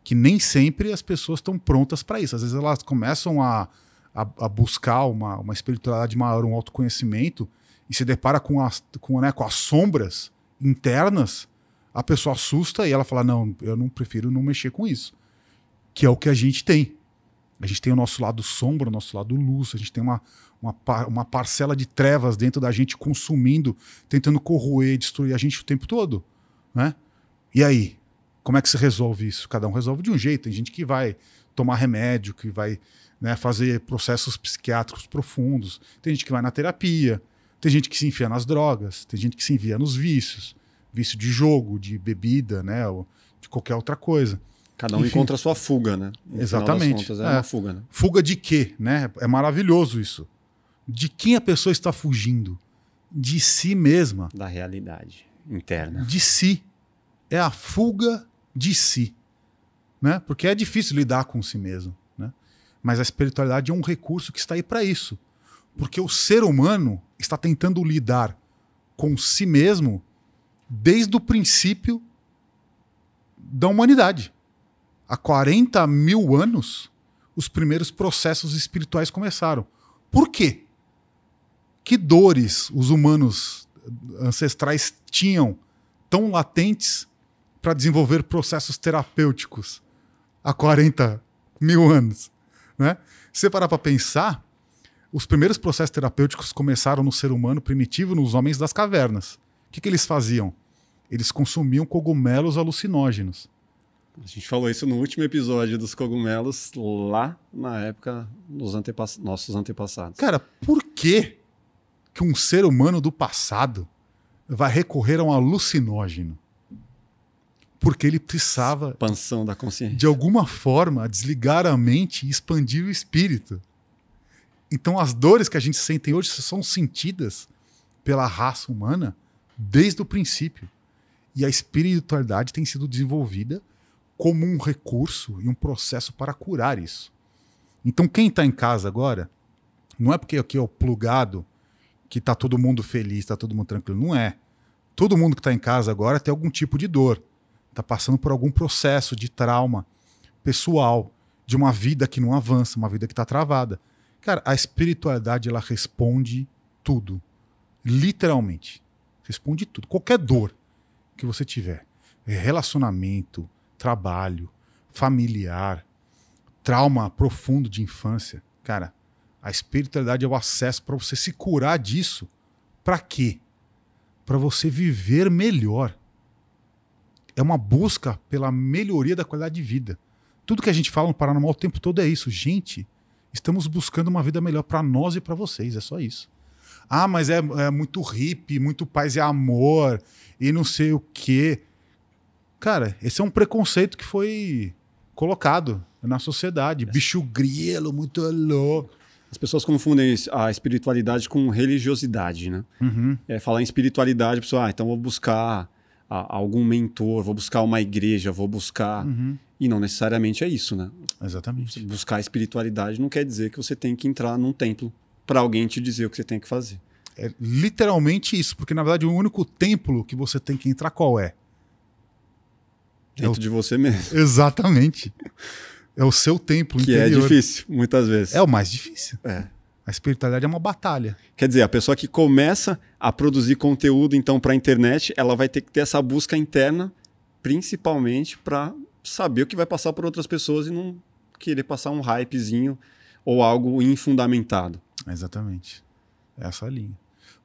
que nem sempre as pessoas estão prontas para isso. Às vezes elas começam a, a, a, buscar uma, uma espiritualidade maior, um autoconhecimento, e se depara com as, com, né, com as sombras internas a pessoa assusta e ela fala: Não, eu não prefiro não mexer com isso. Que é o que a gente tem. A gente tem o nosso lado sombra, o nosso lado luz, a gente tem uma, uma, uma parcela de trevas dentro da gente consumindo, tentando corroer, destruir a gente o tempo todo. Né? E aí? Como é que se resolve isso? Cada um resolve de um jeito. Tem gente que vai tomar remédio, que vai né, fazer processos psiquiátricos profundos, tem gente que vai na terapia, tem gente que se enfia nas drogas, tem gente que se envia nos vícios vício de jogo, de bebida, né? Ou de qualquer outra coisa. Cada um Enfim, encontra a sua fuga, né? No exatamente. Contas, é, é, uma fuga, né? Fuga de quê, né? É maravilhoso isso. De quem a pessoa está fugindo? De si mesma. Da realidade interna. De si. É a fuga de si. Né? Porque é difícil lidar com si mesmo. Né? Mas a espiritualidade é um recurso que está aí para isso. Porque o ser humano está tentando lidar com si mesmo desde o princípio da humanidade. Há 40 mil anos, os primeiros processos espirituais começaram. Por quê? Que dores os humanos ancestrais tinham tão latentes para desenvolver processos terapêuticos há 40 mil anos? Né? Se você parar para pensar, os primeiros processos terapêuticos começaram no ser humano primitivo, nos homens das cavernas que, que eles faziam? Eles consumiam cogumelos alucinógenos. A gente falou isso no último episódio dos cogumelos, lá na época dos antepass nossos antepassados. Cara, por que, que um ser humano do passado vai recorrer a um alucinógeno? Porque ele precisava. Expansão da consciência. De alguma forma, desligar a mente e expandir o espírito. Então, as dores que a gente sente hoje são sentidas pela raça humana desde o princípio. E a espiritualidade tem sido desenvolvida como um recurso e um processo para curar isso. Então, quem está em casa agora, não é porque aqui é o plugado que está todo mundo feliz, está todo mundo tranquilo. Não é. Todo mundo que está em casa agora tem algum tipo de dor, está passando por algum processo de trauma pessoal, de uma vida que não avança, uma vida que está travada. Cara, a espiritualidade ela responde tudo, literalmente responde tudo. Qualquer dor que você tiver, relacionamento, trabalho, familiar, trauma profundo de infância, cara, a espiritualidade é o acesso para você se curar disso. Para quê? Para você viver melhor. É uma busca pela melhoria da qualidade de vida. Tudo que a gente fala no Paranormal o tempo todo é isso. Gente, estamos buscando uma vida melhor para nós e para vocês. É só isso. Ah, mas é, é muito hippie, muito paz e amor e não sei o quê. Cara, esse é um preconceito que foi colocado na sociedade. Bicho grilo, muito louco. As pessoas confundem a espiritualidade com religiosidade, né? Uhum. É, falar em espiritualidade, a pessoa, ah, então vou buscar a, algum mentor, vou buscar uma igreja, vou buscar. Uhum. E não necessariamente é isso, né? Exatamente. Buscar a espiritualidade não quer dizer que você tem que entrar num templo para alguém te dizer o que você tem que fazer. É literalmente isso, porque na verdade o único templo que você tem que entrar qual é? é Dentro é o... de você mesmo. Exatamente. É o seu templo que é interior. é difícil, muitas vezes. É o mais difícil. É. A espiritualidade é uma batalha. Quer dizer, a pessoa que começa a produzir conteúdo então para a internet, ela vai ter que ter essa busca interna, principalmente para saber o que vai passar por outras pessoas e não querer passar um hypezinho ou algo infundamentado. Exatamente. É essa linha.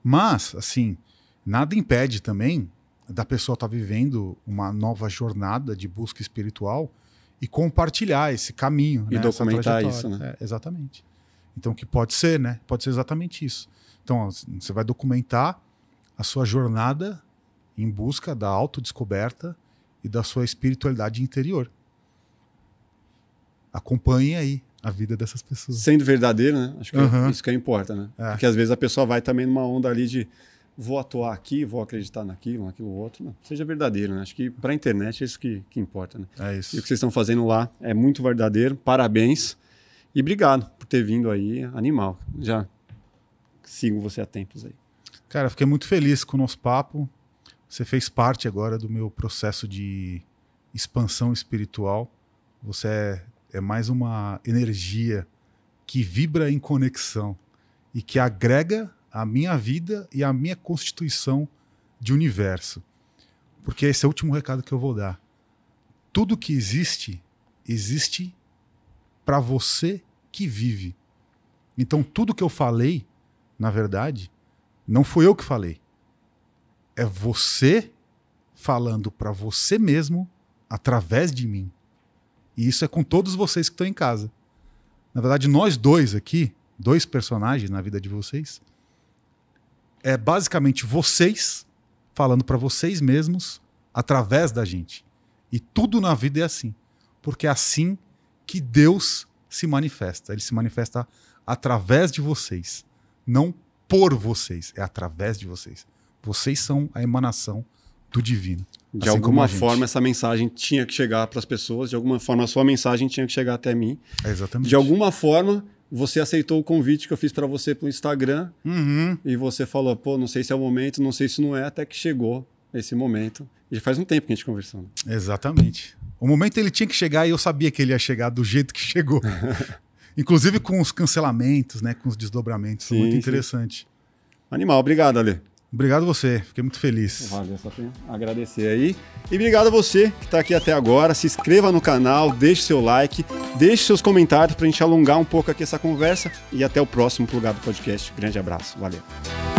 Mas, assim, nada impede também da pessoa estar tá vivendo uma nova jornada de busca espiritual e compartilhar esse caminho. E né? documentar isso, né? É, exatamente. Então, que pode ser, né? Pode ser exatamente isso. Então, você vai documentar a sua jornada em busca da autodescoberta e da sua espiritualidade interior. Acompanhe aí a vida dessas pessoas. Sendo verdadeiro, né? Acho que uhum. é isso que importa, né? É. Porque às vezes a pessoa vai também numa onda ali de vou atuar aqui, vou acreditar naquilo, naquilo outro. Não, seja verdadeiro, né? Acho que para a internet é isso que, que importa, né? É isso. E o que vocês estão fazendo lá é muito verdadeiro. Parabéns e obrigado por ter vindo aí, animal. Já sigo você há tempos aí. Cara, fiquei muito feliz com o nosso papo. Você fez parte agora do meu processo de expansão espiritual. Você é é mais uma energia que vibra em conexão e que agrega a minha vida e a minha constituição de universo. Porque esse é o último recado que eu vou dar. Tudo que existe, existe para você que vive. Então, tudo que eu falei, na verdade, não foi eu que falei. É você falando para você mesmo através de mim. E isso é com todos vocês que estão em casa. Na verdade, nós dois aqui, dois personagens na vida de vocês, é basicamente vocês falando para vocês mesmos através da gente. E tudo na vida é assim, porque é assim que Deus se manifesta. Ele se manifesta através de vocês, não por vocês, é através de vocês. Vocês são a emanação do divino. De assim alguma forma, essa mensagem tinha que chegar para as pessoas, de alguma forma, a sua mensagem tinha que chegar até mim. É exatamente. De alguma forma, você aceitou o convite que eu fiz para você para o Instagram uhum. e você falou, pô, não sei se é o momento, não sei se não é, até que chegou esse momento. E já faz um tempo que a gente conversou. Né? Exatamente. O momento ele tinha que chegar e eu sabia que ele ia chegar do jeito que chegou. Inclusive com os cancelamentos, né, com os desdobramentos, sim, muito interessante. Sim. Animal, obrigado, Ale. Obrigado você, fiquei muito feliz. Valeu, só tenho agradecer aí. E obrigado a você que está aqui até agora. Se inscreva no canal, deixe seu like, deixe seus comentários para a gente alongar um pouco aqui essa conversa. E até o próximo Plugado Podcast. Grande abraço, valeu.